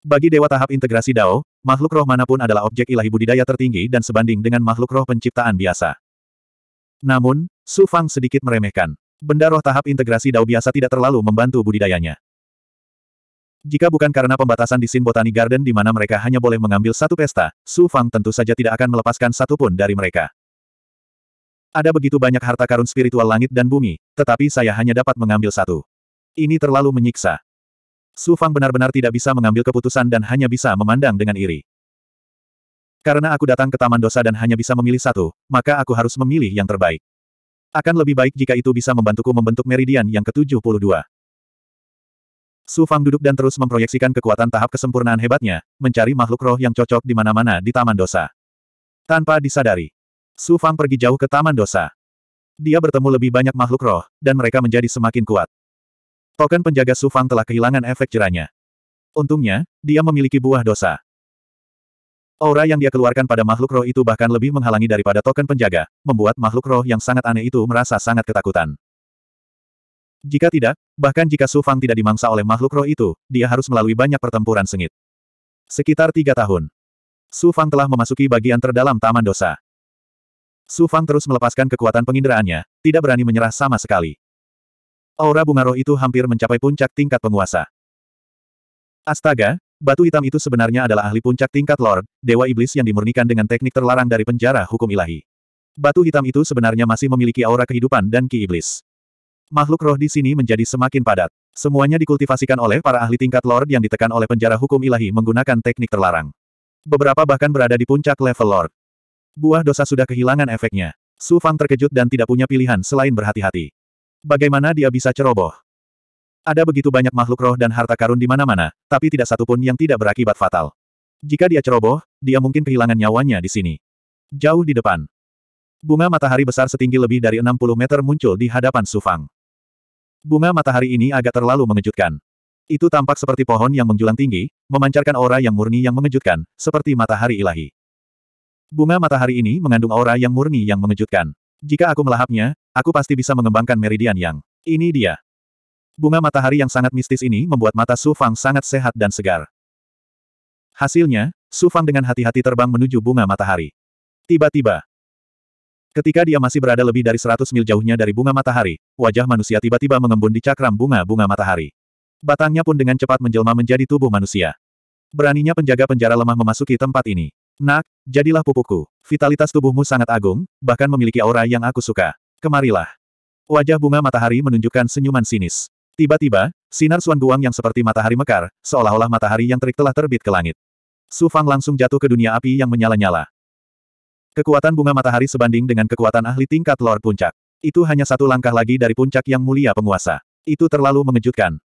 Bagi dewa tahap integrasi Dao, makhluk roh manapun adalah objek ilahi budidaya tertinggi dan sebanding dengan makhluk roh penciptaan biasa. Namun, Su Fang sedikit meremehkan. Benda roh tahap integrasi Dao biasa tidak terlalu membantu budidayanya. Jika bukan karena pembatasan di Sin Botani Garden di mana mereka hanya boleh mengambil satu pesta, Su Fang tentu saja tidak akan melepaskan satupun dari mereka. Ada begitu banyak harta karun spiritual langit dan bumi, tetapi saya hanya dapat mengambil satu. Ini terlalu menyiksa. Su Fang benar-benar tidak bisa mengambil keputusan dan hanya bisa memandang dengan iri. Karena aku datang ke Taman Dosa dan hanya bisa memilih satu, maka aku harus memilih yang terbaik. Akan lebih baik jika itu bisa membantuku membentuk meridian yang ke-72. Su Fang duduk dan terus memproyeksikan kekuatan tahap kesempurnaan hebatnya, mencari makhluk roh yang cocok di mana-mana di Taman Dosa. Tanpa disadari, Su Fang pergi jauh ke Taman Dosa. Dia bertemu lebih banyak makhluk roh, dan mereka menjadi semakin kuat. Token penjaga Su Fang telah kehilangan efek jeranya. Untungnya, dia memiliki buah dosa. Aura yang dia keluarkan pada makhluk roh itu bahkan lebih menghalangi daripada token penjaga, membuat makhluk roh yang sangat aneh itu merasa sangat ketakutan. Jika tidak, bahkan jika Su Fang tidak dimangsa oleh makhluk roh itu, dia harus melalui banyak pertempuran sengit. Sekitar tiga tahun. Su Fang telah memasuki bagian terdalam Taman Dosa. Su Fang terus melepaskan kekuatan penginderaannya, tidak berani menyerah sama sekali. Aura bunga roh itu hampir mencapai puncak tingkat penguasa. Astaga, batu hitam itu sebenarnya adalah ahli puncak tingkat Lord, Dewa Iblis yang dimurnikan dengan teknik terlarang dari penjara hukum ilahi. Batu hitam itu sebenarnya masih memiliki aura kehidupan dan ki iblis. Makhluk roh di sini menjadi semakin padat. Semuanya dikultivasikan oleh para ahli tingkat Lord yang ditekan oleh penjara hukum ilahi menggunakan teknik terlarang. Beberapa bahkan berada di puncak level Lord. Buah dosa sudah kehilangan efeknya. Su Fang terkejut dan tidak punya pilihan selain berhati-hati. Bagaimana dia bisa ceroboh? Ada begitu banyak makhluk roh dan harta karun di mana-mana, tapi tidak satupun yang tidak berakibat fatal. Jika dia ceroboh, dia mungkin kehilangan nyawanya di sini. Jauh di depan. Bunga matahari besar setinggi lebih dari 60 meter muncul di hadapan Su Fang. Bunga matahari ini agak terlalu mengejutkan. Itu tampak seperti pohon yang menjulang tinggi, memancarkan aura yang murni yang mengejutkan, seperti matahari ilahi. Bunga matahari ini mengandung aura yang murni yang mengejutkan. Jika aku melahapnya, aku pasti bisa mengembangkan meridian yang... Ini dia. Bunga matahari yang sangat mistis ini membuat mata Su Fang sangat sehat dan segar. Hasilnya, Su Fang dengan hati-hati terbang menuju bunga matahari. Tiba-tiba, ketika dia masih berada lebih dari 100 mil jauhnya dari bunga matahari, wajah manusia tiba-tiba mengembun di cakram bunga-bunga matahari. Batangnya pun dengan cepat menjelma menjadi tubuh manusia. Beraninya penjaga penjara lemah memasuki tempat ini. Nak, jadilah pupuku. Vitalitas tubuhmu sangat agung, bahkan memiliki aura yang aku suka. Kemarilah. Wajah bunga matahari menunjukkan senyuman sinis. Tiba-tiba, sinar Suan Guang yang seperti matahari mekar, seolah-olah matahari yang terik telah terbit ke langit. Su Fang langsung jatuh ke dunia api yang menyala-nyala. Kekuatan bunga matahari sebanding dengan kekuatan ahli tingkat Lord Puncak. Itu hanya satu langkah lagi dari puncak yang mulia penguasa. Itu terlalu mengejutkan.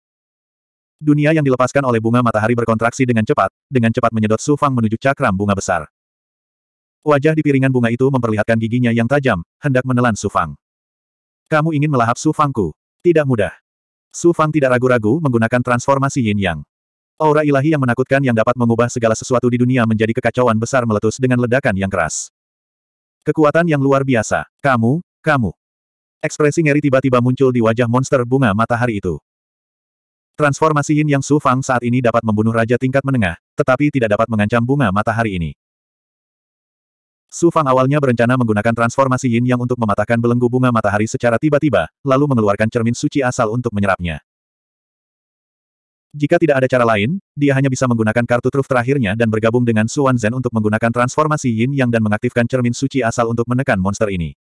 Dunia yang dilepaskan oleh bunga matahari berkontraksi dengan cepat, dengan cepat menyedot Su Fang menuju cakram bunga besar. Wajah di piringan bunga itu memperlihatkan giginya yang tajam, hendak menelan Su Fang. Kamu ingin melahap Su Fangku? Tidak mudah. Su Fang tidak ragu-ragu menggunakan transformasi Yin Yang. Aura ilahi yang menakutkan yang dapat mengubah segala sesuatu di dunia menjadi kekacauan besar meletus dengan ledakan yang keras. Kekuatan yang luar biasa. Kamu, kamu. Ekspresi ngeri tiba-tiba muncul di wajah monster bunga matahari itu. Transformasi Yin Yang Su Fang saat ini dapat membunuh raja tingkat menengah, tetapi tidak dapat mengancam bunga matahari ini. Su Fang awalnya berencana menggunakan transformasi Yin Yang untuk mematahkan belenggu bunga matahari secara tiba-tiba, lalu mengeluarkan cermin suci asal untuk menyerapnya. Jika tidak ada cara lain, dia hanya bisa menggunakan kartu truf terakhirnya dan bergabung dengan Su Wan Zen untuk menggunakan transformasi Yin Yang dan mengaktifkan cermin suci asal untuk menekan monster ini.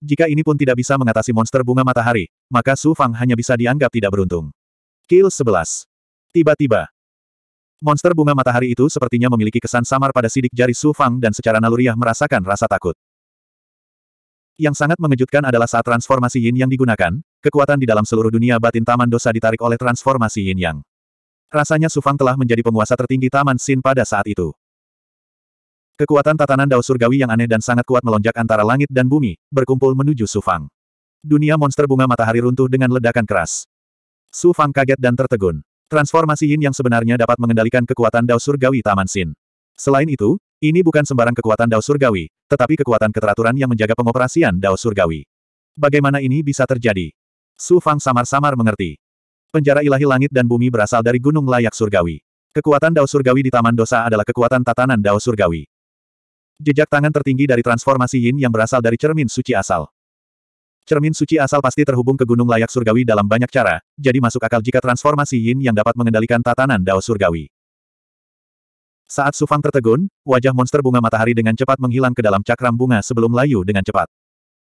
Jika ini pun tidak bisa mengatasi monster bunga matahari, maka Su Fang hanya bisa dianggap tidak beruntung. Kill 11. Tiba-tiba. Monster bunga matahari itu sepertinya memiliki kesan samar pada sidik jari Su Fang dan secara naluriah merasakan rasa takut. Yang sangat mengejutkan adalah saat transformasi yin yang digunakan, kekuatan di dalam seluruh dunia batin Taman Dosa ditarik oleh transformasi yin yang. Rasanya Su Fang telah menjadi penguasa tertinggi Taman Sin pada saat itu. Kekuatan tatanan Dao Surgawi yang aneh dan sangat kuat melonjak antara langit dan bumi, berkumpul menuju Sufang. Dunia monster bunga matahari runtuh dengan ledakan keras. Sufang kaget dan tertegun. Transformasi Yin yang sebenarnya dapat mengendalikan kekuatan Dao Surgawi Taman Sin. Selain itu, ini bukan sembarang kekuatan Dao Surgawi, tetapi kekuatan keteraturan yang menjaga pengoperasian Dao Surgawi. Bagaimana ini bisa terjadi? Su Fang samar-samar mengerti. Penjara ilahi langit dan bumi berasal dari gunung layak surgawi. Kekuatan Dao Surgawi di Taman Dosa adalah kekuatan tatanan Dao Surgawi. Jejak tangan tertinggi dari transformasi Yin yang berasal dari cermin suci asal. Cermin suci asal pasti terhubung ke gunung layak surgawi dalam banyak cara, jadi masuk akal jika transformasi Yin yang dapat mengendalikan tatanan Dao surgawi. Saat Sufang tertegun, wajah monster bunga matahari dengan cepat menghilang ke dalam cakram bunga sebelum layu dengan cepat.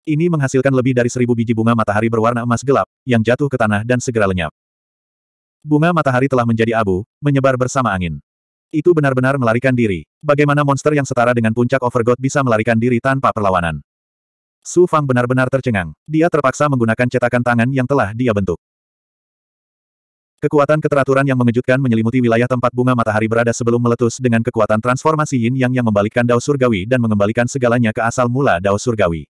Ini menghasilkan lebih dari seribu biji bunga matahari berwarna emas gelap, yang jatuh ke tanah dan segera lenyap. Bunga matahari telah menjadi abu, menyebar bersama angin. Itu benar-benar melarikan diri. Bagaimana monster yang setara dengan puncak Overgod bisa melarikan diri tanpa perlawanan? Su Fang benar-benar tercengang. Dia terpaksa menggunakan cetakan tangan yang telah dia bentuk. Kekuatan keteraturan yang mengejutkan menyelimuti wilayah tempat bunga matahari berada sebelum meletus dengan kekuatan transformasi yin yang yang membalikkan dao surgawi dan mengembalikan segalanya ke asal mula dao surgawi.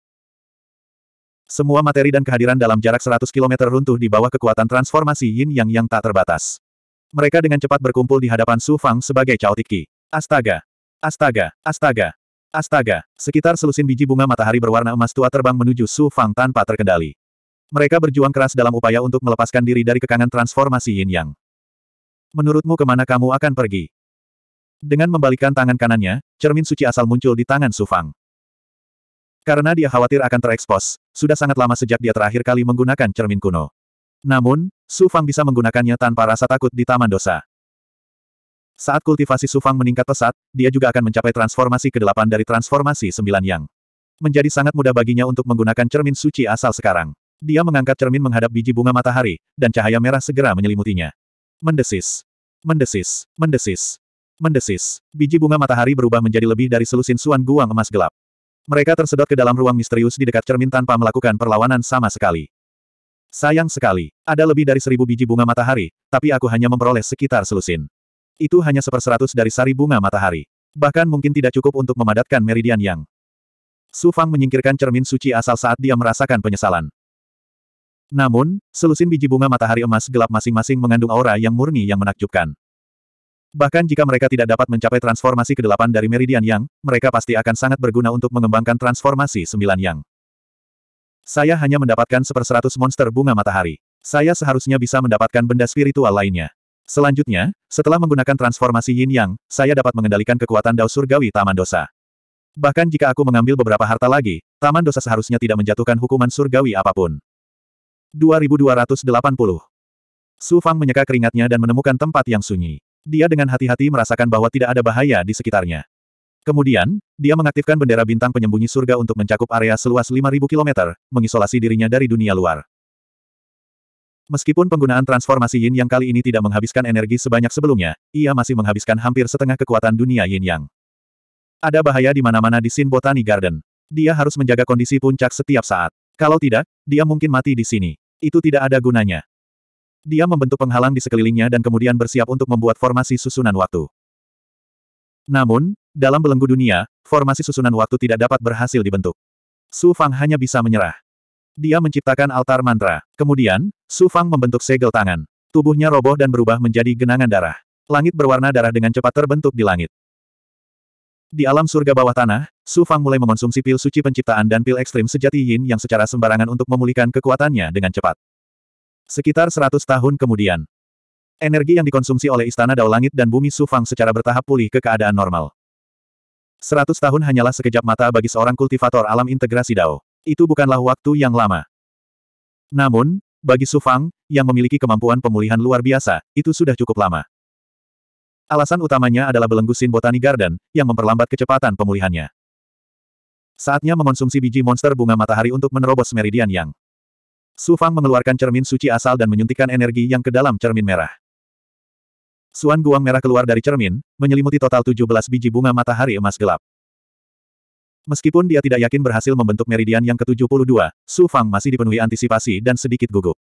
Semua materi dan kehadiran dalam jarak 100 km runtuh di bawah kekuatan transformasi yin yang yang tak terbatas. Mereka dengan cepat berkumpul di hadapan Su Fang sebagai Chao Tiki. Astaga! Astaga! Astaga! Astaga! Sekitar selusin biji bunga matahari berwarna emas tua terbang menuju Su Fang tanpa terkendali. Mereka berjuang keras dalam upaya untuk melepaskan diri dari kekangan transformasi Yin Yang. Menurutmu kemana kamu akan pergi? Dengan membalikkan tangan kanannya, cermin suci asal muncul di tangan Su Fang. Karena dia khawatir akan terekspos, sudah sangat lama sejak dia terakhir kali menggunakan cermin kuno. Namun, Su Fang bisa menggunakannya tanpa rasa takut di Taman Dosa. Saat kultivasi Su Fang meningkat pesat, dia juga akan mencapai transformasi ke-8 dari transformasi 9 yang. Menjadi sangat mudah baginya untuk menggunakan cermin suci asal sekarang. Dia mengangkat cermin menghadap biji bunga matahari, dan cahaya merah segera menyelimutinya. Mendesis. Mendesis. Mendesis. Mendesis. Biji bunga matahari berubah menjadi lebih dari selusin suan guang emas gelap. Mereka tersedot ke dalam ruang misterius di dekat cermin tanpa melakukan perlawanan sama sekali. Sayang sekali, ada lebih dari seribu biji bunga matahari, tapi aku hanya memperoleh sekitar selusin. Itu hanya seperseratus dari sari bunga matahari. Bahkan mungkin tidak cukup untuk memadatkan meridian yang. Su Fang menyingkirkan cermin suci asal saat dia merasakan penyesalan. Namun, selusin biji bunga matahari emas gelap masing-masing mengandung aura yang murni yang menakjubkan. Bahkan jika mereka tidak dapat mencapai transformasi kedelapan dari meridian yang, mereka pasti akan sangat berguna untuk mengembangkan transformasi sembilan yang. Saya hanya mendapatkan seperseratus monster bunga matahari. Saya seharusnya bisa mendapatkan benda spiritual lainnya. Selanjutnya, setelah menggunakan transformasi yin yang, saya dapat mengendalikan kekuatan dao surgawi Taman Dosa. Bahkan jika aku mengambil beberapa harta lagi, Taman Dosa seharusnya tidak menjatuhkan hukuman surgawi apapun. 2280 Su Fang menyeka keringatnya dan menemukan tempat yang sunyi. Dia dengan hati-hati merasakan bahwa tidak ada bahaya di sekitarnya. Kemudian, dia mengaktifkan bendera bintang penyembunyi surga untuk mencakup area seluas 5.000 km, mengisolasi dirinya dari dunia luar. Meskipun penggunaan transformasi yin yang kali ini tidak menghabiskan energi sebanyak sebelumnya, ia masih menghabiskan hampir setengah kekuatan dunia yin yang. Ada bahaya di mana-mana di Sin Botani Garden. Dia harus menjaga kondisi puncak setiap saat. Kalau tidak, dia mungkin mati di sini. Itu tidak ada gunanya. Dia membentuk penghalang di sekelilingnya dan kemudian bersiap untuk membuat formasi susunan waktu. Namun, dalam belenggu dunia, formasi susunan waktu tidak dapat berhasil dibentuk. Su Fang hanya bisa menyerah. Dia menciptakan altar mantra. Kemudian, Su Fang membentuk segel tangan. Tubuhnya roboh dan berubah menjadi genangan darah. Langit berwarna darah dengan cepat terbentuk di langit. Di alam surga bawah tanah, Su Fang mulai mengonsumsi pil suci penciptaan dan pil ekstrim sejati Yin yang secara sembarangan untuk memulihkan kekuatannya dengan cepat. Sekitar 100 tahun kemudian, Energi yang dikonsumsi oleh Istana Dao Langit dan Bumi Sufang secara bertahap pulih ke keadaan normal. Seratus tahun hanyalah sekejap mata bagi seorang kultivator alam integrasi Dao. Itu bukanlah waktu yang lama. Namun, bagi Sufang, yang memiliki kemampuan pemulihan luar biasa, itu sudah cukup lama. Alasan utamanya adalah belenggu Sin Botani Garden, yang memperlambat kecepatan pemulihannya. Saatnya mengonsumsi biji monster bunga matahari untuk menerobos meridian yang. Sufang mengeluarkan cermin suci asal dan menyuntikkan energi yang ke dalam cermin merah. Suan Guang merah keluar dari cermin, menyelimuti total 17 biji bunga matahari emas gelap. Meskipun dia tidak yakin berhasil membentuk meridian yang ke-72, Su Fang masih dipenuhi antisipasi dan sedikit gugup.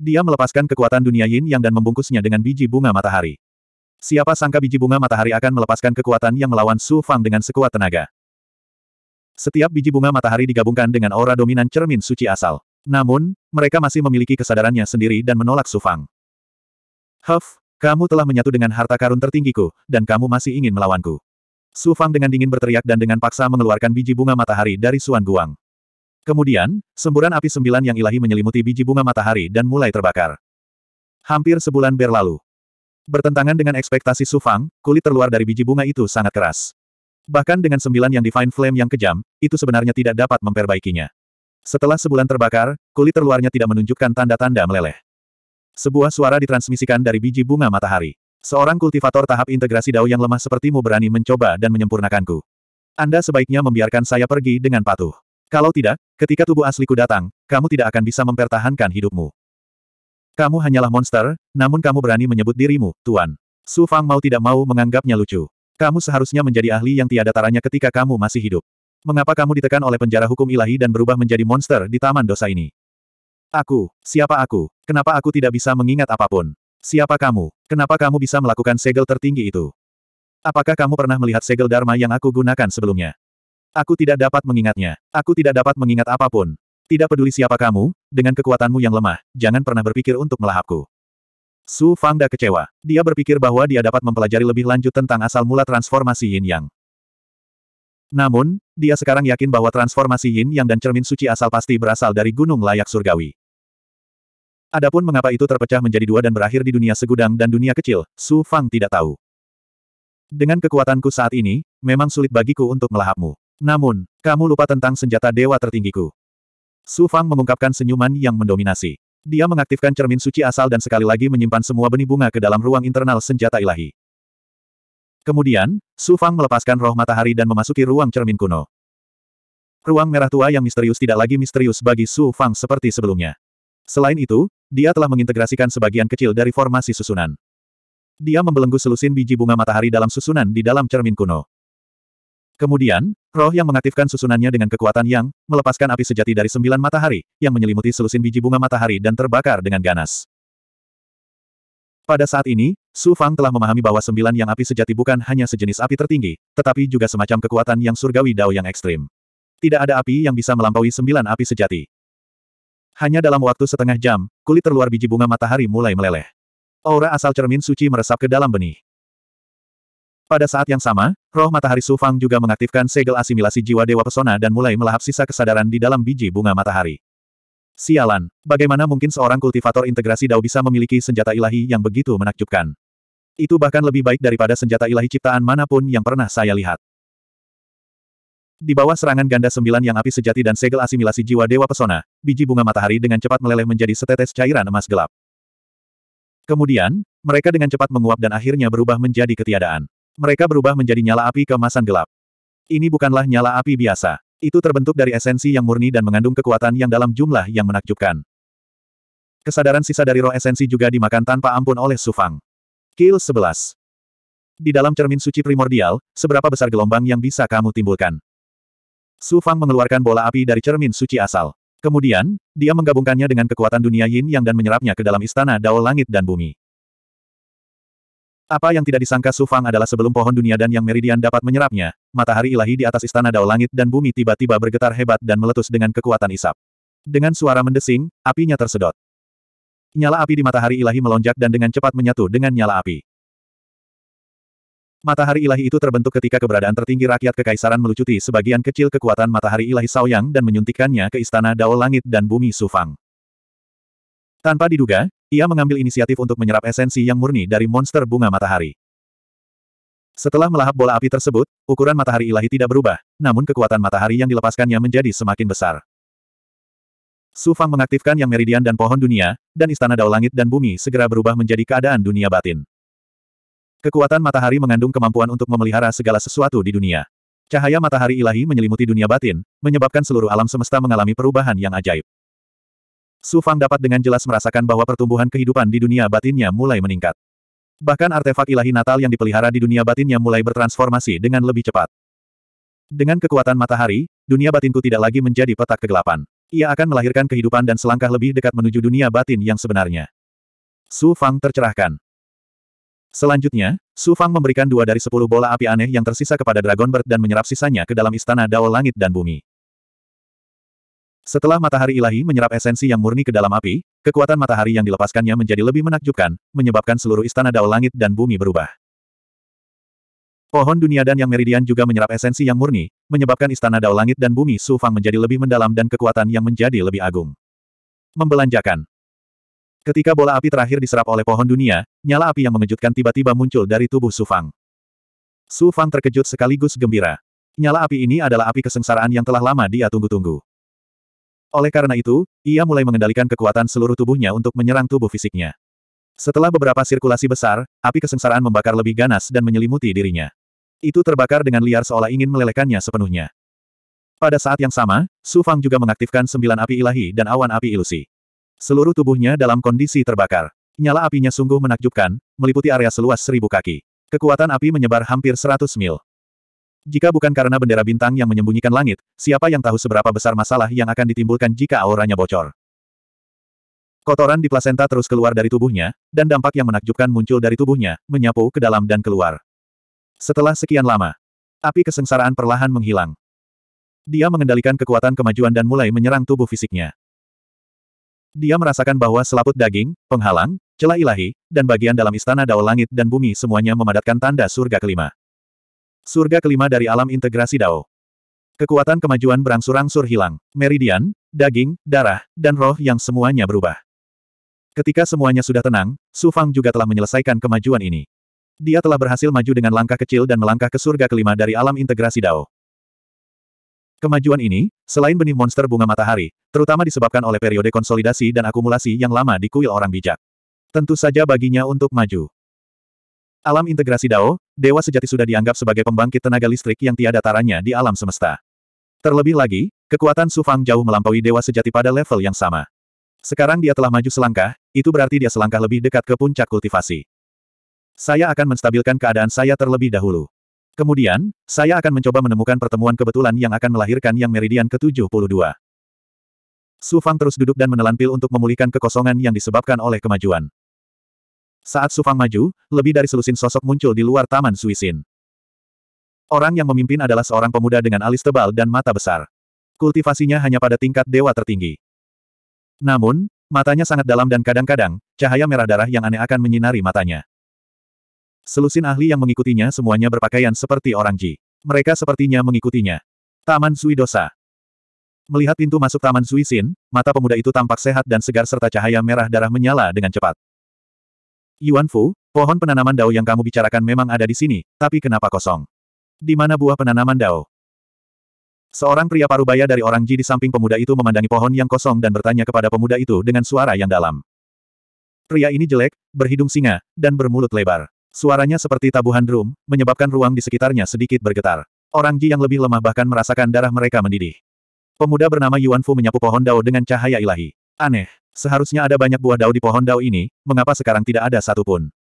Dia melepaskan kekuatan dunia yin yang dan membungkusnya dengan biji bunga matahari. Siapa sangka biji bunga matahari akan melepaskan kekuatan yang melawan Su Fang dengan sekuat tenaga. Setiap biji bunga matahari digabungkan dengan aura dominan cermin suci asal. Namun, mereka masih memiliki kesadarannya sendiri dan menolak Su Fang. Huff, kamu telah menyatu dengan harta karun tertinggiku, dan kamu masih ingin melawanku. Su Fang dengan dingin berteriak dan dengan paksa mengeluarkan biji bunga matahari dari Suan Guang. Kemudian, semburan api sembilan yang ilahi menyelimuti biji bunga matahari dan mulai terbakar. Hampir sebulan berlalu. Bertentangan dengan ekspektasi Su Fang, kulit terluar dari biji bunga itu sangat keras. Bahkan dengan sembilan yang Divine Flame yang kejam, itu sebenarnya tidak dapat memperbaikinya. Setelah sebulan terbakar, kulit terluarnya tidak menunjukkan tanda-tanda meleleh. Sebuah suara ditransmisikan dari biji bunga matahari. Seorang kultivator tahap integrasi dao yang lemah sepertimu berani mencoba dan menyempurnakanku. Anda sebaiknya membiarkan saya pergi dengan patuh. Kalau tidak, ketika tubuh asliku datang, kamu tidak akan bisa mempertahankan hidupmu. Kamu hanyalah monster, namun kamu berani menyebut dirimu, Tuan. Su Fang mau tidak mau menganggapnya lucu. Kamu seharusnya menjadi ahli yang tiada taranya ketika kamu masih hidup. Mengapa kamu ditekan oleh penjara hukum ilahi dan berubah menjadi monster di taman dosa ini? Aku, siapa aku? Kenapa aku tidak bisa mengingat apapun? Siapa kamu? Kenapa kamu bisa melakukan segel tertinggi itu? Apakah kamu pernah melihat segel Dharma yang aku gunakan sebelumnya? Aku tidak dapat mengingatnya. Aku tidak dapat mengingat apapun. Tidak peduli siapa kamu, dengan kekuatanmu yang lemah, jangan pernah berpikir untuk melahapku. Su Fangda kecewa. Dia berpikir bahwa dia dapat mempelajari lebih lanjut tentang asal mula transformasi Yin Yang. Namun, dia sekarang yakin bahwa transformasi Yin Yang dan cermin suci asal pasti berasal dari gunung layak surgawi. Adapun mengapa itu terpecah menjadi dua dan berakhir di dunia segudang dan dunia kecil, Su Fang tidak tahu. Dengan kekuatanku saat ini, memang sulit bagiku untuk melahapmu. Namun, kamu lupa tentang senjata dewa tertinggiku. Su Fang mengungkapkan senyuman yang mendominasi. Dia mengaktifkan cermin suci asal dan sekali lagi menyimpan semua benih bunga ke dalam ruang internal senjata ilahi. Kemudian, Su Fang melepaskan roh matahari dan memasuki ruang cermin kuno. Ruang merah tua yang misterius tidak lagi misterius bagi Su Fang seperti sebelumnya. Selain itu, dia telah mengintegrasikan sebagian kecil dari formasi susunan. Dia membelenggu selusin biji bunga matahari dalam susunan di dalam cermin kuno. Kemudian, roh yang mengaktifkan susunannya dengan kekuatan yang melepaskan api sejati dari sembilan matahari, yang menyelimuti selusin biji bunga matahari dan terbakar dengan ganas. Pada saat ini, Su Fang telah memahami bahwa sembilan yang api sejati bukan hanya sejenis api tertinggi, tetapi juga semacam kekuatan yang surgawi dao yang ekstrim. Tidak ada api yang bisa melampaui sembilan api sejati. Hanya dalam waktu setengah jam, kulit terluar biji bunga matahari mulai meleleh. Aura asal cermin suci meresap ke dalam benih. Pada saat yang sama, roh matahari Sufang juga mengaktifkan segel asimilasi jiwa dewa pesona dan mulai melahap sisa kesadaran di dalam biji bunga matahari. Sialan, bagaimana mungkin seorang kultivator integrasi Dao bisa memiliki senjata ilahi yang begitu menakjubkan? Itu bahkan lebih baik daripada senjata ilahi ciptaan manapun yang pernah saya lihat. Di bawah serangan ganda sembilan yang api sejati dan segel asimilasi jiwa dewa pesona, biji bunga matahari dengan cepat meleleh menjadi setetes cairan emas gelap. Kemudian, mereka dengan cepat menguap dan akhirnya berubah menjadi ketiadaan. Mereka berubah menjadi nyala api kemasan gelap. Ini bukanlah nyala api biasa. Itu terbentuk dari esensi yang murni dan mengandung kekuatan yang dalam jumlah yang menakjubkan. Kesadaran sisa dari roh esensi juga dimakan tanpa ampun oleh Sufang. Kill 11. Di dalam cermin suci primordial, seberapa besar gelombang yang bisa kamu timbulkan? Su Fang mengeluarkan bola api dari cermin suci asal. Kemudian, dia menggabungkannya dengan kekuatan dunia yin yang dan menyerapnya ke dalam istana dao langit dan bumi. Apa yang tidak disangka Su Fang adalah sebelum pohon dunia dan yang meridian dapat menyerapnya, matahari ilahi di atas istana dao langit dan bumi tiba-tiba bergetar hebat dan meletus dengan kekuatan isap. Dengan suara mendesing, apinya tersedot. Nyala api di matahari ilahi melonjak dan dengan cepat menyatu dengan nyala api. Matahari ilahi itu terbentuk ketika keberadaan tertinggi rakyat kekaisaran melucuti sebagian kecil kekuatan matahari ilahi Saoyang dan menyuntikkannya ke istana Dao Langit dan Bumi Sufang. Tanpa diduga, ia mengambil inisiatif untuk menyerap esensi yang murni dari monster bunga matahari. Setelah melahap bola api tersebut, ukuran matahari ilahi tidak berubah, namun kekuatan matahari yang dilepaskannya menjadi semakin besar. Sufang mengaktifkan yang meridian dan pohon dunia, dan istana Dao Langit dan Bumi segera berubah menjadi keadaan dunia batin. Kekuatan matahari mengandung kemampuan untuk memelihara segala sesuatu di dunia. Cahaya matahari ilahi menyelimuti dunia batin, menyebabkan seluruh alam semesta mengalami perubahan yang ajaib. Su Fang dapat dengan jelas merasakan bahwa pertumbuhan kehidupan di dunia batinnya mulai meningkat. Bahkan artefak ilahi natal yang dipelihara di dunia batinnya mulai bertransformasi dengan lebih cepat. Dengan kekuatan matahari, dunia batinku tidak lagi menjadi petak kegelapan. Ia akan melahirkan kehidupan dan selangkah lebih dekat menuju dunia batin yang sebenarnya. Su Fang tercerahkan. Selanjutnya, Su Fang memberikan dua dari sepuluh bola api aneh yang tersisa kepada Dragon Bird dan menyerap sisanya ke dalam istana Dao Langit dan Bumi. Setelah matahari ilahi menyerap esensi yang murni ke dalam api, kekuatan matahari yang dilepaskannya menjadi lebih menakjubkan, menyebabkan seluruh istana Dao Langit dan Bumi berubah. Pohon dunia dan yang meridian juga menyerap esensi yang murni, menyebabkan istana Dao Langit dan Bumi Su Fang menjadi lebih mendalam dan kekuatan yang menjadi lebih agung. Membelanjakan Ketika bola api terakhir diserap oleh pohon dunia, nyala api yang mengejutkan tiba-tiba muncul dari tubuh Su Fang. Su Fang terkejut sekaligus gembira. Nyala api ini adalah api kesengsaraan yang telah lama dia tunggu-tunggu. Oleh karena itu, ia mulai mengendalikan kekuatan seluruh tubuhnya untuk menyerang tubuh fisiknya. Setelah beberapa sirkulasi besar, api kesengsaraan membakar lebih ganas dan menyelimuti dirinya. Itu terbakar dengan liar seolah ingin melelehkannya sepenuhnya. Pada saat yang sama, Su Fang juga mengaktifkan sembilan api ilahi dan awan api ilusi. Seluruh tubuhnya dalam kondisi terbakar. Nyala apinya sungguh menakjubkan, meliputi area seluas seribu kaki. Kekuatan api menyebar hampir seratus mil. Jika bukan karena bendera bintang yang menyembunyikan langit, siapa yang tahu seberapa besar masalah yang akan ditimbulkan jika auranya bocor. Kotoran di plasenta terus keluar dari tubuhnya, dan dampak yang menakjubkan muncul dari tubuhnya, menyapu ke dalam dan keluar. Setelah sekian lama, api kesengsaraan perlahan menghilang. Dia mengendalikan kekuatan kemajuan dan mulai menyerang tubuh fisiknya. Dia merasakan bahwa selaput daging, penghalang, celah ilahi, dan bagian dalam istana dao langit dan bumi semuanya memadatkan tanda surga kelima. Surga kelima dari alam integrasi dao. Kekuatan kemajuan berangsur-angsur hilang. Meridian, daging, darah, dan roh yang semuanya berubah. Ketika semuanya sudah tenang, Su Fang juga telah menyelesaikan kemajuan ini. Dia telah berhasil maju dengan langkah kecil dan melangkah ke surga kelima dari alam integrasi Dao. Kemajuan ini, selain benih monster bunga matahari, terutama disebabkan oleh periode konsolidasi dan akumulasi yang lama di kuil orang bijak. Tentu saja baginya untuk maju. Alam integrasi Dao, dewa sejati sudah dianggap sebagai pembangkit tenaga listrik yang tiada taranya di alam semesta. Terlebih lagi, kekuatan Su Fang jauh melampaui dewa sejati pada level yang sama. Sekarang dia telah maju selangkah, itu berarti dia selangkah lebih dekat ke puncak kultivasi. Saya akan menstabilkan keadaan saya terlebih dahulu. Kemudian, saya akan mencoba menemukan pertemuan kebetulan yang akan melahirkan yang meridian ke-72. Su Fang terus duduk dan menelan pil untuk memulihkan kekosongan yang disebabkan oleh kemajuan. Saat Su Fang maju, lebih dari selusin sosok muncul di luar Taman Suisin. Orang yang memimpin adalah seorang pemuda dengan alis tebal dan mata besar. Kultivasinya hanya pada tingkat dewa tertinggi. Namun, matanya sangat dalam dan kadang-kadang, cahaya merah darah yang aneh akan menyinari matanya. Selusin ahli yang mengikutinya semuanya berpakaian seperti orang Ji. Mereka sepertinya mengikutinya. Taman Sui Dosa. Melihat pintu masuk Taman Sui Sin, mata pemuda itu tampak sehat dan segar serta cahaya merah darah menyala dengan cepat. Yuan Fu, pohon penanaman dao yang kamu bicarakan memang ada di sini, tapi kenapa kosong? Di mana buah penanaman dao? Seorang pria parubaya dari orang Ji di samping pemuda itu memandangi pohon yang kosong dan bertanya kepada pemuda itu dengan suara yang dalam. Pria ini jelek, berhidung singa, dan bermulut lebar. Suaranya seperti tabuhan drum, menyebabkan ruang di sekitarnya sedikit bergetar. Orang Ji yang lebih lemah bahkan merasakan darah mereka mendidih. Pemuda bernama Yuan Fu menyapu pohon dao dengan cahaya ilahi. Aneh, seharusnya ada banyak buah dao di pohon dao ini, mengapa sekarang tidak ada satupun?